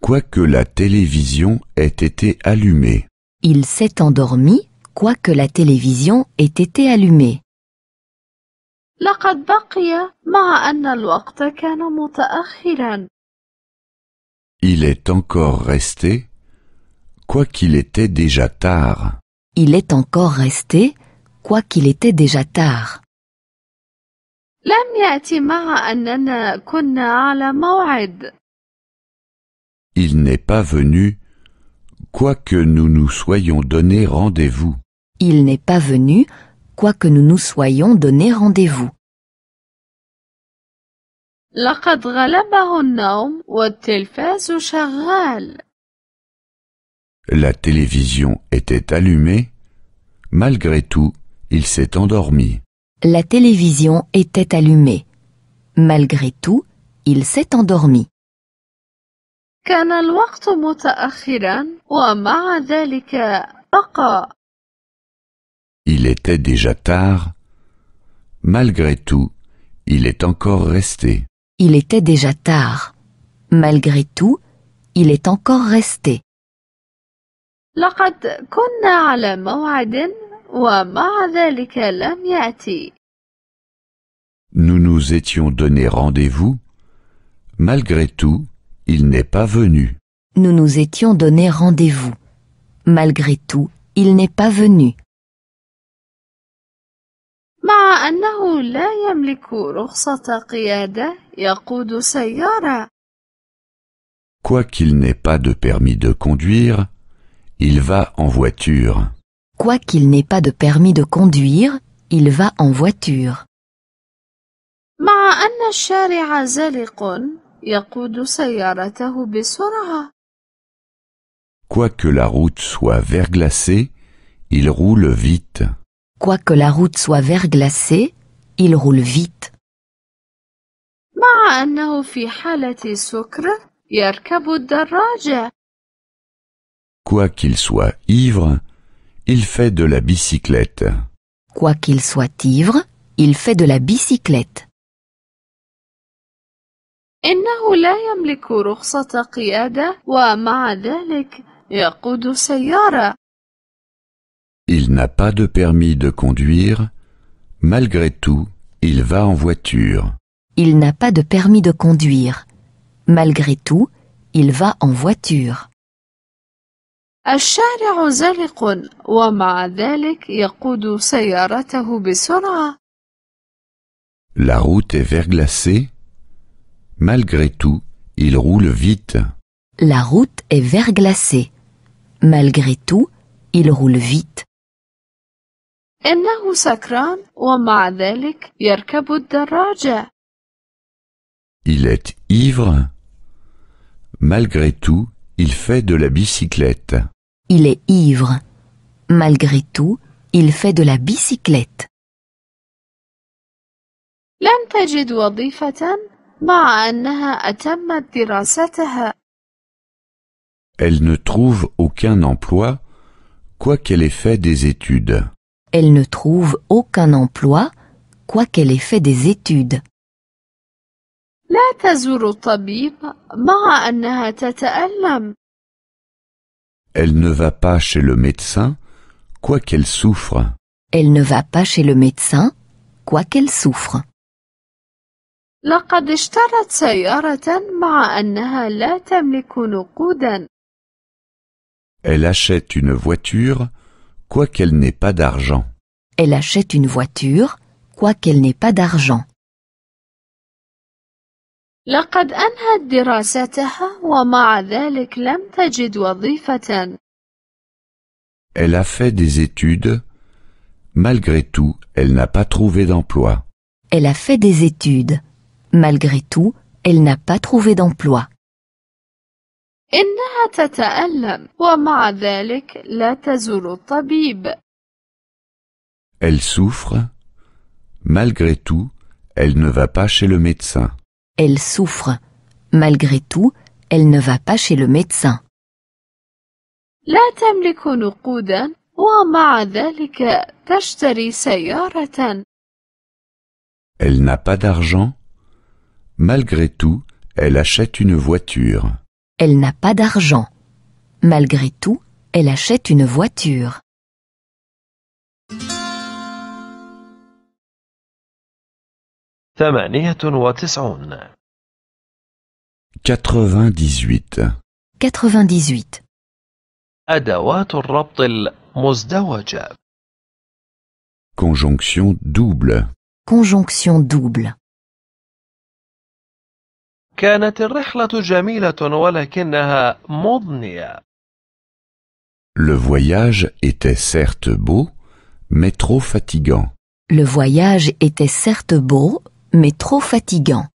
Speaker 2: quoique la télévision ait été allumée.
Speaker 3: Il s'est endormi quoique la télévision ait été allumée.
Speaker 2: Il est encore resté, quoiqu'il était déjà tard.
Speaker 3: Il est encore resté, quoiqu'il était déjà tard.
Speaker 1: Il
Speaker 2: n'est pas venu, quoique nous nous soyons donné rendez-vous.
Speaker 3: Il n'est pas venu, quoique nous nous soyons donné rendez-vous.
Speaker 1: La
Speaker 2: télévision était allumée. Malgré tout, il s'est endormi.
Speaker 3: La télévision était allumée. Malgré tout, il s'est endormi.
Speaker 2: Il était déjà tard. Malgré tout, il est encore resté.
Speaker 3: Il était déjà tard. Malgré tout, il est encore
Speaker 2: resté. Nous nous étions donné rendez-vous. Malgré tout, il n'est pas venu.
Speaker 3: Nous nous étions donné rendez-vous. Malgré tout, il n'est pas venu.
Speaker 1: Quoi qu'il
Speaker 2: Quoiqu'il n'ait pas de permis de conduire, il va en voiture.
Speaker 3: Quoiqu'il n'ait pas de permis de conduire, il va en voiture.
Speaker 2: Quoique la route soit verglacée, il roule vite.
Speaker 3: Quoique la route soit verglacée, il roule vite.
Speaker 2: Quoi qu'il soit ivre, il fait de la bicyclette.
Speaker 3: Quoi qu'il soit ivre, il fait de la bicyclette.
Speaker 2: Il n'a pas de permis de conduire. Malgré tout, il va en voiture.
Speaker 1: Il
Speaker 3: n'a pas de permis de conduire. Malgré tout, il va en voiture.
Speaker 4: La route est verglacée.
Speaker 2: Malgré tout, il roule vite.
Speaker 3: La route est verglacée. Malgré tout, il roule vite.
Speaker 1: Il
Speaker 2: est ivre. Malgré tout, il fait de la bicyclette.
Speaker 3: Il est ivre. Malgré tout, il fait de la bicyclette.
Speaker 2: Elle ne trouve aucun emploi, quoiqu'elle ait fait des études
Speaker 3: elle ne trouve aucun emploi, quoiqu'elle ait fait des études.
Speaker 2: Elle ne va pas chez le médecin, quoiqu'elle souffre.
Speaker 3: Elle ne va pas chez le médecin, quoiqu'elle souffre.
Speaker 2: Elle achète une voiture qu'elle n'ait pas d'argent.
Speaker 3: Elle achète une voiture, quoiqu'elle n'ait pas d'argent.
Speaker 2: Elle a fait des études. Malgré tout, elle n'a pas trouvé d'emploi.
Speaker 3: Elle a fait des études. Malgré tout, elle n'a pas trouvé d'emploi.
Speaker 1: Elle
Speaker 2: souffre. Malgré tout, elle ne va pas chez le médecin.
Speaker 3: Elle souffre. Malgré tout, elle ne va pas chez le médecin.
Speaker 2: Elle n'a pas d'argent. Malgré tout, elle achète une voiture.
Speaker 3: Elle n'a pas d'argent. Malgré tout, elle achète une voiture.
Speaker 5: 98. 98.
Speaker 2: Conjonction double.
Speaker 5: Conjonction double. كانت الرحلة جميلة ولكنها مضنية.
Speaker 2: Le voyage était certes beau, mais trop fatigant.
Speaker 3: Le voyage était certes beau, mais trop fatigant.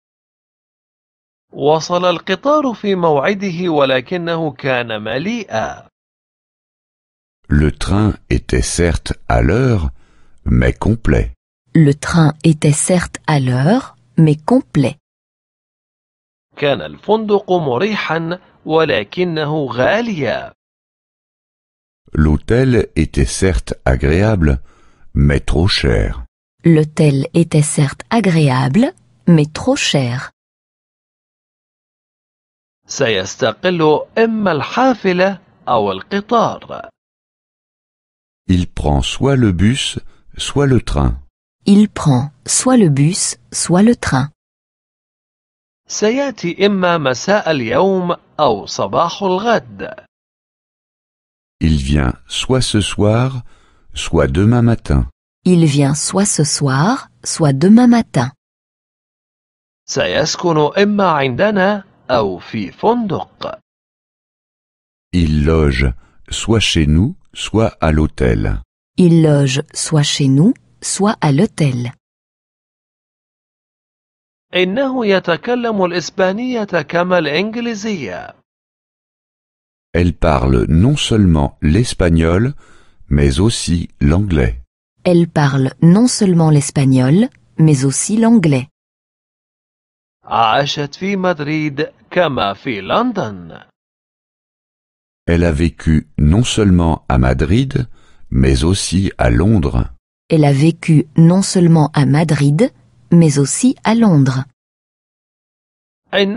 Speaker 5: وصل القطار في موعده ولكنه كان مليئا.
Speaker 4: Le train était certes à l'heure,
Speaker 2: mais complet.
Speaker 3: Le train était certes à l'heure, mais complet.
Speaker 5: كان الفندق مريحا ولكنه غالي.
Speaker 2: L'hôtel était certes agréable, mais trop cher.
Speaker 3: L'hôtel était certes agréable, mais trop cher.
Speaker 5: سيستقل إما الحافلة أو القطار.
Speaker 2: Il prend soit le bus, soit le train.
Speaker 3: Il prend soit le bus, soit le train.
Speaker 5: Il
Speaker 2: vient soit ce soir, soit demain matin.
Speaker 3: Il vient soit ce soir, soit demain matin.
Speaker 2: Il loge soit chez nous, soit à l'hôtel.
Speaker 3: Il loge soit chez nous, soit à l'hôtel.
Speaker 5: Elle
Speaker 2: parle non seulement l'espagnol, mais aussi l'anglais.
Speaker 3: Elle parle non seulement l'espagnol, mais aussi l'anglais.
Speaker 2: Elle a vécu non seulement à Madrid, mais aussi à Londres.
Speaker 3: Elle a vécu non seulement à Madrid, mais aussi à Londres.
Speaker 5: Elle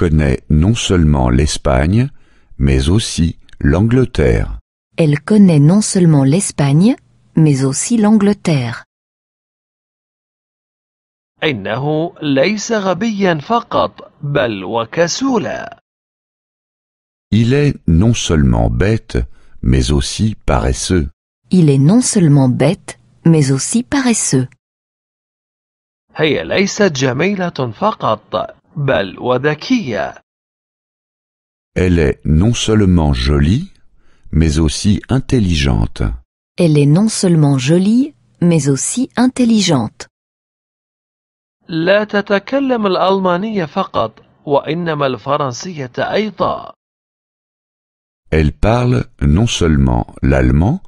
Speaker 2: connaît non seulement l'Espagne, mais aussi l'Angleterre.
Speaker 3: Elle connaît non seulement l'Espagne, mais aussi l'Angleterre.
Speaker 4: Il est
Speaker 2: non seulement bête, mais aussi paresseux.
Speaker 3: Il est non seulement bête, mais aussi paresseux.
Speaker 5: Elle
Speaker 2: est non seulement jolie, mais aussi intelligente.
Speaker 3: Elle est non seulement jolie, mais aussi intelligente.
Speaker 2: Elle parle non seulement l'allemand,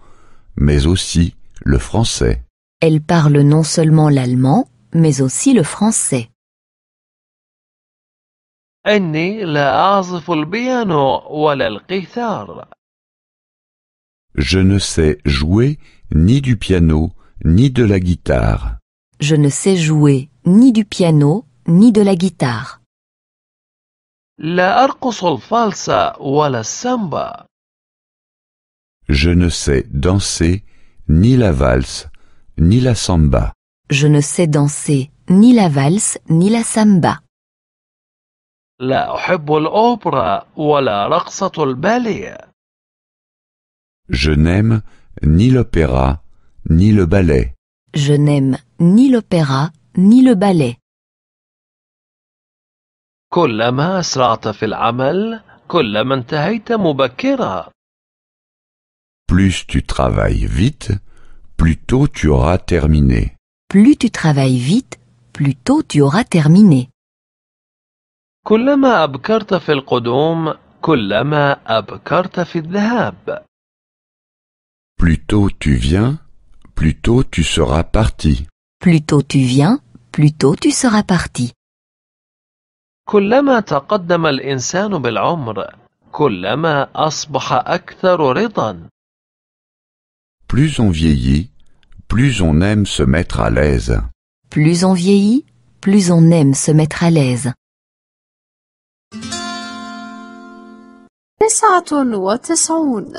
Speaker 2: mais aussi le français.
Speaker 3: Elle parle non seulement l'allemand, mais aussi le français.
Speaker 5: Je
Speaker 2: ne sais jouer ni du piano, ni de la guitare.
Speaker 3: Je ne sais jouer ni du piano, ni de
Speaker 5: la guitare. لا
Speaker 2: Je ne sais danser ni la valse ni la samba.
Speaker 3: Je ne sais danser ni la valse ni la samba.
Speaker 2: Je n'aime ni l'opéra ni le ballet.
Speaker 3: Je n'aime ni l'opéra ni le ballet.
Speaker 2: Plus tu travailles vite, plus tôt tu auras terminé.
Speaker 3: Plus tu travailles vite, plus tôt tu auras terminé.
Speaker 4: Plus tôt tu viens, plus
Speaker 2: tôt tu seras parti.
Speaker 3: Plus tôt tu viens, plus tôt tu seras parti.
Speaker 5: كلما تقدم الإنسان بالعمر كلما أصبح أكثر رضا
Speaker 2: Plus on vieillit, plus on aime se mettre à l'aise.
Speaker 3: Plus on vieillit, plus on aime se mettre à l'aise.
Speaker 1: quatre vingt تسعة وتسعون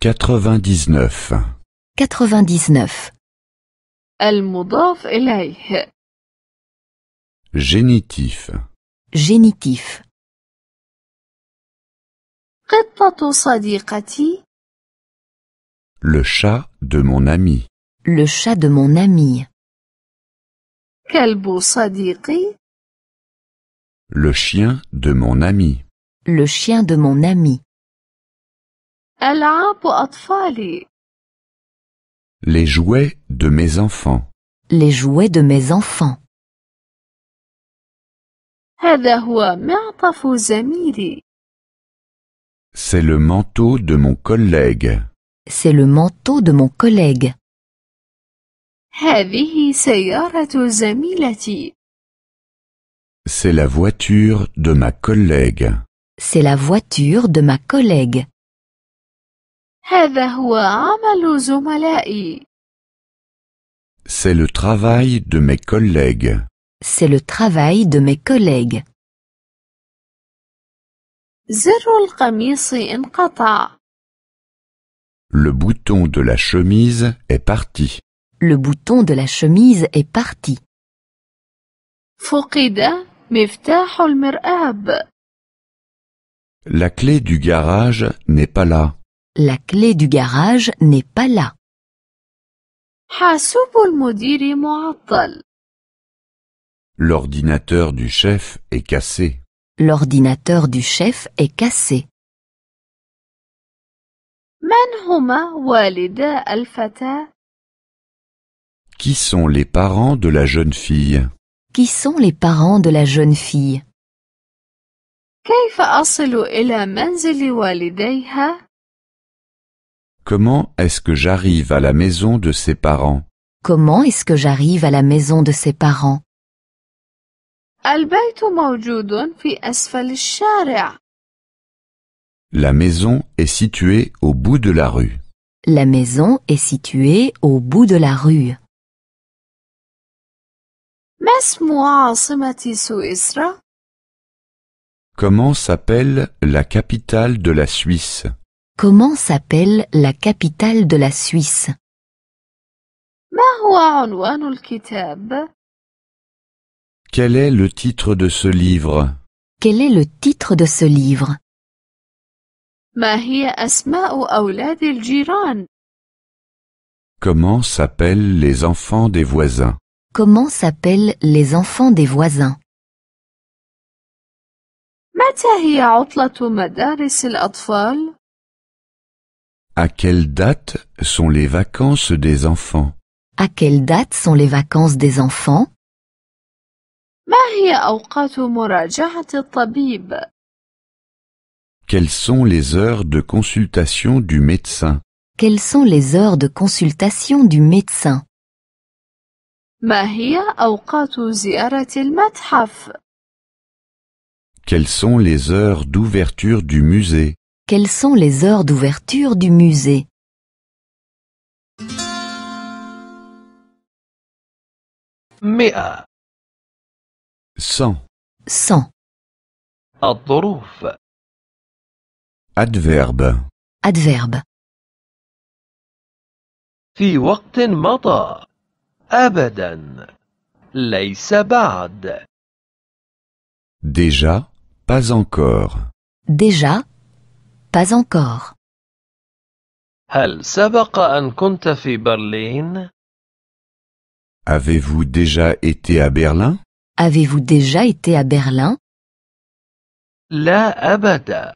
Speaker 4: 99
Speaker 3: 99
Speaker 1: المضاف إليه
Speaker 4: Génitif.
Speaker 3: Génitif.
Speaker 4: Le chat de mon ami.
Speaker 3: Le chat de mon ami.
Speaker 1: Quel beau,
Speaker 4: Le chien de mon ami.
Speaker 3: Le chien de mon ami.
Speaker 2: Les jouets de mes enfants.
Speaker 3: Les jouets de mes enfants.
Speaker 2: C'est le manteau de mon collègue.
Speaker 3: C'est le manteau de mon collègue.
Speaker 2: C'est la voiture de ma collègue.
Speaker 3: C'est la voiture de ma collègue.
Speaker 2: C'est le travail de mes collègues. C'est
Speaker 3: le travail de mes collègues. Le
Speaker 2: bouton de la chemise est parti.
Speaker 3: Le bouton de la chemise est parti.
Speaker 2: La clé du garage n'est pas là.
Speaker 3: La clé du garage n'est pas là.
Speaker 2: L'ordinateur du chef est cassé.
Speaker 3: L'ordinateur du chef est cassé.
Speaker 2: Qui sont les parents de la jeune fille
Speaker 1: Qui sont
Speaker 3: les parents de la jeune fille
Speaker 2: Comment est-ce que j'arrive à la maison de ses parents
Speaker 3: Comment est-ce que j'arrive à la maison de ses parents
Speaker 1: البيت موجود في أسفل الشارع.
Speaker 2: La maison est située au bout de la rue.
Speaker 3: La maison est située au bout de la rue. ما اسم
Speaker 1: عاصمة سويسرا؟
Speaker 2: Comment s'appelle la capitale de la Suisse
Speaker 3: Comment s'appelle la capitale de la Suisse
Speaker 1: ما هو عنوان الكتاب؟
Speaker 2: quel est le titre de ce livre
Speaker 3: Quel est le titre de ce livre
Speaker 2: Comment s'appellent les enfants des voisins
Speaker 3: Comment s'appellent les enfants des voisins
Speaker 4: À quelle date sont les vacances
Speaker 2: des enfants
Speaker 4: À
Speaker 3: quelle date sont les vacances des enfants
Speaker 1: ما هي أوقات مراجعة الطبيب؟
Speaker 4: Quelles
Speaker 2: sont les heures de consultation du médecin
Speaker 3: Quelles sont les heures de consultation du médecin
Speaker 1: ما هي أوقات المتحف؟
Speaker 2: Quelles sont les heures d'ouverture du musée
Speaker 3: Quelles sont les heures d'ouverture du musée 100 cent
Speaker 4: adverbe adverbe
Speaker 5: في وقت مضى أبدا ليس بعد
Speaker 2: Déjà, pas encore.
Speaker 3: Déjà,
Speaker 5: pas encore. an fi avez
Speaker 4: Avez-vous déjà été à Berlin
Speaker 3: Avez-vous déjà été à Berlin
Speaker 5: la Abada.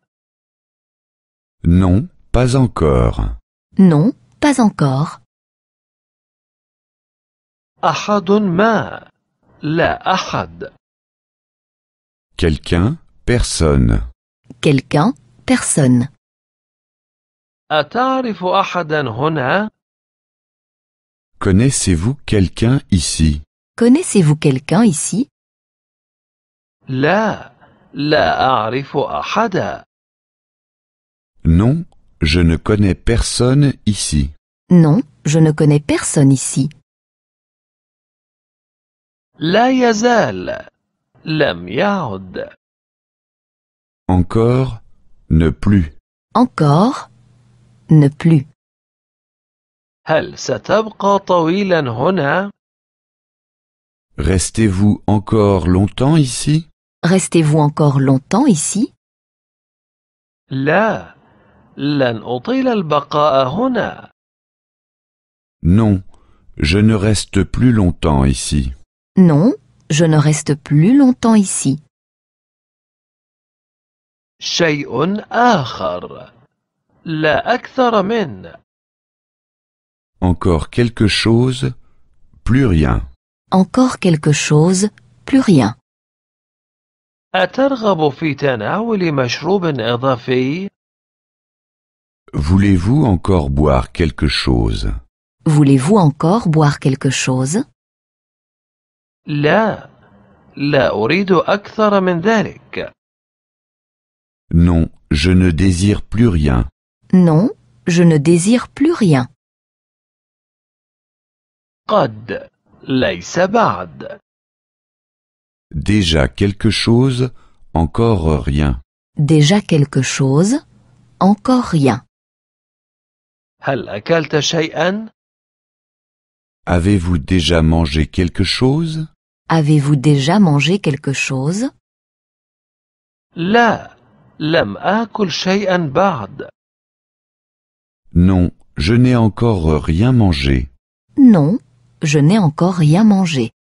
Speaker 4: Non, pas encore.
Speaker 3: Non, pas encore. ma, La
Speaker 4: Quelqu'un, personne.
Speaker 5: Quelqu'un, personne. Hona.
Speaker 2: connaissez Connaissez-vous quelqu'un ici
Speaker 3: Connaissez-vous quelqu'un ici
Speaker 5: la, la Ahada.
Speaker 2: Non, je ne connais personne ici.
Speaker 3: Non, je ne connais personne ici. La yazal,
Speaker 5: لم
Speaker 4: Encore, ne
Speaker 2: plus.
Speaker 3: Encore, ne plus.
Speaker 2: هل
Speaker 5: ستبقى طويلا
Speaker 2: restez Restez-vous encore longtemps ici
Speaker 3: Restez-vous encore longtemps ici
Speaker 5: Non,
Speaker 2: je ne reste plus longtemps ici.
Speaker 3: Non, je ne reste plus longtemps ici.
Speaker 4: Encore
Speaker 2: quelque chose, plus rien. Encore quelque chose, plus rien.
Speaker 5: أترغب voulez
Speaker 2: Voulez-vous encore boire quelque chose
Speaker 3: Voulez-vous encore boire quelque chose
Speaker 5: لا، لا أريد أكثر
Speaker 4: Non, je ne
Speaker 2: désire plus rien.
Speaker 3: Non, je ne désire plus rien.
Speaker 2: Déjà quelque chose, encore rien.
Speaker 3: Déjà quelque chose,
Speaker 5: encore rien.
Speaker 2: Avez-vous déjà mangé quelque chose
Speaker 5: Avez-vous déjà mangé quelque chose Non,
Speaker 2: je n'ai encore rien mangé.
Speaker 3: Non, je n'ai encore rien mangé.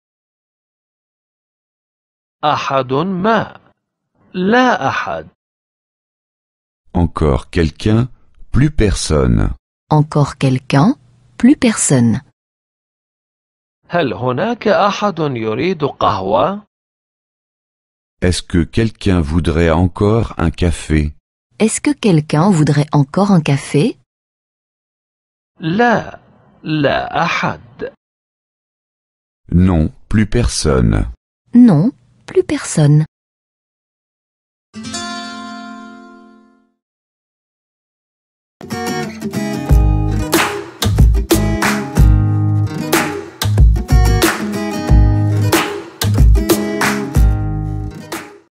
Speaker 2: Encore quelqu'un, plus personne.
Speaker 3: Encore quelqu'un, plus personne.
Speaker 5: est
Speaker 2: Est-ce que quelqu'un voudrait encore un café
Speaker 3: Est-ce que quelqu'un voudrait encore un café La.
Speaker 4: لا
Speaker 2: Non, plus personne.
Speaker 3: Non, plus personne.